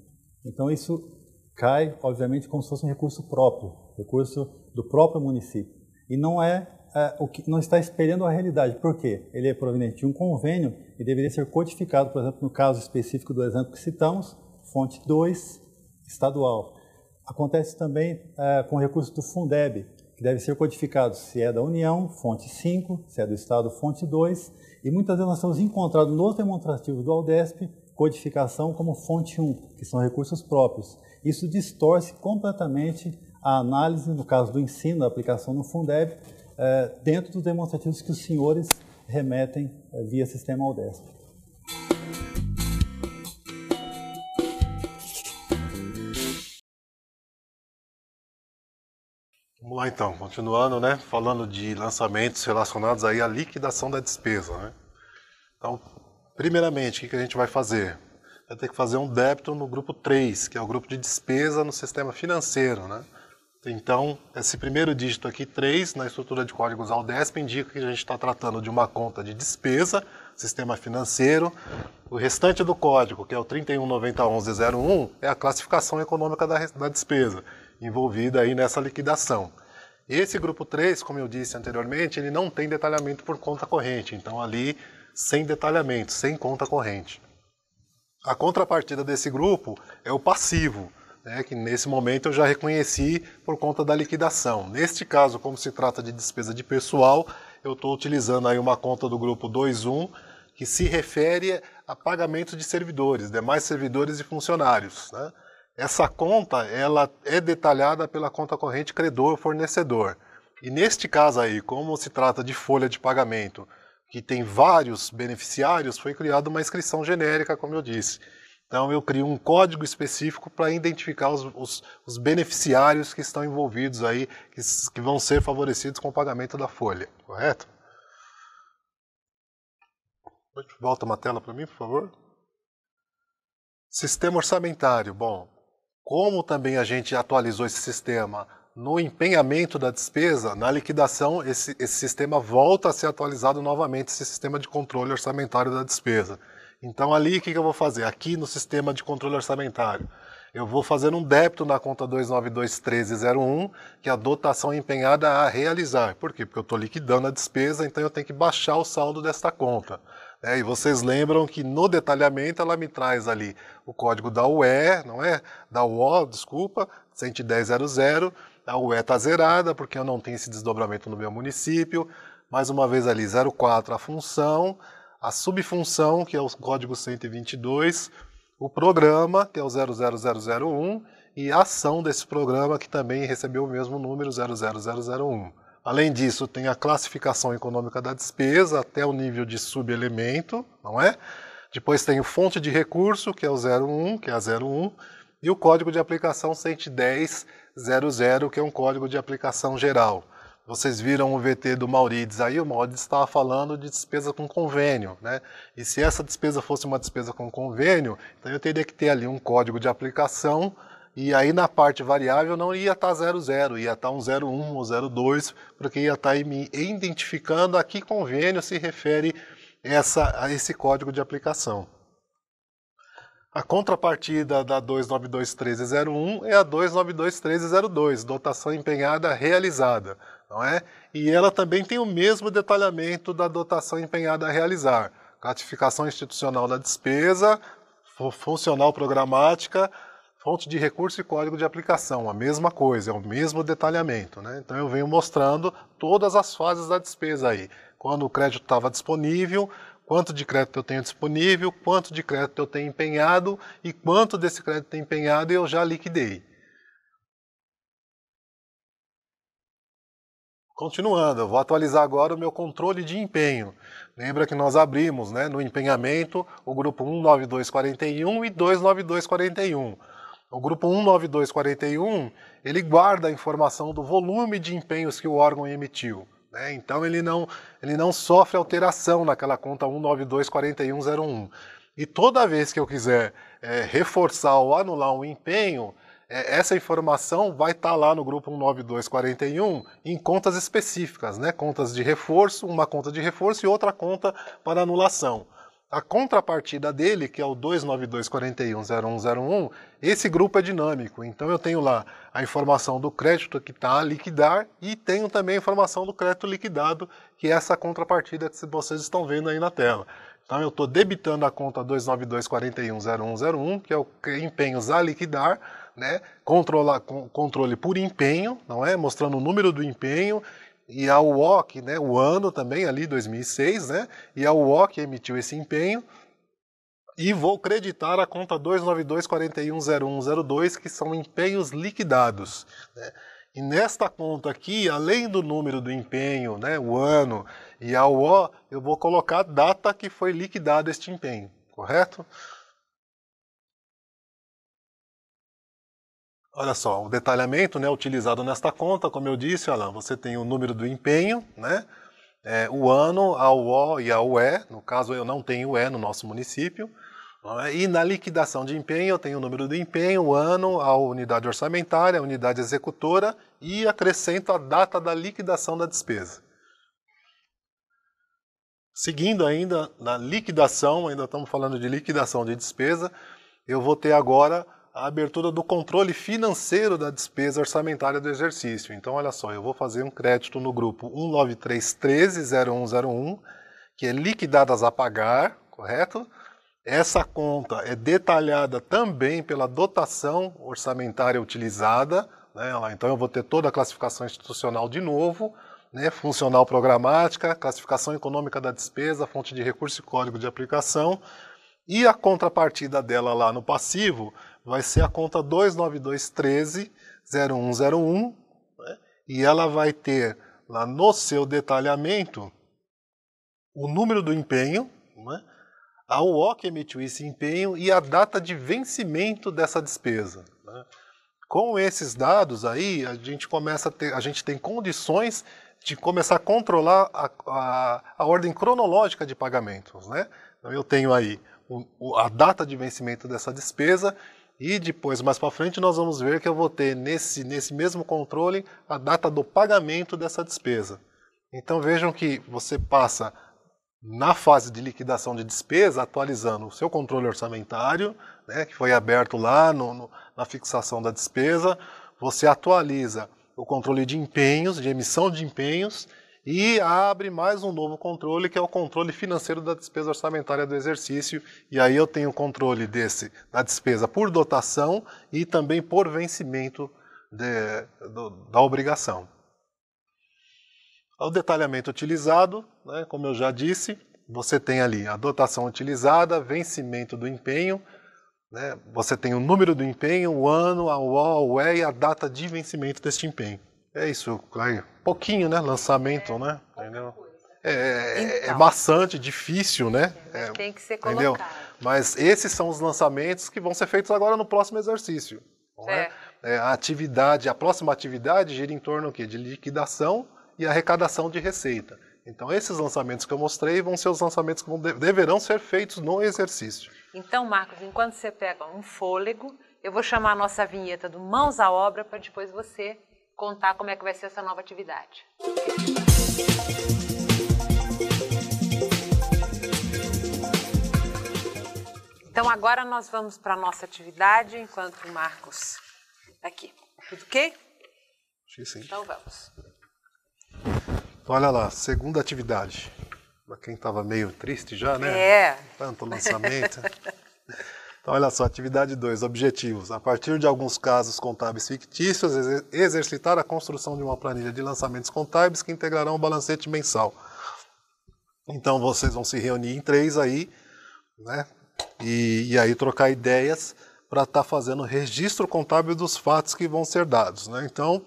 Então, isso cai, obviamente, como se fosse um recurso próprio, recurso do próprio município. E não é, é o que não está espelhando a realidade. Por quê? Ele é proveniente de um convênio e deveria ser codificado, por exemplo, no caso específico do exemplo que citamos, fonte 2, estadual. Acontece também é, com o recurso do Fundeb, que devem ser codificados se é da União, fonte 5, se é do Estado, fonte 2, e muitas vezes nós temos encontrado nos demonstrativos do Aldesp codificação como fonte 1, que são recursos próprios. Isso distorce completamente a análise, no caso do ensino, da aplicação no Fundeb, eh, dentro dos demonstrativos que os senhores remetem eh, via sistema Aldesp. Vamos lá então, continuando, né? Falando de lançamentos relacionados aí à liquidação da despesa, né? Então, primeiramente, o que, a gente vai fazer? Vai ter que fazer um débito no grupo 3, que é o grupo de despesa no sistema financeiro, né? Então, esse primeiro dígito aqui, 3, na estrutura de códigos Aldesp, indica que a gente está tratando de uma conta de despesa, sistema financeiro. O restante do código, que é o 31901101, é a classificação econômica da, da despesa envolvida aí nessa liquidação. Esse grupo 3, como eu disse anteriormente, ele não tem detalhamento por conta corrente, então ali sem detalhamento, sem conta corrente. A contrapartida desse grupo é o passivo, né, que nesse momento eu já reconheci por conta da liquidação. Neste caso, como se trata de despesa de pessoal, eu estou utilizando aí uma conta do grupo 21 que se refere a pagamento de servidores, demais servidores e funcionários. Né? Essa conta ela é detalhada pela conta corrente credor-fornecedor. E neste caso aí, como se trata de folha de pagamento que tem vários beneficiários, foi criada uma inscrição genérica, como eu disse. Então eu crio um código específico para identificar os, os, os, beneficiários que estão envolvidos aí, que, que vão ser favorecidos com o pagamento da folha, correto? Volta uma tela para mim, por favor. Sistema orçamentário. Bom, como também a gente atualizou esse sistema no empenhamento da despesa, na liquidação, esse, esse sistema volta a ser atualizado novamente, esse sistema de controle orçamentário da despesa. Então, ali, o que, que eu vou fazer? Aqui no sistema de controle orçamentário, eu vou fazer um débito na conta 2921301, que é a dotação empenhada a realizar. Por quê? Porque eu estou liquidando a despesa, então eu tenho que baixar o saldo desta conta. É, e vocês lembram que no detalhamento ela me traz ali o código da UE, não é? Da UO, desculpa, 110.00. A UE está zerada porque eu não tenho esse desdobramento no meu município. Mais uma vez ali, 04 a função, a subfunção, que é o código 122, o programa, que é o 00001, e a ação desse programa, que também recebeu o mesmo número, 00001. Além disso, tem a classificação econômica da despesa até o nível de subelemento, não é? Depois tem o fonte de recurso, que é o 01, que é a 01, e o código de aplicação 110.00, que é um código de aplicação geral. Vocês viram o VT do Maurides aí, o Maurides estava falando de despesa com convênio, né? E se essa despesa fosse uma despesa com convênio, então eu teria que ter ali um código de aplicação e aí na parte variável não ia tá estar 00, ia estar tá um 01 ou 02, porque ia tá estar me identificando a que convênio se refere essa, a esse código de aplicação. A contrapartida da 2921301 é a 2921302, dotação empenhada realizada, não é? E ela também tem o mesmo detalhamento da dotação empenhada a realizar. Gratificação institucional da despesa, funcional programática, Fonte de recurso e código de aplicação, a mesma coisa, é o mesmo detalhamento. Né? Então eu venho mostrando todas as fases da despesa aí. Quando o crédito estava disponível, quanto de crédito eu tenho disponível, quanto de crédito eu tenho empenhado e quanto desse crédito empenhado eu já liquidei. Continuando, eu vou atualizar agora o meu controle de empenho. Lembra que nós abrimos né, no empenhamento o grupo 19241 e 29241. O grupo 19241, ele guarda a informação do volume de empenhos que o órgão emitiu. Né? Então ele não, ele não sofre alteração naquela conta 1924101. E toda vez que eu quiser é, reforçar ou anular um empenho, é, essa informação vai estar tá lá no grupo 19241 em contas específicas, né? contas de reforço, uma conta de reforço e outra conta para anulação. A contrapartida dele, que é o 292410101, esse grupo é dinâmico. Então eu tenho lá a informação do crédito que está a liquidar e tenho também a informação do crédito liquidado, que é essa contrapartida que vocês estão vendo aí na tela. Então eu estou debitando a conta 292410101, que é o é empenhos a liquidar, né? Controla, controle por empenho, não é? Mostrando o número do empenho e a UOC, né, o ano também ali 2006, né, e a UOC emitiu esse empenho e vou creditar a conta 292410102 que são empenhos liquidados, né? E nesta conta aqui, além do número do empenho, né, o ano e a UO, eu vou colocar a data que foi liquidado este empenho, correto? Olha só, o detalhamento né, utilizado nesta conta, como eu disse, Alan, você tem o número do empenho, né, é, o ano, a UO e a UE, no caso eu não tenho UE no nosso município, é? e na liquidação de empenho eu tenho o número do empenho, o ano, a unidade orçamentária, a unidade executora e acrescento a data da liquidação da despesa. Seguindo ainda na liquidação, ainda estamos falando de liquidação de despesa, eu vou ter agora a abertura do controle financeiro da despesa orçamentária do exercício. Então, olha só, eu vou fazer um crédito no grupo 193130101, que é liquidadas a pagar, correto? Essa conta é detalhada também pela dotação orçamentária utilizada, né? então eu vou ter toda a classificação institucional de novo, né? funcional programática, classificação econômica da despesa, fonte de recurso e código de aplicação, e a contrapartida dela lá no passivo vai ser a conta 29213 0101 né? e ela vai ter lá no seu detalhamento o número do empenho, né? a UO que emitiu esse empenho e a data de vencimento dessa despesa. Né? Com esses dados aí, a gente começa a, ter, a gente tem condições de começar a controlar a, a, a ordem cronológica de pagamentos. Né? Então eu tenho aí o, a data de vencimento dessa despesa e depois, mais para frente, nós vamos ver que eu vou ter nesse, nesse mesmo controle a data do pagamento dessa despesa. Então vejam que você passa na fase de liquidação de despesa, atualizando o seu controle orçamentário, né, que foi aberto lá no, no, na fixação da despesa, você atualiza o controle de empenhos, de emissão de empenhos, e abre mais um novo controle, que é o controle financeiro da despesa orçamentária do exercício. E aí eu tenho controle desse da despesa por dotação e também por vencimento de, do, da obrigação. O detalhamento utilizado, né, como eu já disse, você tem ali a dotação utilizada, vencimento do empenho, né, você tem o número do empenho, o ano, a UOL, a UE e a data de vencimento deste empenho. É isso, Klein. Pouquinho, né? Lançamento, é, né? Entendeu? É, é, é, é então. é, maçante, difícil, né? É, tem que ser colocado. Entendeu? Mas esses são os lançamentos que vão ser feitos agora no próximo exercício. Né? a atividade, a próxima atividade gira em torno quê? de liquidação e arrecadação de receita. Então esses lançamentos que eu mostrei vão ser os lançamentos que deverão ser feitos no exercício. Então, Marcos, enquanto você pega um fôlego, eu vou chamar a nossa vinheta do Mãos à Obra para depois você contar como é que vai ser essa nova atividade. Então agora nós vamos para a nossa atividade enquanto o Marcos está aqui. Tudo ok? Sim, sim. Então vamos. Então, olha lá, segunda atividade. Para quem estava meio triste já, né? É. Tanto lançamento. Então, olha só, atividade 2, objetivos. A partir de alguns casos contábeis fictícios, exercitar a construção de uma planilha de lançamentos contábeis que integrarão o balancete mensal. Então, vocês vão se reunir em três aí, né? E, e aí trocar ideias para estar tá fazendo registro contábil dos fatos que vão ser dados, né? Então,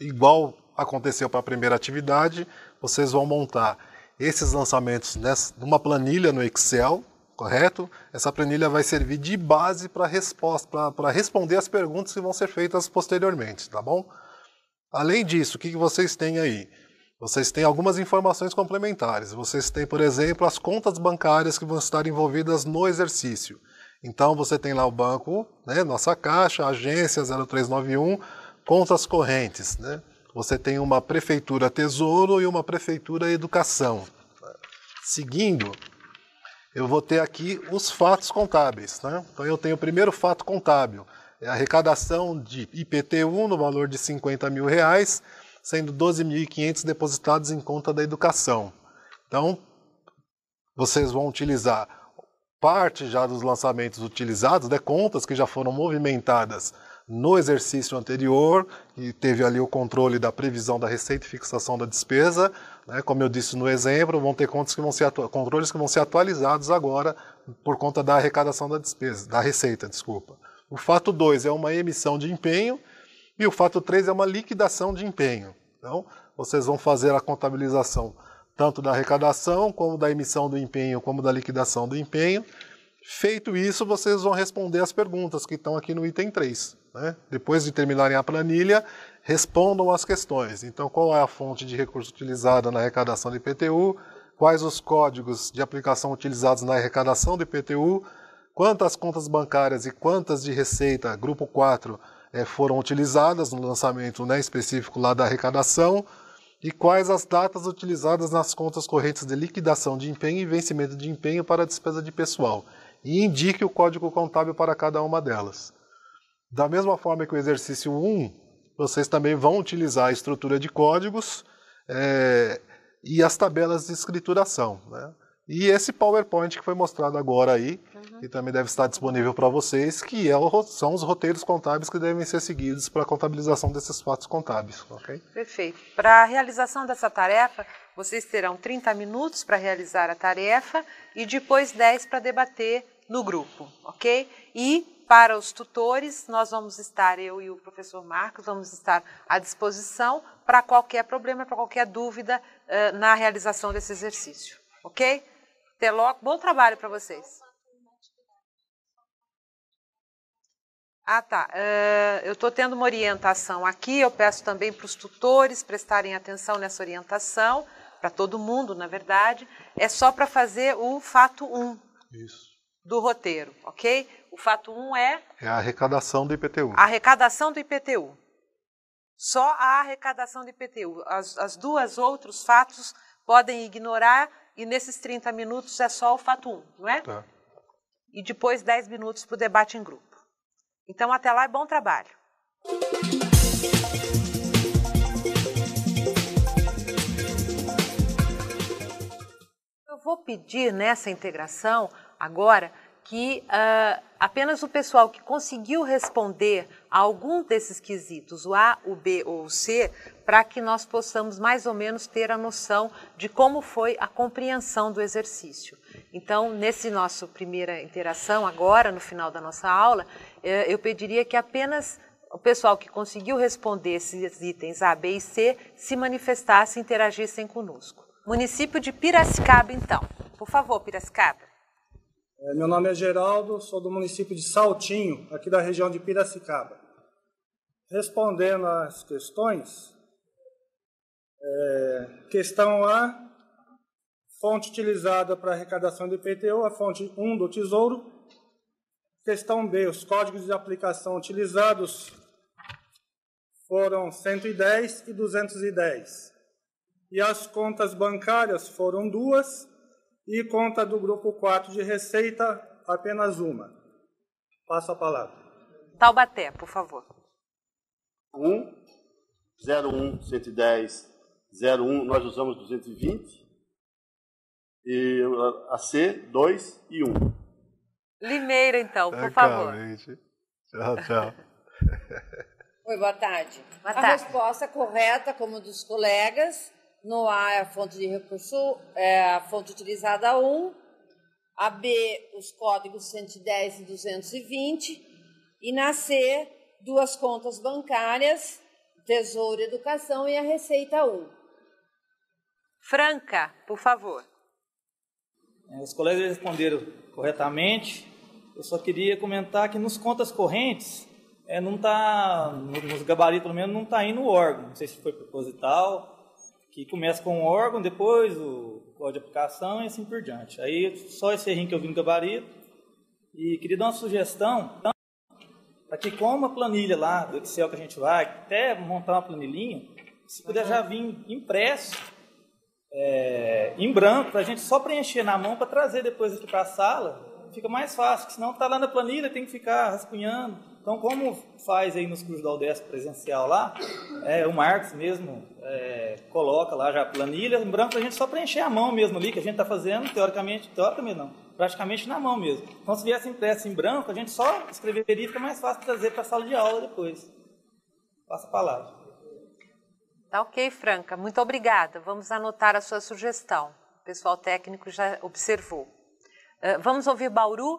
igual aconteceu para a primeira atividade, vocês vão montar esses lançamentos nessa, numa planilha no Excel, correto? Essa planilha vai servir de base para responder as perguntas que vão ser feitas posteriormente, tá bom? Além disso, o que, que vocês têm aí? Vocês têm algumas informações complementares. Vocês têm, por exemplo, as contas bancárias que vão estar envolvidas no exercício. Então você tem lá o banco, né, nossa caixa, agência 0391, contas correntes. Né? Você tem uma prefeitura tesouro e uma prefeitura educação. Seguindo, eu vou ter aqui os fatos contábeis. Né? Então eu tenho o primeiro fato contábil, é a arrecadação de IPTU no valor de 50 mil reais, sendo 12.500 depositados em conta da educação. Então, vocês vão utilizar parte já dos lançamentos utilizados, né, contas que já foram movimentadas no exercício anterior, e teve ali o controle da previsão da receita e fixação da despesa, né? Como eu disse no exemplo, vão ter contas que vão ser controles que vão ser atualizados agora por conta da arrecadação da despesa, da receita, desculpa. O fato 2 é uma emissão de empenho e o fato 3 é uma liquidação de empenho. Então, vocês vão fazer a contabilização tanto da arrecadação, como da emissão do empenho, como da liquidação do empenho. Feito isso, vocês vão responder as perguntas que estão aqui no item 3. Né? Depois de terminarem a planilha, respondam às questões. Então, qual é a fonte de recurso utilizada na arrecadação do IPTU? Quais os códigos de aplicação utilizados na arrecadação do IPTU? Quantas contas bancárias e quantas de receita, grupo 4, é, foram utilizadas no lançamento né, específico lá da arrecadação? E quais as datas utilizadas nas contas correntes de liquidação de empenho e vencimento de empenho para despesa de pessoal? E indique o código contábil para cada uma delas. Da mesma forma que o exercício 1, vocês também vão utilizar a estrutura de códigos é, e as tabelas de escrituração. Né? E esse PowerPoint que foi mostrado agora aí, uhum. que também deve estar disponível para vocês, que é o, são os roteiros contábeis que devem ser seguidos para a contabilização desses fatos contábeis, ok? Perfeito. Para a realização dessa tarefa, vocês terão 30 minutos para realizar a tarefa e depois 10 para debater no grupo, ok? E para os tutores, nós vamos estar, eu e o professor Marcos, vamos estar à disposição para qualquer problema, para qualquer dúvida uh, na realização desse exercício. Ok? Até logo. Bom trabalho para vocês. Ah, tá. Uh, eu estou tendo uma orientação aqui. Eu peço também para os tutores prestarem atenção nessa orientação, para todo mundo, na verdade. É só para fazer o fato 1. Isso do roteiro, ok? O fato 1 um é. É a arrecadação do IPTU. A arrecadação do IPTU. Só a arrecadação do IPTU. As, as duas outros fatos podem ignorar e nesses 30 minutos é só o fato 1, um, não é? Tá. E depois 10 minutos para o debate em grupo. Então, até lá e bom trabalho. Eu vou pedir nessa integração agora que uh, apenas o pessoal que conseguiu responder a algum desses quesitos, o A, o B ou o C, para que nós possamos mais ou menos ter a noção de como foi a compreensão do exercício. Então, nesse nosso primeira interação, agora no final da nossa aula, eh, eu pediria que apenas o pessoal que conseguiu responder esses itens A, B e C se manifestasse e interagissem conosco. Município de Piracicaba, então. Por favor, Piracicaba. É, meu nome é Geraldo, sou do município de Saltinho, aqui da região de Piracicaba. Respondendo às questões, é, questão A, fonte utilizada para arrecadação do IPTU, a fonte 1 do Tesouro. Questão B, os códigos de aplicação utilizados foram 110 e 210. E as contas bancárias foram duas, e conta do grupo 4 de receita, apenas uma. Passa a palavra. Taubaté, por favor. 1, 01, 110, 01, nós usamos 220. E a C, 2 e 1. Limeira, então, por Exatamente. É, favor. Tchau, tchau. Oi, boa tarde. Boa tarde. A resposta correta, como dos colegas, no A é a fonte de recurso, é a fonte utilizada 1, a B, os códigos 110 e 220, e na C, duas contas bancárias, Tesouro Educação e a Receita 1. Franca, por favor. É, os colegas responderam corretamente. Eu só queria comentar que nos contas correntes, é, não está, nos gabaritos pelo menos, não está indo o órgão. Não sei se foi proposital, que começa com o órgão, depois o código de aplicação e assim por diante. Aí só esse errinho que eu vi no gabarito. E queria dar uma sugestão então, para que com uma planilha lá do Excel que a gente vai, até montar uma planilhinha, se puder já vir impresso, é, em branco, para a gente só preencher na mão para trazer depois aqui para a sala, fica mais fácil, porque senão está lá na planilha, tem que ficar rascunhando. Então, como faz aí nos cursos da Udesc presencial lá, é, o Marcos mesmo é, coloca lá já a planilha, em para a gente só preencher a mão mesmo ali, que a gente está fazendo, teoricamente, teoricamente não, praticamente na mão mesmo. Então, se viesse impresso em branco, a gente só escreveria, fica mais fácil trazer para a sala de aula depois. Passa a palavra. Tá ok, Franca. Muito obrigada. Vamos anotar a sua sugestão. O pessoal técnico já observou. Uh, vamos ouvir Bauru?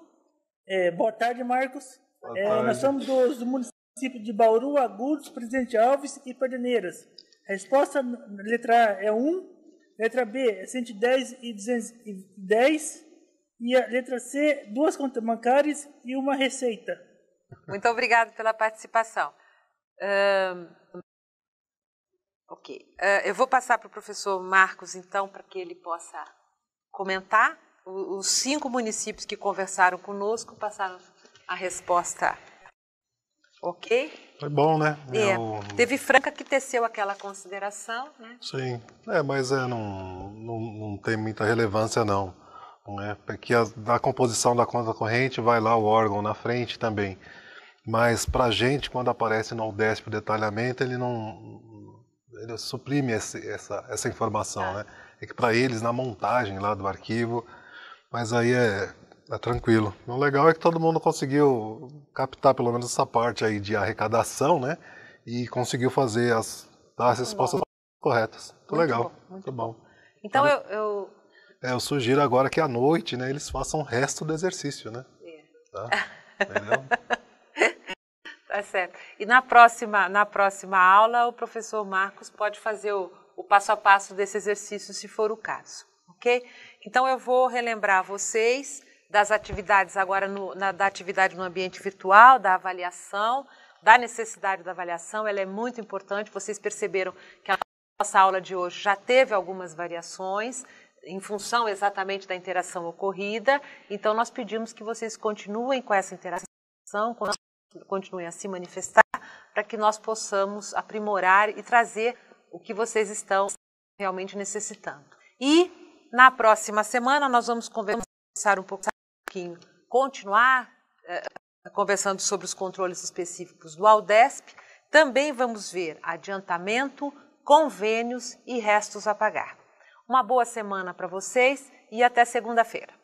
É, boa tarde, Marcos. É, nós somos dos municípios de Bauru, Agudos, Presidente Alves e Pederneiras. A resposta letra A é 1, letra B é 110 e 210 e a letra C, duas contas bancárias e uma receita. Muito obrigado pela participação. Um, ok, uh, eu vou passar para o professor Marcos então para que ele possa comentar os cinco municípios que conversaram conosco passaram a resposta. Ok? Foi bom, né? É. Eu... É teve Franca que teceu aquela consideração, né? Sim. É, mas é, não, não, não tem muita relevância, não. Né? Porque é a, a composição da conta corrente vai lá o órgão na frente também. Mas para a gente, quando aparece no UDESP o detalhamento, ele não ele suprime esse, essa, essa informação, ah. né? É que para eles, na montagem lá do arquivo, mas aí é é tranquilo. O legal é que todo mundo conseguiu captar pelo menos essa parte aí de arrecadação, né? E conseguiu fazer as, dar as respostas corretas. Muito, muito legal. Bom, muito bom. Então eu, eu... É, eu sugiro agora que à noite, né, eles façam o resto do exercício, né? É. Tá? tá certo. E na próxima, na próxima aula, o professor Marcos pode fazer o, o passo a passo desse exercício, se for o caso, ok? Então eu vou relembrar vocês das atividades agora no, na, da atividade no ambiente virtual, da avaliação, da necessidade da avaliação, ela é muito importante. Vocês perceberam que a nossa aula de hoje já teve algumas variações em função exatamente da interação ocorrida. Então nós pedimos que vocês continuem com essa interação, continuem a se manifestar para que nós possamos aprimorar e trazer o que vocês estão realmente necessitando. E na próxima semana nós vamos conversar um pouco continuar é, conversando sobre os controles específicos do Aldesp, também vamos ver adiantamento, convênios e restos a pagar. Uma boa semana para vocês e até segunda-feira.